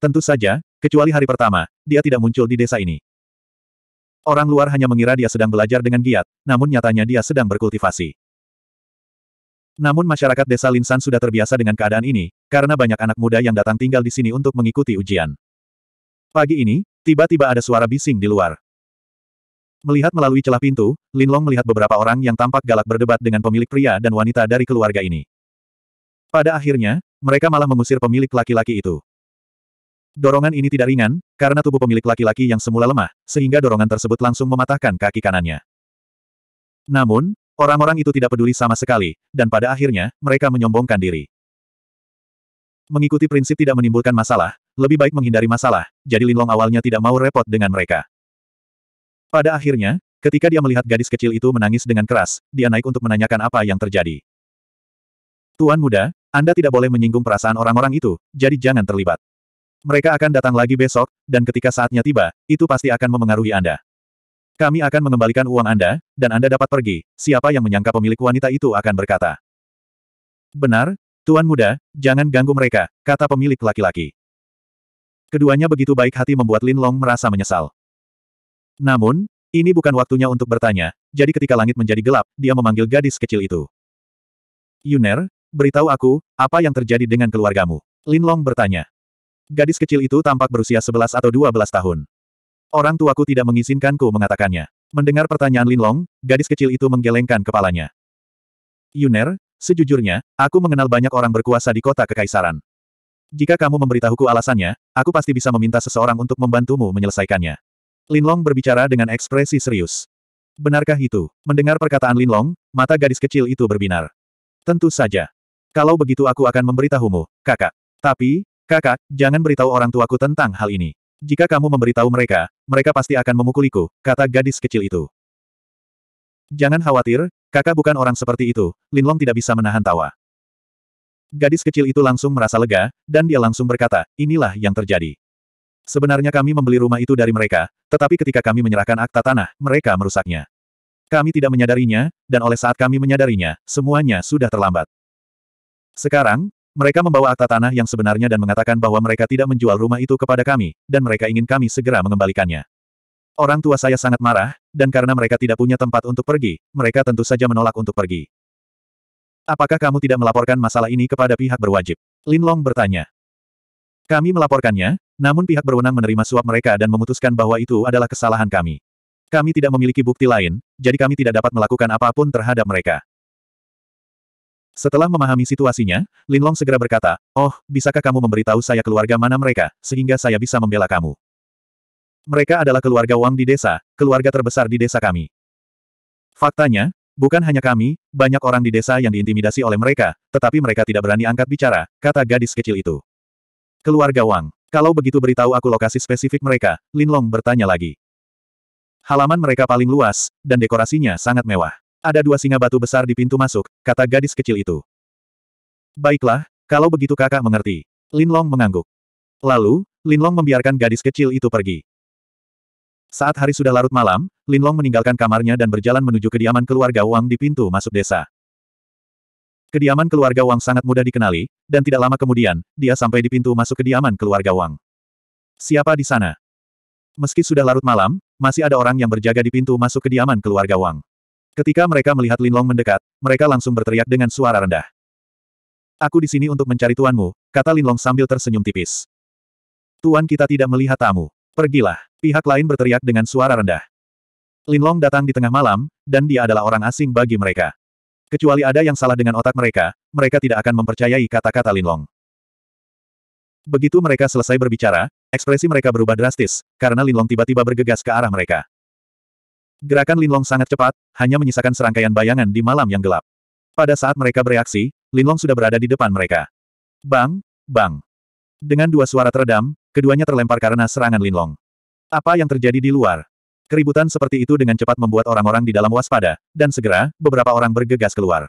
Tentu saja, kecuali hari pertama, dia tidak muncul di desa ini. Orang luar hanya mengira dia sedang belajar dengan giat, namun nyatanya dia sedang berkultivasi. Namun masyarakat desa Linsan sudah terbiasa dengan keadaan ini, karena banyak anak muda yang datang tinggal di sini untuk mengikuti ujian. Pagi ini, tiba-tiba ada suara bising di luar. Melihat melalui celah pintu, Linlong melihat beberapa orang yang tampak galak berdebat dengan pemilik pria dan wanita dari keluarga ini. Pada akhirnya, mereka malah mengusir pemilik laki-laki itu. Dorongan ini tidak ringan, karena tubuh pemilik laki-laki yang semula lemah, sehingga dorongan tersebut langsung mematahkan kaki kanannya. Namun, orang-orang itu tidak peduli sama sekali, dan pada akhirnya, mereka menyombongkan diri. Mengikuti prinsip tidak menimbulkan masalah, lebih baik menghindari masalah, jadi Linlong awalnya tidak mau repot dengan mereka. Pada akhirnya, ketika dia melihat gadis kecil itu menangis dengan keras, dia naik untuk menanyakan apa yang terjadi. Tuan muda, anda tidak boleh menyinggung perasaan orang-orang itu, jadi jangan terlibat. Mereka akan datang lagi besok, dan ketika saatnya tiba, itu pasti akan memengaruhi Anda. Kami akan mengembalikan uang Anda, dan Anda dapat pergi, siapa yang menyangka pemilik wanita itu akan berkata. Benar, Tuan Muda, jangan ganggu mereka, kata pemilik laki-laki. Keduanya begitu baik hati membuat Lin Long merasa menyesal. Namun, ini bukan waktunya untuk bertanya, jadi ketika langit menjadi gelap, dia memanggil gadis kecil itu. Yuner, Beritahu aku, apa yang terjadi dengan keluargamu? Lin Long bertanya. Gadis kecil itu tampak berusia 11 atau 12 tahun. Orang tuaku tidak mengizinkanku mengatakannya. Mendengar pertanyaan Lin Long, gadis kecil itu menggelengkan kepalanya. Yuner, sejujurnya, aku mengenal banyak orang berkuasa di kota kekaisaran. Jika kamu memberitahuku alasannya, aku pasti bisa meminta seseorang untuk membantumu menyelesaikannya. Linlong berbicara dengan ekspresi serius. Benarkah itu? Mendengar perkataan Linlong, mata gadis kecil itu berbinar. Tentu saja. Kalau begitu aku akan memberitahumu, kakak. Tapi, kakak, jangan beritahu orang tuaku tentang hal ini. Jika kamu memberitahu mereka, mereka pasti akan memukuliku, kata gadis kecil itu. Jangan khawatir, kakak bukan orang seperti itu, Linlong tidak bisa menahan tawa. Gadis kecil itu langsung merasa lega, dan dia langsung berkata, inilah yang terjadi. Sebenarnya kami membeli rumah itu dari mereka, tetapi ketika kami menyerahkan akta tanah, mereka merusaknya. Kami tidak menyadarinya, dan oleh saat kami menyadarinya, semuanya sudah terlambat. Sekarang, mereka membawa akta tanah yang sebenarnya dan mengatakan bahwa mereka tidak menjual rumah itu kepada kami, dan mereka ingin kami segera mengembalikannya. Orang tua saya sangat marah, dan karena mereka tidak punya tempat untuk pergi, mereka tentu saja menolak untuk pergi. Apakah kamu tidak melaporkan masalah ini kepada pihak berwajib? Lin Long bertanya. Kami melaporkannya, namun pihak berwenang menerima suap mereka dan memutuskan bahwa itu adalah kesalahan kami. Kami tidak memiliki bukti lain, jadi kami tidak dapat melakukan apapun terhadap mereka. Setelah memahami situasinya, Linlong segera berkata, Oh, bisakah kamu memberitahu saya keluarga mana mereka, sehingga saya bisa membela kamu? Mereka adalah keluarga Wang di desa, keluarga terbesar di desa kami. Faktanya, bukan hanya kami, banyak orang di desa yang diintimidasi oleh mereka, tetapi mereka tidak berani angkat bicara, kata gadis kecil itu. Keluarga Wang, kalau begitu beritahu aku lokasi spesifik mereka, Linlong bertanya lagi. Halaman mereka paling luas, dan dekorasinya sangat mewah. Ada dua singa batu besar di pintu masuk, kata gadis kecil itu. Baiklah, kalau begitu kakak mengerti. Linlong mengangguk. Lalu, Linlong membiarkan gadis kecil itu pergi. Saat hari sudah larut malam, Linlong meninggalkan kamarnya dan berjalan menuju kediaman keluarga Wang di pintu masuk desa. Kediaman keluarga Wang sangat mudah dikenali, dan tidak lama kemudian, dia sampai di pintu masuk kediaman keluarga Wang. Siapa di sana? Meski sudah larut malam, masih ada orang yang berjaga di pintu masuk kediaman keluarga Wang. Ketika mereka melihat Linlong mendekat, mereka langsung berteriak dengan suara rendah. Aku di sini untuk mencari tuanmu, kata Linlong sambil tersenyum tipis. Tuan kita tidak melihat tamu. Pergilah. Pihak lain berteriak dengan suara rendah. Linlong datang di tengah malam, dan dia adalah orang asing bagi mereka. Kecuali ada yang salah dengan otak mereka, mereka tidak akan mempercayai kata-kata Linlong. Begitu mereka selesai berbicara, ekspresi mereka berubah drastis, karena Linlong tiba-tiba bergegas ke arah mereka. Gerakan Linlong sangat cepat, hanya menyisakan serangkaian bayangan di malam yang gelap. Pada saat mereka bereaksi, Linlong sudah berada di depan mereka. Bang, bang. Dengan dua suara teredam, keduanya terlempar karena serangan Linlong. Apa yang terjadi di luar? Keributan seperti itu dengan cepat membuat orang-orang di dalam waspada, dan segera, beberapa orang bergegas keluar.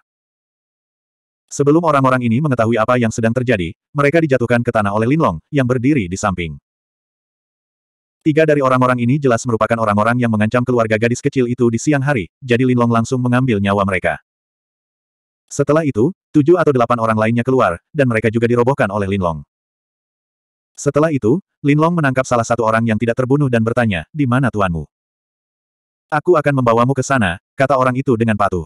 Sebelum orang-orang ini mengetahui apa yang sedang terjadi, mereka dijatuhkan ke tanah oleh Linlong, yang berdiri di samping. Tiga dari orang-orang ini jelas merupakan orang-orang yang mengancam keluarga gadis kecil itu di siang hari, jadi Linlong langsung mengambil nyawa mereka. Setelah itu, tujuh atau delapan orang lainnya keluar, dan mereka juga dirobohkan oleh Linlong. Setelah itu, Linlong menangkap salah satu orang yang tidak terbunuh dan bertanya, di mana tuanmu? Aku akan membawamu ke sana, kata orang itu dengan patuh.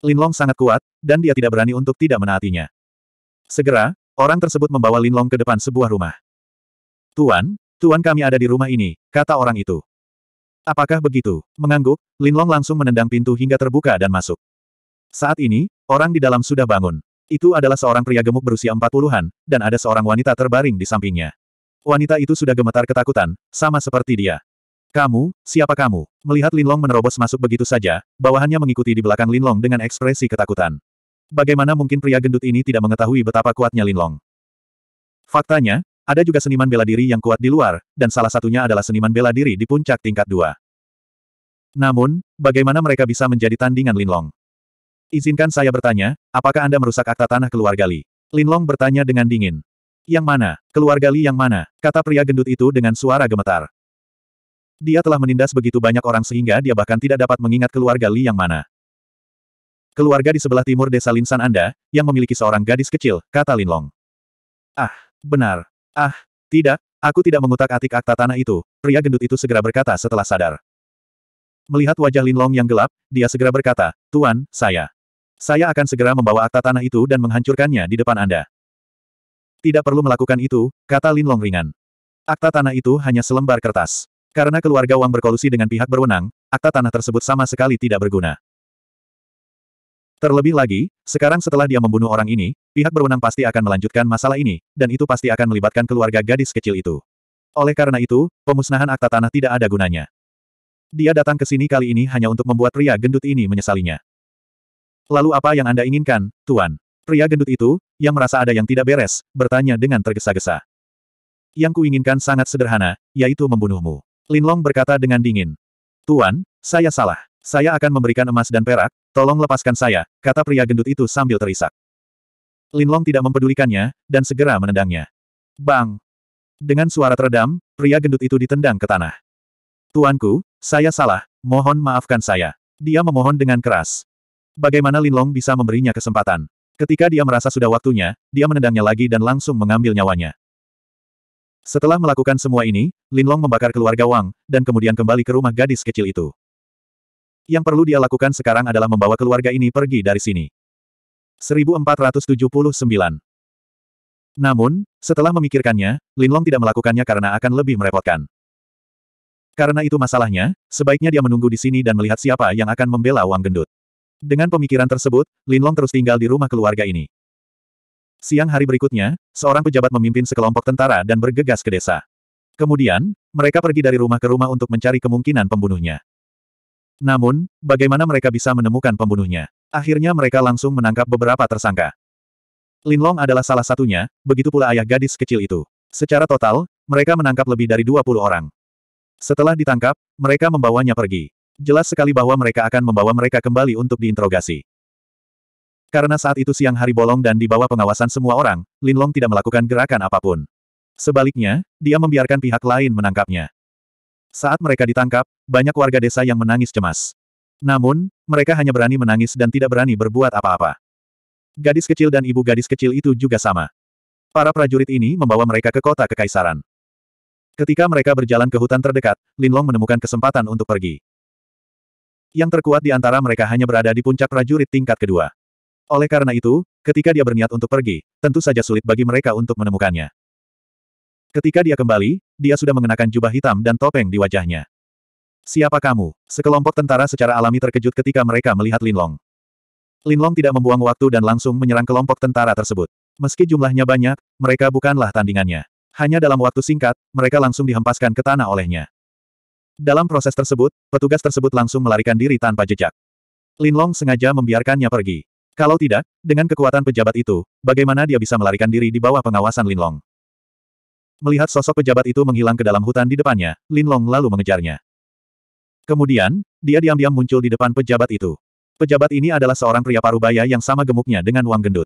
Linlong sangat kuat, dan dia tidak berani untuk tidak menaatinya. Segera, orang tersebut membawa Linlong ke depan sebuah rumah. Tuan, Tuan kami ada di rumah ini, kata orang itu. Apakah begitu? Mengangguk, Linlong langsung menendang pintu hingga terbuka dan masuk. Saat ini, orang di dalam sudah bangun. Itu adalah seorang pria gemuk berusia empat puluhan, dan ada seorang wanita terbaring di sampingnya. Wanita itu sudah gemetar ketakutan, sama seperti dia. Kamu, siapa kamu? Melihat Linlong menerobos masuk begitu saja, bawahannya mengikuti di belakang Linlong dengan ekspresi ketakutan. Bagaimana mungkin pria gendut ini tidak mengetahui betapa kuatnya Linlong? Faktanya, ada juga seniman bela diri yang kuat di luar, dan salah satunya adalah seniman bela diri di puncak tingkat dua. Namun, bagaimana mereka bisa menjadi tandingan Linlong? Izinkan saya bertanya, apakah Anda merusak akta tanah keluarga Li? Linlong bertanya dengan dingin. Yang mana? Keluarga Li yang mana? Kata pria gendut itu dengan suara gemetar. Dia telah menindas begitu banyak orang sehingga dia bahkan tidak dapat mengingat keluarga Li yang mana. Keluarga di sebelah timur desa Linsan Anda, yang memiliki seorang gadis kecil, kata Linlong. Ah, benar. Ah, tidak, aku tidak mengutak-atik akta tanah itu, pria gendut itu segera berkata setelah sadar. Melihat wajah Lin Long yang gelap, dia segera berkata, Tuan, saya. Saya akan segera membawa akta tanah itu dan menghancurkannya di depan Anda. Tidak perlu melakukan itu, kata Lin Long ringan. Akta tanah itu hanya selembar kertas. Karena keluarga Wang berkolusi dengan pihak berwenang, akta tanah tersebut sama sekali tidak berguna. Terlebih lagi, sekarang setelah dia membunuh orang ini, pihak berwenang pasti akan melanjutkan masalah ini, dan itu pasti akan melibatkan keluarga gadis kecil itu. Oleh karena itu, pemusnahan akta tanah tidak ada gunanya. Dia datang ke sini kali ini hanya untuk membuat pria gendut ini menyesalinya. Lalu apa yang Anda inginkan, Tuan? Pria gendut itu, yang merasa ada yang tidak beres, bertanya dengan tergesa-gesa. Yang kuinginkan sangat sederhana, yaitu membunuhmu. Linlong berkata dengan dingin. Tuan, saya salah. Saya akan memberikan emas dan perak, tolong lepaskan saya, kata pria gendut itu sambil terisak. Linlong tidak mempedulikannya, dan segera menendangnya. Bang! Dengan suara teredam, pria gendut itu ditendang ke tanah. Tuanku, saya salah, mohon maafkan saya. Dia memohon dengan keras. Bagaimana Linlong bisa memberinya kesempatan? Ketika dia merasa sudah waktunya, dia menendangnya lagi dan langsung mengambil nyawanya. Setelah melakukan semua ini, Linlong membakar keluarga Wang, dan kemudian kembali ke rumah gadis kecil itu. Yang perlu dia lakukan sekarang adalah membawa keluarga ini pergi dari sini. 1479 Namun, setelah memikirkannya, Linlong tidak melakukannya karena akan lebih merepotkan. Karena itu masalahnya, sebaiknya dia menunggu di sini dan melihat siapa yang akan membela Wang Gendut. Dengan pemikiran tersebut, Linlong terus tinggal di rumah keluarga ini. Siang hari berikutnya, seorang pejabat memimpin sekelompok tentara dan bergegas ke desa. Kemudian, mereka pergi dari rumah ke rumah untuk mencari kemungkinan pembunuhnya. Namun, bagaimana mereka bisa menemukan pembunuhnya? Akhirnya mereka langsung menangkap beberapa tersangka. Linlong adalah salah satunya, begitu pula ayah gadis kecil itu. Secara total, mereka menangkap lebih dari 20 orang. Setelah ditangkap, mereka membawanya pergi. Jelas sekali bahwa mereka akan membawa mereka kembali untuk diinterogasi. Karena saat itu siang hari bolong dan di bawah pengawasan semua orang, Linlong tidak melakukan gerakan apapun. Sebaliknya, dia membiarkan pihak lain menangkapnya. Saat mereka ditangkap, banyak warga desa yang menangis cemas. Namun, mereka hanya berani menangis dan tidak berani berbuat apa-apa. Gadis kecil dan ibu gadis kecil itu juga sama. Para prajurit ini membawa mereka ke kota kekaisaran. Ketika mereka berjalan ke hutan terdekat, Linlong menemukan kesempatan untuk pergi. Yang terkuat di antara mereka hanya berada di puncak prajurit tingkat kedua. Oleh karena itu, ketika dia berniat untuk pergi, tentu saja sulit bagi mereka untuk menemukannya. Ketika dia kembali, dia sudah mengenakan jubah hitam dan topeng di wajahnya. Siapa kamu? Sekelompok tentara secara alami terkejut ketika mereka melihat Linlong. Linlong tidak membuang waktu dan langsung menyerang kelompok tentara tersebut. Meski jumlahnya banyak, mereka bukanlah tandingannya. Hanya dalam waktu singkat, mereka langsung dihempaskan ke tanah olehnya. Dalam proses tersebut, petugas tersebut langsung melarikan diri tanpa jejak. Linlong sengaja membiarkannya pergi. Kalau tidak, dengan kekuatan pejabat itu, bagaimana dia bisa melarikan diri di bawah pengawasan Linlong? Melihat sosok pejabat itu menghilang ke dalam hutan di depannya, Lin Long lalu mengejarnya. Kemudian, dia diam-diam muncul di depan pejabat itu. Pejabat ini adalah seorang pria parubaya yang sama gemuknya dengan Wang Gendut.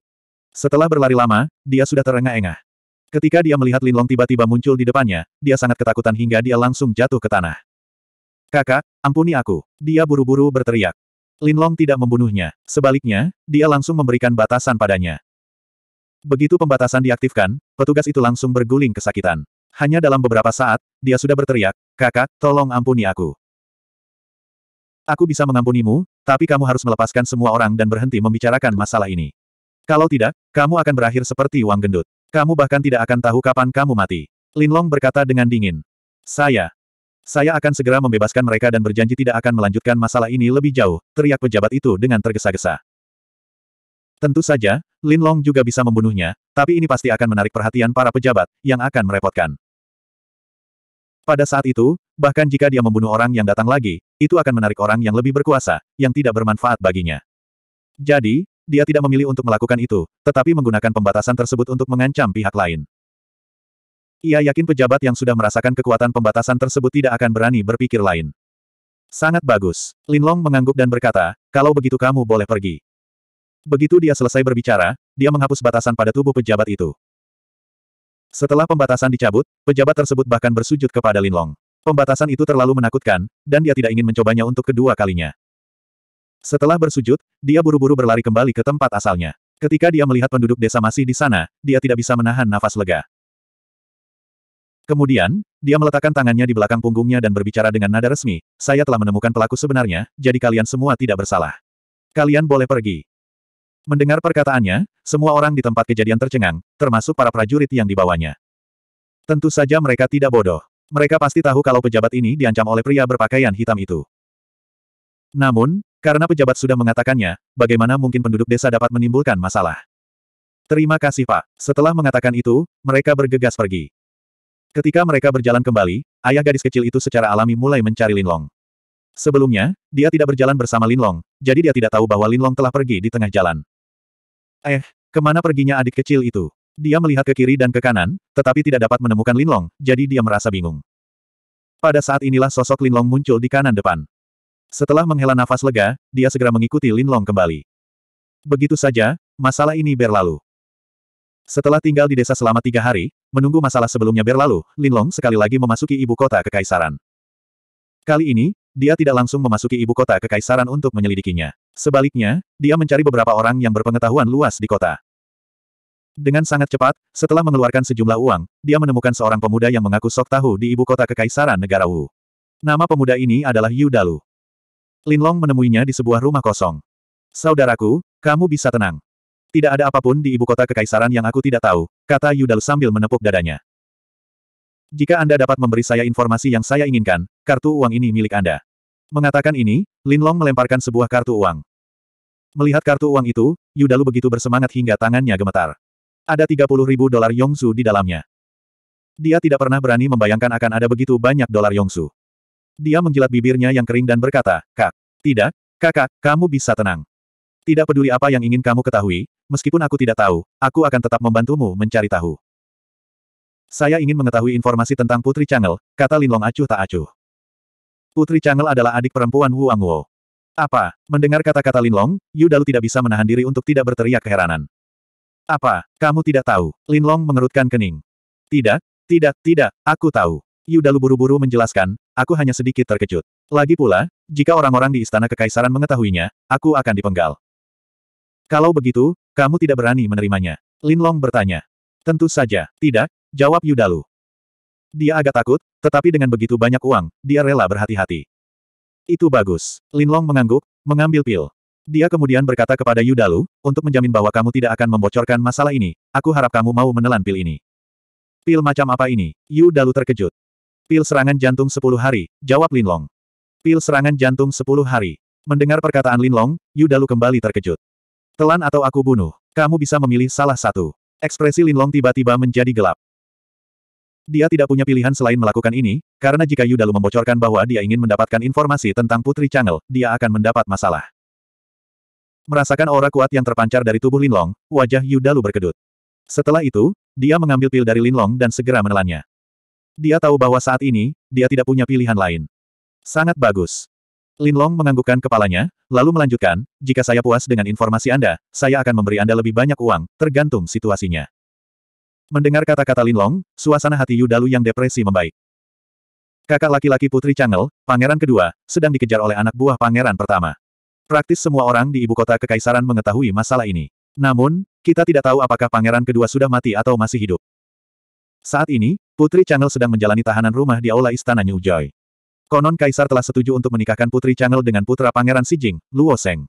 Setelah berlari lama, dia sudah terengah-engah. Ketika dia melihat Lin Long tiba-tiba muncul di depannya, dia sangat ketakutan hingga dia langsung jatuh ke tanah. Kakak, ampuni aku. Dia buru-buru berteriak. Lin Long tidak membunuhnya. Sebaliknya, dia langsung memberikan batasan padanya. Begitu pembatasan diaktifkan, petugas itu langsung berguling kesakitan. Hanya dalam beberapa saat, dia sudah berteriak, kakak, tolong ampuni aku. Aku bisa mengampunimu, tapi kamu harus melepaskan semua orang dan berhenti membicarakan masalah ini. Kalau tidak, kamu akan berakhir seperti uang gendut. Kamu bahkan tidak akan tahu kapan kamu mati. Linlong berkata dengan dingin. Saya, saya akan segera membebaskan mereka dan berjanji tidak akan melanjutkan masalah ini lebih jauh, teriak pejabat itu dengan tergesa-gesa. Tentu saja, Lin Long juga bisa membunuhnya, tapi ini pasti akan menarik perhatian para pejabat, yang akan merepotkan. Pada saat itu, bahkan jika dia membunuh orang yang datang lagi, itu akan menarik orang yang lebih berkuasa, yang tidak bermanfaat baginya. Jadi, dia tidak memilih untuk melakukan itu, tetapi menggunakan pembatasan tersebut untuk mengancam pihak lain. Ia yakin pejabat yang sudah merasakan kekuatan pembatasan tersebut tidak akan berani berpikir lain. Sangat bagus. Lin Long mengangguk dan berkata, kalau begitu kamu boleh pergi. Begitu dia selesai berbicara, dia menghapus batasan pada tubuh pejabat itu. Setelah pembatasan dicabut, pejabat tersebut bahkan bersujud kepada Linlong. Pembatasan itu terlalu menakutkan, dan dia tidak ingin mencobanya untuk kedua kalinya. Setelah bersujud, dia buru-buru berlari kembali ke tempat asalnya. Ketika dia melihat penduduk desa masih di sana, dia tidak bisa menahan nafas lega. Kemudian, dia meletakkan tangannya di belakang punggungnya dan berbicara dengan nada resmi, saya telah menemukan pelaku sebenarnya, jadi kalian semua tidak bersalah. Kalian boleh pergi. Mendengar perkataannya, semua orang di tempat kejadian tercengang, termasuk para prajurit yang dibawanya. Tentu saja mereka tidak bodoh. Mereka pasti tahu kalau pejabat ini diancam oleh pria berpakaian hitam itu. Namun, karena pejabat sudah mengatakannya, bagaimana mungkin penduduk desa dapat menimbulkan masalah? Terima kasih Pak. Setelah mengatakan itu, mereka bergegas pergi. Ketika mereka berjalan kembali, ayah gadis kecil itu secara alami mulai mencari Linlong. Sebelumnya, dia tidak berjalan bersama Linlong, jadi dia tidak tahu bahwa Linlong telah pergi di tengah jalan. Eh, kemana perginya adik kecil itu? Dia melihat ke kiri dan ke kanan, tetapi tidak dapat menemukan Linlong, jadi dia merasa bingung. Pada saat inilah sosok Linlong muncul di kanan depan. Setelah menghela nafas lega, dia segera mengikuti Linlong kembali. Begitu saja, masalah ini berlalu. Setelah tinggal di desa selama tiga hari, menunggu masalah sebelumnya berlalu, Linlong sekali lagi memasuki ibu kota kekaisaran. Kali ini, dia tidak langsung memasuki ibu kota kekaisaran untuk menyelidikinya. Sebaliknya, dia mencari beberapa orang yang berpengetahuan luas di kota. Dengan sangat cepat, setelah mengeluarkan sejumlah uang, dia menemukan seorang pemuda yang mengaku sok tahu di ibu kota kekaisaran negara Wu. Nama pemuda ini adalah Yu Dalu. Lin Long menemuinya di sebuah rumah kosong. Saudaraku, kamu bisa tenang. Tidak ada apapun di ibu kota kekaisaran yang aku tidak tahu, kata Yu Dalu sambil menepuk dadanya. Jika Anda dapat memberi saya informasi yang saya inginkan, kartu uang ini milik Anda. Mengatakan ini, Lin Long melemparkan sebuah kartu uang. Melihat kartu uang itu, Yu Dalu begitu bersemangat hingga tangannya gemetar. Ada 30 ribu dolar Yongsu di dalamnya. Dia tidak pernah berani membayangkan akan ada begitu banyak dolar Yongsu. Dia menjilat bibirnya yang kering dan berkata, Kak, tidak, kakak, kamu bisa tenang. Tidak peduli apa yang ingin kamu ketahui, meskipun aku tidak tahu, aku akan tetap membantumu mencari tahu. Saya ingin mengetahui informasi tentang Putri Changel, kata Linlong acuh tak acuh. Putri Changel adalah adik perempuan Wu Angwo. Apa? Mendengar kata-kata Linlong, Yu Dalu tidak bisa menahan diri untuk tidak berteriak keheranan. Apa? Kamu tidak tahu? Linlong mengerutkan kening. Tidak, tidak, tidak, aku tahu. Yu Dalu buru-buru menjelaskan, aku hanya sedikit terkejut. Lagi pula, jika orang-orang di Istana Kekaisaran mengetahuinya, aku akan dipenggal. Kalau begitu, kamu tidak berani menerimanya. Linlong bertanya. Tentu saja, tidak, jawab Yudalu. Dia agak takut, tetapi dengan begitu banyak uang, dia rela berhati-hati. Itu bagus. Linlong mengangguk, mengambil pil. Dia kemudian berkata kepada Yudalu, untuk menjamin bahwa kamu tidak akan membocorkan masalah ini, aku harap kamu mau menelan pil ini. Pil macam apa ini? Yudalu terkejut. Pil serangan jantung 10 hari, jawab Linlong. Pil serangan jantung 10 hari. Mendengar perkataan Linlong, Yudalu kembali terkejut. Telan atau aku bunuh, kamu bisa memilih salah satu. Ekspresi Linlong tiba-tiba menjadi gelap. Dia tidak punya pilihan selain melakukan ini, karena jika Yudalu membocorkan bahwa dia ingin mendapatkan informasi tentang Putri Changel, dia akan mendapat masalah. Merasakan aura kuat yang terpancar dari tubuh Linlong, wajah Yudalu berkedut. Setelah itu, dia mengambil pil dari Linlong dan segera menelannya. Dia tahu bahwa saat ini, dia tidak punya pilihan lain. Sangat bagus. Lin Long menganggukkan kepalanya, lalu melanjutkan, jika saya puas dengan informasi Anda, saya akan memberi Anda lebih banyak uang, tergantung situasinya. Mendengar kata-kata Lin Long, suasana hati Yu Dalu yang depresi membaik. Kakak laki-laki Putri Changel, pangeran kedua, sedang dikejar oleh anak buah pangeran pertama. Praktis semua orang di ibu kota kekaisaran mengetahui masalah ini. Namun, kita tidak tahu apakah pangeran kedua sudah mati atau masih hidup. Saat ini, Putri Changel sedang menjalani tahanan rumah di aula istana New Joy. Konon Kaisar telah setuju untuk menikahkan Putri Changel dengan putra Pangeran Sijing, Luo Seng.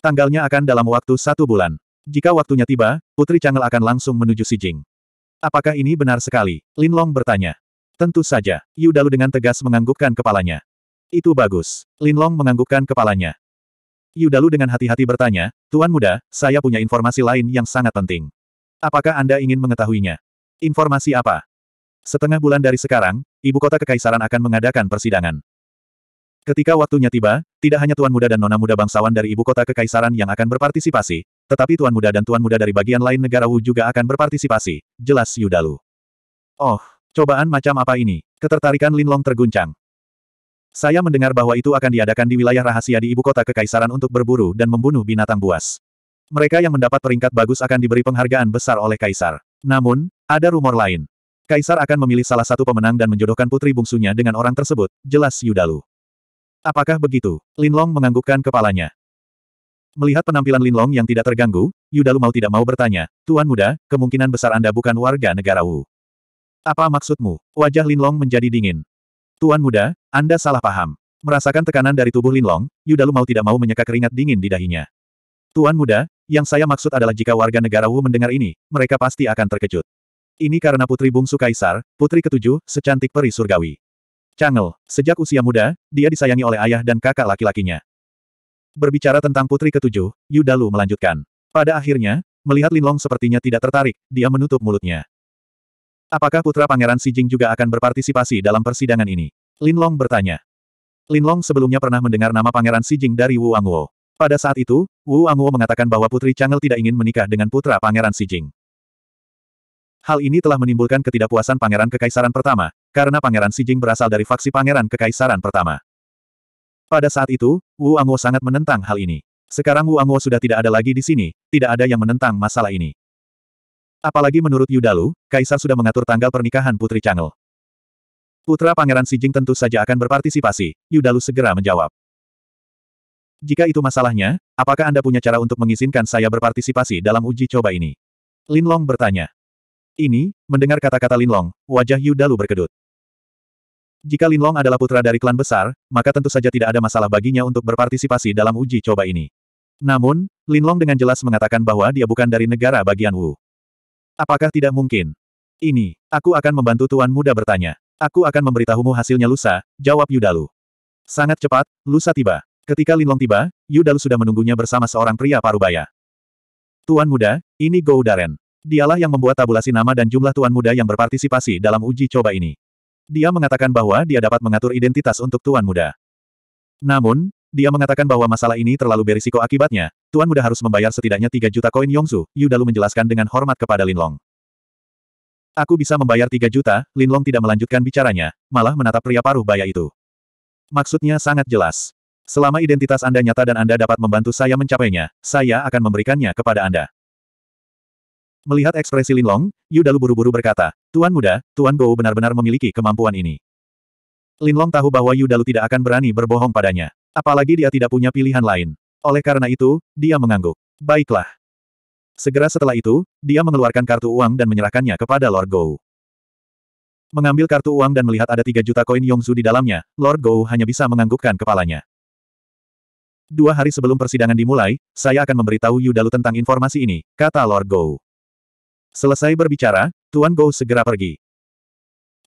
Tanggalnya akan dalam waktu satu bulan. Jika waktunya tiba, Putri Changel akan langsung menuju Sijing. Apakah ini benar sekali? Lin Long bertanya. Tentu saja, Yu Dalu dengan tegas menganggukkan kepalanya. Itu bagus. Lin Long menganggukkan kepalanya. Yu Dalu dengan hati-hati bertanya, Tuan Muda, saya punya informasi lain yang sangat penting. Apakah Anda ingin mengetahuinya? Informasi apa? Setengah bulan dari sekarang, ibu kota kekaisaran akan mengadakan persidangan. Ketika waktunya tiba, tidak hanya tuan muda dan nona muda bangsawan dari ibu kota kekaisaran yang akan berpartisipasi, tetapi tuan muda dan tuan muda dari bagian lain negara Wu juga akan berpartisipasi, jelas Yudalu. Oh, cobaan macam apa ini? Ketertarikan Linlong terguncang. Saya mendengar bahwa itu akan diadakan di wilayah rahasia di ibu kota kekaisaran untuk berburu dan membunuh binatang buas. Mereka yang mendapat peringkat bagus akan diberi penghargaan besar oleh kaisar. Namun, ada rumor lain. Kaisar akan memilih salah satu pemenang dan menjodohkan putri bungsunya dengan orang tersebut, jelas Yudalu. Apakah begitu? Linlong menganggukkan kepalanya. Melihat penampilan Linlong yang tidak terganggu, Yudalu mau tidak mau bertanya, Tuan Muda, kemungkinan besar Anda bukan warga negara Wu. Apa maksudmu? Wajah Linlong menjadi dingin. Tuan Muda, Anda salah paham. Merasakan tekanan dari tubuh Linlong, Yudalu mau tidak mau menyeka keringat dingin di dahinya. Tuan Muda, yang saya maksud adalah jika warga negara Wu mendengar ini, mereka pasti akan terkejut. Ini karena putri bungsu kaisar, putri ketujuh, secantik peri surgawi. Changel, sejak usia muda, dia disayangi oleh ayah dan kakak laki-lakinya. Berbicara tentang putri ketujuh, Yu Dalu melanjutkan. Pada akhirnya, melihat Linlong sepertinya tidak tertarik, dia menutup mulutnya. Apakah putra pangeran Si Jing juga akan berpartisipasi dalam persidangan ini? Linlong bertanya. Linlong sebelumnya pernah mendengar nama pangeran Si Jing dari Wu Anguo. Pada saat itu, Wu Anguo mengatakan bahwa putri Changel tidak ingin menikah dengan putra pangeran Si Jing. Hal ini telah menimbulkan ketidakpuasan Pangeran Kekaisaran Pertama, karena Pangeran Sijing berasal dari faksi Pangeran Kekaisaran Pertama. Pada saat itu, Wu Anguo sangat menentang hal ini. Sekarang Wu Anguo sudah tidak ada lagi di sini, tidak ada yang menentang masalah ini. Apalagi menurut Yudalu, Kaisar sudah mengatur tanggal pernikahan Putri Chang'e. Putra Pangeran Sijing tentu saja akan berpartisipasi, Yudalu segera menjawab. Jika itu masalahnya, apakah Anda punya cara untuk mengizinkan saya berpartisipasi dalam uji coba ini? Linlong bertanya. Ini, mendengar kata-kata Linlong, wajah Yu Dalu berkedut. Jika Linlong adalah putra dari klan besar, maka tentu saja tidak ada masalah baginya untuk berpartisipasi dalam uji coba ini. Namun, Linlong dengan jelas mengatakan bahwa dia bukan dari negara bagian Wu. Apakah tidak mungkin? Ini, aku akan membantu tuan muda bertanya. Aku akan memberitahumu hasilnya lusa, jawab Yudalu. Sangat cepat, lusa tiba. Ketika Linlong tiba, Yudalu sudah menunggunya bersama seorang pria parubaya. Tuan muda, ini Daren. Dialah yang membuat tabulasi nama dan jumlah tuan muda yang berpartisipasi dalam uji coba ini. Dia mengatakan bahwa dia dapat mengatur identitas untuk tuan muda. Namun, dia mengatakan bahwa masalah ini terlalu berisiko akibatnya, tuan muda harus membayar setidaknya 3 juta koin Yongsu, Yu Dalu menjelaskan dengan hormat kepada Linlong. Aku bisa membayar 3 juta, Linlong tidak melanjutkan bicaranya, malah menatap pria paruh baya itu. Maksudnya sangat jelas. Selama identitas Anda nyata dan Anda dapat membantu saya mencapainya, saya akan memberikannya kepada Anda. Melihat ekspresi Lin Long, Yu Dalu buru-buru berkata, Tuan muda, Tuan Gou benar-benar memiliki kemampuan ini. Lin Long tahu bahwa Yu Dalu tidak akan berani berbohong padanya. Apalagi dia tidak punya pilihan lain. Oleh karena itu, dia mengangguk. Baiklah. Segera setelah itu, dia mengeluarkan kartu uang dan menyerahkannya kepada Lord Gou. Mengambil kartu uang dan melihat ada 3 juta koin Yongzu di dalamnya, Lord Gou hanya bisa menganggukkan kepalanya. Dua hari sebelum persidangan dimulai, saya akan memberitahu Yu Dalu tentang informasi ini, kata Lord Gou. Selesai berbicara, Tuan Gou segera pergi.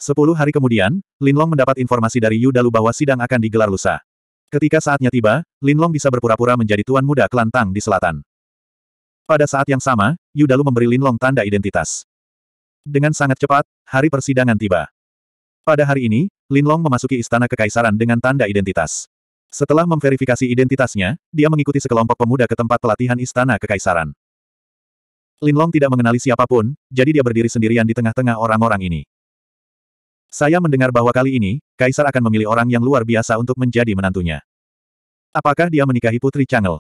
Sepuluh hari kemudian, Linlong mendapat informasi dari Yu Dalu bahwa sidang akan digelar lusa. Ketika saatnya tiba, Linlong bisa berpura-pura menjadi tuan muda kelantang di selatan. Pada saat yang sama, Yu Dalu memberi Linlong tanda identitas. Dengan sangat cepat, hari persidangan tiba. Pada hari ini, Linlong memasuki istana kekaisaran dengan tanda identitas. Setelah memverifikasi identitasnya, dia mengikuti sekelompok pemuda ke tempat pelatihan istana kekaisaran. Linlong tidak mengenali siapapun, jadi dia berdiri sendirian di tengah-tengah orang-orang ini. Saya mendengar bahwa kali ini, Kaisar akan memilih orang yang luar biasa untuk menjadi menantunya. Apakah dia menikahi Putri Changel?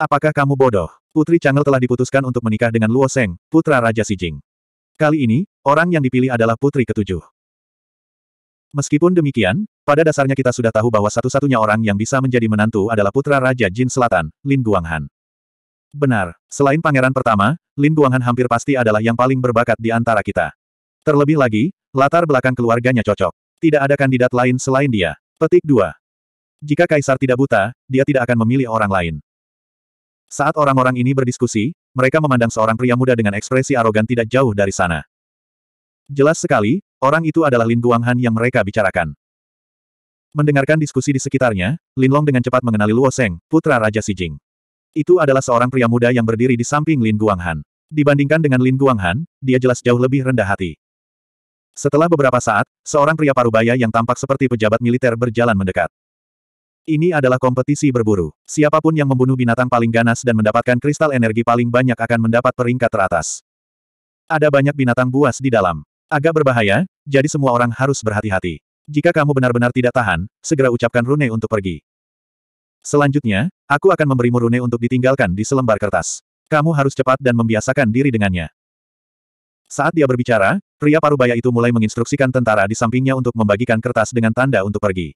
Apakah kamu bodoh? Putri Changel telah diputuskan untuk menikah dengan Luo Seng, putra Raja Si Jing. Kali ini, orang yang dipilih adalah putri ketujuh. Meskipun demikian, pada dasarnya kita sudah tahu bahwa satu-satunya orang yang bisa menjadi menantu adalah putra Raja Jin Selatan, Lin Guanghan. Benar, selain pangeran pertama, Lin Guanghan hampir pasti adalah yang paling berbakat di antara kita. Terlebih lagi, latar belakang keluarganya cocok. Tidak ada kandidat lain selain dia. Petik 2. Jika Kaisar tidak buta, dia tidak akan memilih orang lain. Saat orang-orang ini berdiskusi, mereka memandang seorang pria muda dengan ekspresi arogan tidak jauh dari sana. Jelas sekali, orang itu adalah Lin Guanghan yang mereka bicarakan. Mendengarkan diskusi di sekitarnya, Lin Long dengan cepat mengenali Luo Seng, putra Raja Si Jing. Itu adalah seorang pria muda yang berdiri di samping Lin Guanghan. Dibandingkan dengan Lin Guanghan, dia jelas jauh lebih rendah hati. Setelah beberapa saat, seorang pria parubaya yang tampak seperti pejabat militer berjalan mendekat. Ini adalah kompetisi berburu. Siapapun yang membunuh binatang paling ganas dan mendapatkan kristal energi paling banyak akan mendapat peringkat teratas. Ada banyak binatang buas di dalam. Agak berbahaya, jadi semua orang harus berhati-hati. Jika kamu benar-benar tidak tahan, segera ucapkan rune untuk pergi. Selanjutnya, aku akan memberimu rune untuk ditinggalkan di selembar kertas. Kamu harus cepat dan membiasakan diri dengannya. Saat dia berbicara, pria parubaya itu mulai menginstruksikan tentara di sampingnya untuk membagikan kertas dengan tanda untuk pergi.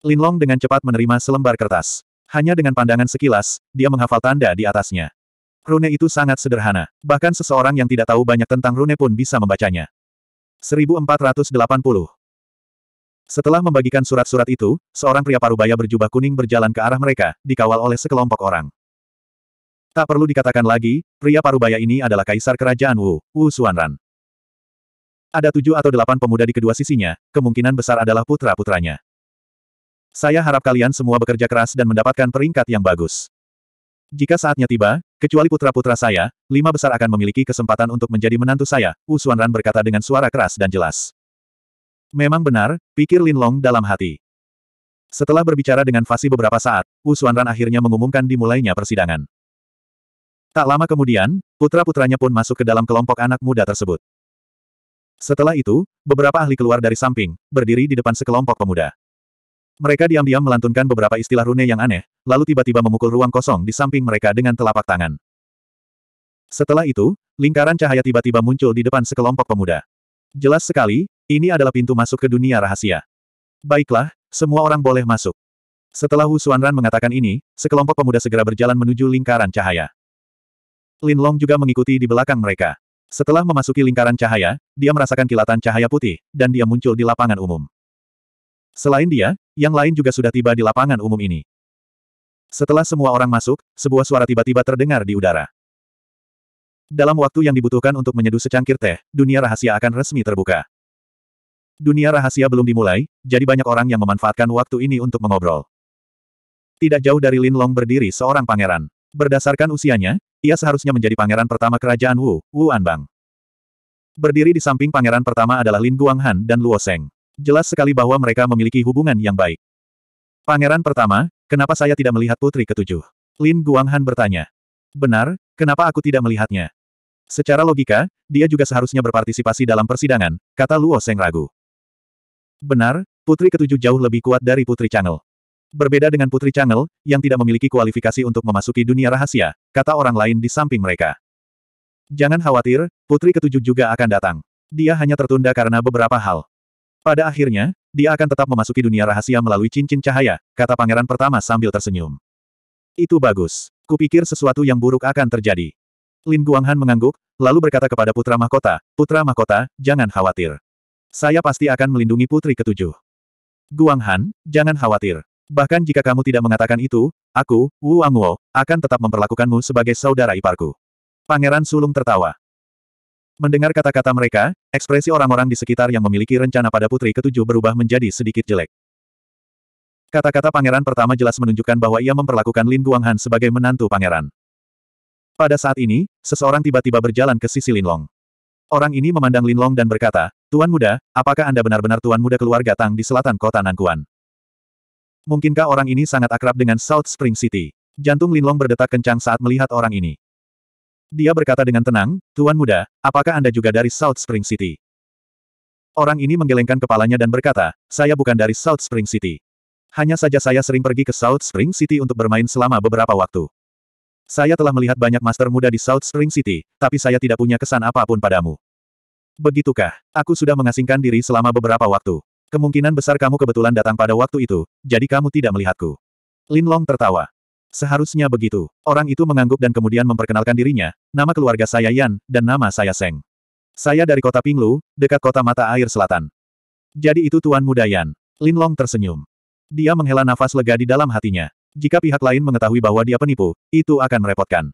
Linlong dengan cepat menerima selembar kertas. Hanya dengan pandangan sekilas, dia menghafal tanda di atasnya. Rune itu sangat sederhana. Bahkan seseorang yang tidak tahu banyak tentang rune pun bisa membacanya. 1480 Setelah membagikan surat-surat itu, seorang pria parubaya berjubah kuning berjalan ke arah mereka, dikawal oleh sekelompok orang. Tak perlu dikatakan lagi, pria parubaya ini adalah kaisar kerajaan Wu, Wu Xuanran. Ada tujuh atau delapan pemuda di kedua sisinya, kemungkinan besar adalah putra-putranya. Saya harap kalian semua bekerja keras dan mendapatkan peringkat yang bagus. Jika saatnya tiba, kecuali putra-putra saya, lima besar akan memiliki kesempatan untuk menjadi menantu saya, Wu Xuanran berkata dengan suara keras dan jelas. Memang benar, pikir Lin Long dalam hati. Setelah berbicara dengan Fasi beberapa saat, Wu Xuanran akhirnya mengumumkan dimulainya persidangan. Tak lama kemudian, putra-putranya pun masuk ke dalam kelompok anak muda tersebut. Setelah itu, beberapa ahli keluar dari samping, berdiri di depan sekelompok pemuda. Mereka diam-diam melantunkan beberapa istilah rune yang aneh, lalu tiba-tiba memukul ruang kosong di samping mereka dengan telapak tangan. Setelah itu, lingkaran cahaya tiba-tiba muncul di depan sekelompok pemuda. Jelas sekali, ini adalah pintu masuk ke dunia rahasia. Baiklah, semua orang boleh masuk. Setelah Hu Suanran mengatakan ini, sekelompok pemuda segera berjalan menuju lingkaran cahaya. Lin Long juga mengikuti di belakang mereka. Setelah memasuki lingkaran cahaya, dia merasakan kilatan cahaya putih, dan dia muncul di lapangan umum. Selain dia, yang lain juga sudah tiba di lapangan umum ini. Setelah semua orang masuk, sebuah suara tiba-tiba terdengar di udara. Dalam waktu yang dibutuhkan untuk menyeduh secangkir teh, dunia rahasia akan resmi terbuka. Dunia rahasia belum dimulai, jadi banyak orang yang memanfaatkan waktu ini untuk mengobrol. Tidak jauh dari Lin Long berdiri seorang pangeran. Berdasarkan usianya, ia seharusnya menjadi pangeran pertama kerajaan Wu, Wu Anbang. Berdiri di samping pangeran pertama adalah Lin Guanghan dan Luo Seng. Jelas sekali bahwa mereka memiliki hubungan yang baik. Pangeran pertama, kenapa saya tidak melihat putri ketujuh? Lin Guanghan bertanya. Benar, kenapa aku tidak melihatnya? Secara logika, dia juga seharusnya berpartisipasi dalam persidangan, kata Luo Seng ragu. Benar, putri ketujuh jauh lebih kuat dari putri Changel. Berbeda dengan Putri Changel, yang tidak memiliki kualifikasi untuk memasuki dunia rahasia, kata orang lain di samping mereka. Jangan khawatir, Putri ketujuh juga akan datang. Dia hanya tertunda karena beberapa hal. Pada akhirnya, dia akan tetap memasuki dunia rahasia melalui cincin cahaya, kata pangeran pertama sambil tersenyum. Itu bagus. Kupikir sesuatu yang buruk akan terjadi. Lin Guanghan mengangguk, lalu berkata kepada putra mahkota, Putra mahkota, jangan khawatir. Saya pasti akan melindungi putri ketujuh. Guanghan, jangan khawatir. Bahkan jika kamu tidak mengatakan itu, aku, Wu Angwo, akan tetap memperlakukanmu sebagai saudara iparku. Pangeran Sulung tertawa. Mendengar kata-kata mereka, ekspresi orang-orang di sekitar yang memiliki rencana pada putri ketujuh berubah menjadi sedikit jelek. Kata-kata pangeran pertama jelas menunjukkan bahwa ia memperlakukan Lin Guanghan sebagai menantu pangeran. Pada saat ini, seseorang tiba-tiba berjalan ke sisi Lin Long. Orang ini memandang Lin Long dan berkata, Tuan Muda, apakah Anda benar-benar Tuan Muda keluarga Tang di selatan kota Nankuan? Mungkinkah orang ini sangat akrab dengan South Spring City? Jantung Linlong berdetak kencang saat melihat orang ini. Dia berkata dengan tenang, Tuan Muda, apakah Anda juga dari South Spring City? Orang ini menggelengkan kepalanya dan berkata, saya bukan dari South Spring City. Hanya saja saya sering pergi ke South Spring City untuk bermain selama beberapa waktu. Saya telah melihat banyak master muda di South Spring City, tapi saya tidak punya kesan apapun padamu. Begitukah, aku sudah mengasingkan diri selama beberapa waktu. Kemungkinan besar kamu kebetulan datang pada waktu itu, jadi kamu tidak melihatku. Lin Long tertawa. Seharusnya begitu. Orang itu mengangguk dan kemudian memperkenalkan dirinya, nama keluarga saya Yan, dan nama saya Seng. Saya dari kota Pinglu, dekat kota mata air selatan. Jadi itu Tuan Muda Yan. Lin Long tersenyum. Dia menghela nafas lega di dalam hatinya. Jika pihak lain mengetahui bahwa dia penipu, itu akan merepotkan.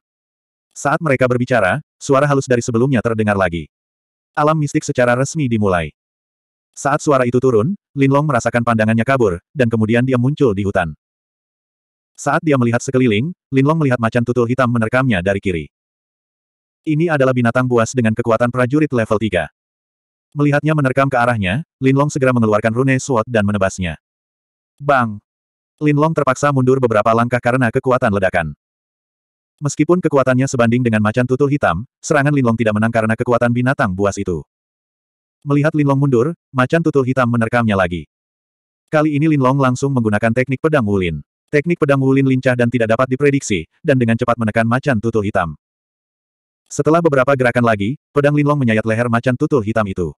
Saat mereka berbicara, suara halus dari sebelumnya terdengar lagi. Alam mistik secara resmi dimulai. Saat suara itu turun, Linlong merasakan pandangannya kabur, dan kemudian dia muncul di hutan. Saat dia melihat sekeliling, Linlong melihat macan tutul hitam menerkamnya dari kiri. Ini adalah binatang buas dengan kekuatan prajurit level 3. Melihatnya menerkam ke arahnya, Linlong segera mengeluarkan rune sword dan menebasnya. Bang! Linlong terpaksa mundur beberapa langkah karena kekuatan ledakan. Meskipun kekuatannya sebanding dengan macan tutul hitam, serangan Linlong tidak menang karena kekuatan binatang buas itu. Melihat Linlong mundur, macan tutul hitam menerkamnya lagi. Kali ini Linlong langsung menggunakan teknik pedang Wulin. Teknik pedang Wulin lincah dan tidak dapat diprediksi, dan dengan cepat menekan macan tutul hitam. Setelah beberapa gerakan lagi, pedang Linlong menyayat leher macan tutul hitam itu.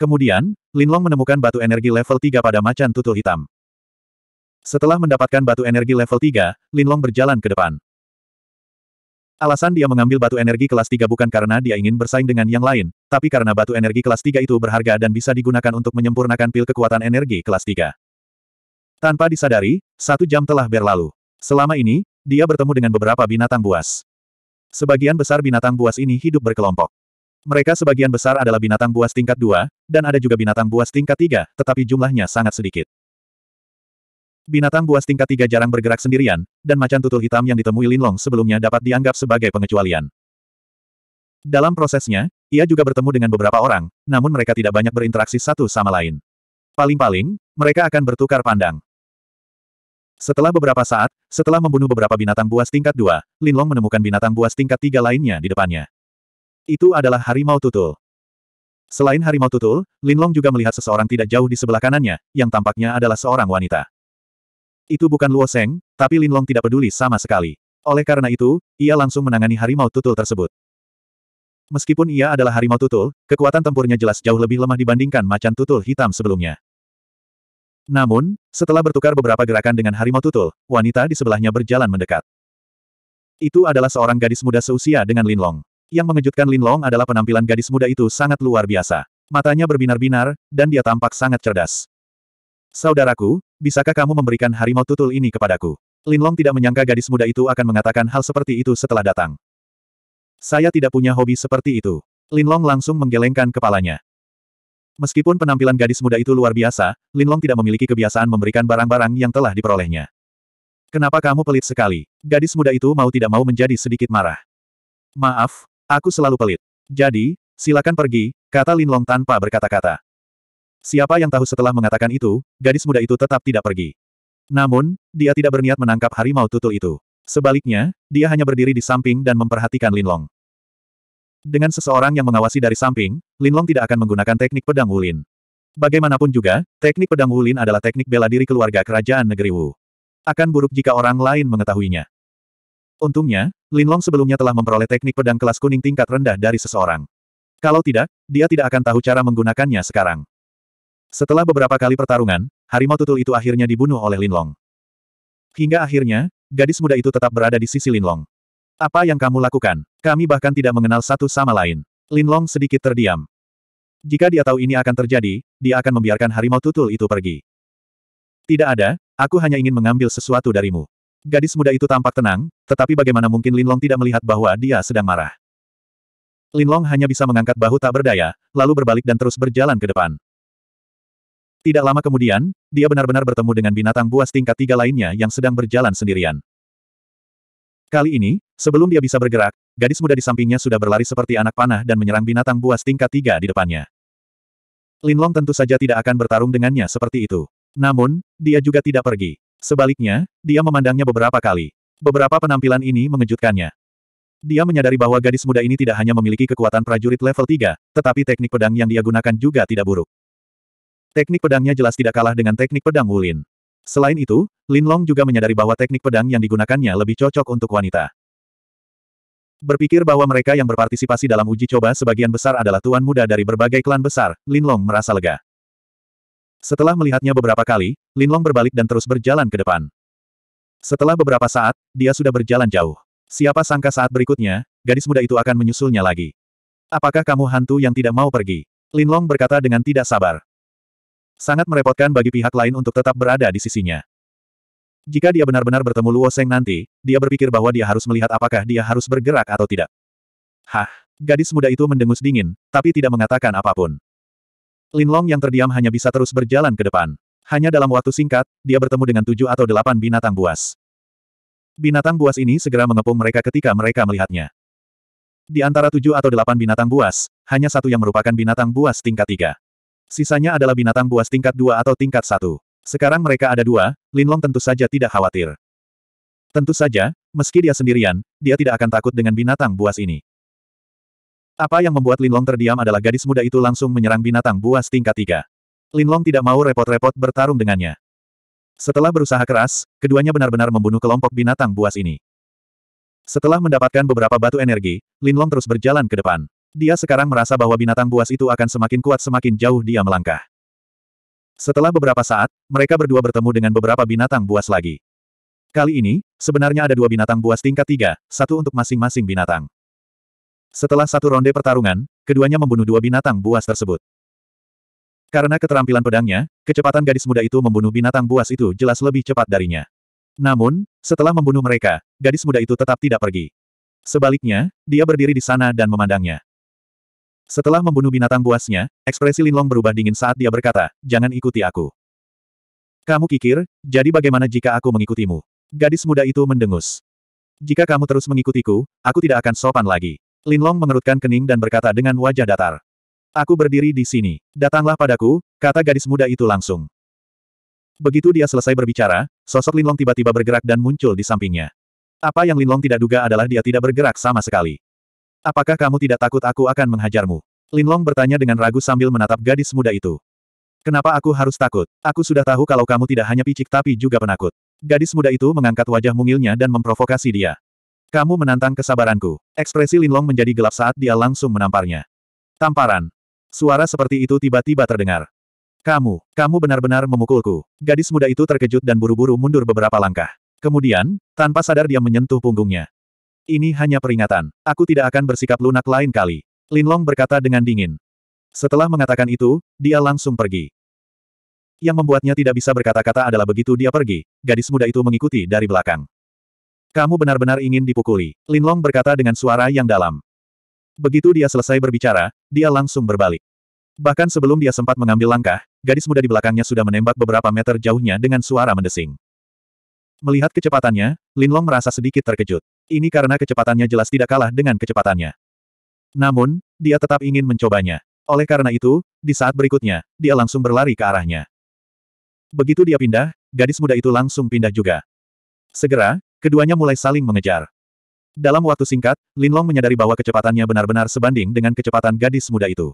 Kemudian, Linlong menemukan batu energi level 3 pada macan tutul hitam. Setelah mendapatkan batu energi level 3, Linlong berjalan ke depan. Alasan dia mengambil batu energi kelas 3 bukan karena dia ingin bersaing dengan yang lain, tapi karena batu energi kelas 3 itu berharga dan bisa digunakan untuk menyempurnakan pil kekuatan energi kelas 3. Tanpa disadari, satu jam telah berlalu. Selama ini, dia bertemu dengan beberapa binatang buas. Sebagian besar binatang buas ini hidup berkelompok. Mereka sebagian besar adalah binatang buas tingkat 2, dan ada juga binatang buas tingkat 3, tetapi jumlahnya sangat sedikit. Binatang buas tingkat tiga jarang bergerak sendirian, dan macan tutul hitam yang ditemui Linlong sebelumnya dapat dianggap sebagai pengecualian. Dalam prosesnya, ia juga bertemu dengan beberapa orang, namun mereka tidak banyak berinteraksi satu sama lain. Paling-paling, mereka akan bertukar pandang. Setelah beberapa saat, setelah membunuh beberapa binatang buas tingkat dua, Linlong menemukan binatang buas tingkat tiga lainnya di depannya. Itu adalah harimau tutul. Selain harimau tutul, Linlong juga melihat seseorang tidak jauh di sebelah kanannya, yang tampaknya adalah seorang wanita. Itu bukan Luo Seng, tapi Linlong tidak peduli sama sekali. Oleh karena itu, ia langsung menangani harimau tutul tersebut. Meskipun ia adalah harimau tutul, kekuatan tempurnya jelas jauh lebih lemah dibandingkan macan tutul hitam sebelumnya. Namun, setelah bertukar beberapa gerakan dengan harimau tutul, wanita di sebelahnya berjalan mendekat. Itu adalah seorang gadis muda seusia dengan Linlong. Yang mengejutkan Linlong adalah penampilan gadis muda itu sangat luar biasa. Matanya berbinar-binar, dan dia tampak sangat cerdas. Saudaraku, Bisakah kamu memberikan harimau tutul ini kepadaku? Linlong tidak menyangka gadis muda itu akan mengatakan hal seperti itu setelah datang. Saya tidak punya hobi seperti itu. Linlong langsung menggelengkan kepalanya. Meskipun penampilan gadis muda itu luar biasa, Linlong tidak memiliki kebiasaan memberikan barang-barang yang telah diperolehnya. Kenapa kamu pelit sekali? Gadis muda itu mau tidak mau menjadi sedikit marah. Maaf, aku selalu pelit. Jadi, silakan pergi, kata Linlong tanpa berkata-kata. Siapa yang tahu setelah mengatakan itu, gadis muda itu tetap tidak pergi. Namun, dia tidak berniat menangkap harimau tutul itu. Sebaliknya, dia hanya berdiri di samping dan memperhatikan Linlong. Dengan seseorang yang mengawasi dari samping, Linlong tidak akan menggunakan teknik pedang Wulin. Bagaimanapun juga, teknik pedang Wulin adalah teknik bela diri keluarga kerajaan negeri Wu. Akan buruk jika orang lain mengetahuinya. Untungnya, Linlong sebelumnya telah memperoleh teknik pedang kelas kuning tingkat rendah dari seseorang. Kalau tidak, dia tidak akan tahu cara menggunakannya sekarang. Setelah beberapa kali pertarungan, harimau tutul itu akhirnya dibunuh oleh Linlong. Hingga akhirnya, gadis muda itu tetap berada di sisi Linlong. Apa yang kamu lakukan? Kami bahkan tidak mengenal satu sama lain. Linlong sedikit terdiam. Jika dia tahu ini akan terjadi, dia akan membiarkan harimau tutul itu pergi. Tidak ada, aku hanya ingin mengambil sesuatu darimu. Gadis muda itu tampak tenang, tetapi bagaimana mungkin Linlong tidak melihat bahwa dia sedang marah. Linlong hanya bisa mengangkat bahu tak berdaya, lalu berbalik dan terus berjalan ke depan. Tidak lama kemudian, dia benar-benar bertemu dengan binatang buas tingkat tiga lainnya yang sedang berjalan sendirian. Kali ini, sebelum dia bisa bergerak, gadis muda di sampingnya sudah berlari seperti anak panah dan menyerang binatang buas tingkat tiga di depannya. Linlong tentu saja tidak akan bertarung dengannya seperti itu. Namun, dia juga tidak pergi. Sebaliknya, dia memandangnya beberapa kali. Beberapa penampilan ini mengejutkannya. Dia menyadari bahwa gadis muda ini tidak hanya memiliki kekuatan prajurit level 3, tetapi teknik pedang yang dia gunakan juga tidak buruk. Teknik pedangnya jelas tidak kalah dengan teknik pedang Wulin. Selain itu, Lin Long juga menyadari bahwa teknik pedang yang digunakannya lebih cocok untuk wanita. Berpikir bahwa mereka yang berpartisipasi dalam uji coba sebagian besar adalah tuan muda dari berbagai klan besar, Lin Long merasa lega. Setelah melihatnya beberapa kali, Lin Long berbalik dan terus berjalan ke depan. Setelah beberapa saat, dia sudah berjalan jauh. Siapa sangka saat berikutnya, gadis muda itu akan menyusulnya lagi. Apakah kamu hantu yang tidak mau pergi? Lin Long berkata dengan tidak sabar. Sangat merepotkan bagi pihak lain untuk tetap berada di sisinya. Jika dia benar-benar bertemu Luo Seng nanti, dia berpikir bahwa dia harus melihat apakah dia harus bergerak atau tidak. Hah, gadis muda itu mendengus dingin, tapi tidak mengatakan apapun. Lin Long yang terdiam hanya bisa terus berjalan ke depan. Hanya dalam waktu singkat, dia bertemu dengan tujuh atau delapan binatang buas. Binatang buas ini segera mengepung mereka ketika mereka melihatnya. Di antara tujuh atau delapan binatang buas, hanya satu yang merupakan binatang buas tingkat tiga. Sisanya adalah binatang buas tingkat dua atau tingkat satu. Sekarang mereka ada dua, Linlong tentu saja tidak khawatir. Tentu saja, meski dia sendirian, dia tidak akan takut dengan binatang buas ini. Apa yang membuat Linlong terdiam adalah gadis muda itu langsung menyerang binatang buas tingkat tiga. Linlong tidak mau repot-repot bertarung dengannya. Setelah berusaha keras, keduanya benar-benar membunuh kelompok binatang buas ini. Setelah mendapatkan beberapa batu energi, Linlong terus berjalan ke depan. Dia sekarang merasa bahwa binatang buas itu akan semakin kuat semakin jauh dia melangkah. Setelah beberapa saat, mereka berdua bertemu dengan beberapa binatang buas lagi. Kali ini, sebenarnya ada dua binatang buas tingkat tiga, satu untuk masing-masing binatang. Setelah satu ronde pertarungan, keduanya membunuh dua binatang buas tersebut. Karena keterampilan pedangnya, kecepatan gadis muda itu membunuh binatang buas itu jelas lebih cepat darinya. Namun, setelah membunuh mereka, gadis muda itu tetap tidak pergi. Sebaliknya, dia berdiri di sana dan memandangnya. Setelah membunuh binatang buasnya, ekspresi Linlong berubah dingin saat dia berkata, jangan ikuti aku. Kamu kikir, jadi bagaimana jika aku mengikutimu? Gadis muda itu mendengus. Jika kamu terus mengikutiku, aku tidak akan sopan lagi. Linlong mengerutkan kening dan berkata dengan wajah datar. Aku berdiri di sini. Datanglah padaku, kata gadis muda itu langsung. Begitu dia selesai berbicara, sosok Linlong tiba-tiba bergerak dan muncul di sampingnya. Apa yang Linlong tidak duga adalah dia tidak bergerak sama sekali. Apakah kamu tidak takut aku akan menghajarmu? Linlong bertanya dengan ragu sambil menatap gadis muda itu. Kenapa aku harus takut? Aku sudah tahu kalau kamu tidak hanya picik tapi juga penakut. Gadis muda itu mengangkat wajah mungilnya dan memprovokasi dia. Kamu menantang kesabaranku. Ekspresi Linlong menjadi gelap saat dia langsung menamparnya. Tamparan. Suara seperti itu tiba-tiba terdengar. Kamu, kamu benar-benar memukulku. Gadis muda itu terkejut dan buru-buru mundur beberapa langkah. Kemudian, tanpa sadar dia menyentuh punggungnya. Ini hanya peringatan. Aku tidak akan bersikap lunak lain kali. Linlong berkata dengan dingin. Setelah mengatakan itu, dia langsung pergi. Yang membuatnya tidak bisa berkata-kata adalah begitu dia pergi, gadis muda itu mengikuti dari belakang. Kamu benar-benar ingin dipukuli, Linlong berkata dengan suara yang dalam. Begitu dia selesai berbicara, dia langsung berbalik. Bahkan sebelum dia sempat mengambil langkah, gadis muda di belakangnya sudah menembak beberapa meter jauhnya dengan suara mendesing. Melihat kecepatannya, Linlong merasa sedikit terkejut. Ini karena kecepatannya jelas tidak kalah dengan kecepatannya. Namun, dia tetap ingin mencobanya. Oleh karena itu, di saat berikutnya, dia langsung berlari ke arahnya. Begitu dia pindah, gadis muda itu langsung pindah juga. Segera, keduanya mulai saling mengejar. Dalam waktu singkat, Linlong menyadari bahwa kecepatannya benar-benar sebanding dengan kecepatan gadis muda itu.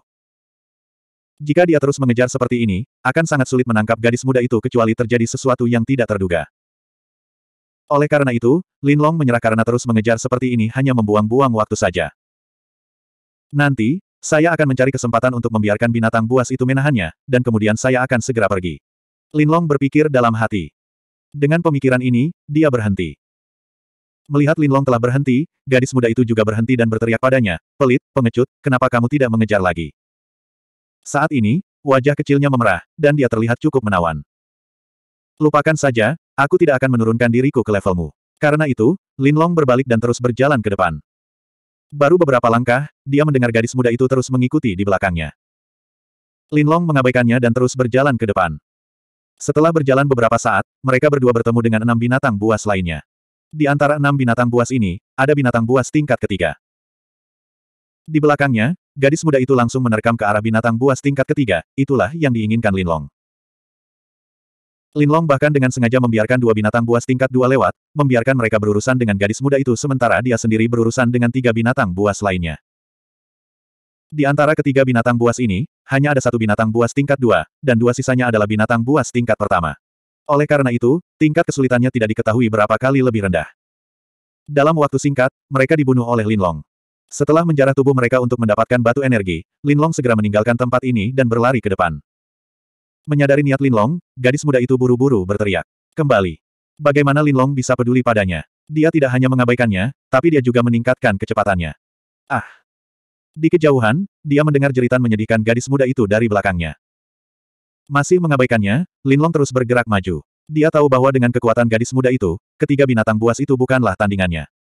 Jika dia terus mengejar seperti ini, akan sangat sulit menangkap gadis muda itu kecuali terjadi sesuatu yang tidak terduga. Oleh karena itu, Linlong menyerah karena terus mengejar seperti ini hanya membuang-buang waktu saja. Nanti, saya akan mencari kesempatan untuk membiarkan binatang buas itu menahannya, dan kemudian saya akan segera pergi. Linlong berpikir dalam hati. Dengan pemikiran ini, dia berhenti. Melihat Linlong telah berhenti, gadis muda itu juga berhenti dan berteriak padanya, pelit, pengecut, kenapa kamu tidak mengejar lagi? Saat ini, wajah kecilnya memerah, dan dia terlihat cukup menawan. Lupakan saja, Aku tidak akan menurunkan diriku ke levelmu. Karena itu, Lin Long berbalik dan terus berjalan ke depan. Baru beberapa langkah, dia mendengar gadis muda itu terus mengikuti di belakangnya. Lin Long mengabaikannya dan terus berjalan ke depan. Setelah berjalan beberapa saat, mereka berdua bertemu dengan enam binatang buas lainnya. Di antara enam binatang buas ini, ada binatang buas tingkat ketiga. Di belakangnya, gadis muda itu langsung menerkam ke arah binatang buas tingkat ketiga, itulah yang diinginkan Linlong. Linlong bahkan dengan sengaja membiarkan dua binatang buas tingkat dua lewat, membiarkan mereka berurusan dengan gadis muda itu sementara dia sendiri berurusan dengan tiga binatang buas lainnya. Di antara ketiga binatang buas ini, hanya ada satu binatang buas tingkat dua, dan dua sisanya adalah binatang buas tingkat pertama. Oleh karena itu, tingkat kesulitannya tidak diketahui berapa kali lebih rendah. Dalam waktu singkat, mereka dibunuh oleh Linlong. Setelah menjarah tubuh mereka untuk mendapatkan batu energi, Linlong segera meninggalkan tempat ini dan berlari ke depan. Menyadari niat Linlong, gadis muda itu buru-buru berteriak. Kembali. Bagaimana Linlong bisa peduli padanya? Dia tidak hanya mengabaikannya, tapi dia juga meningkatkan kecepatannya. Ah! Di kejauhan, dia mendengar jeritan menyedihkan gadis muda itu dari belakangnya. Masih mengabaikannya, Linlong terus bergerak maju. Dia tahu bahwa dengan kekuatan gadis muda itu, ketiga binatang buas itu bukanlah tandingannya.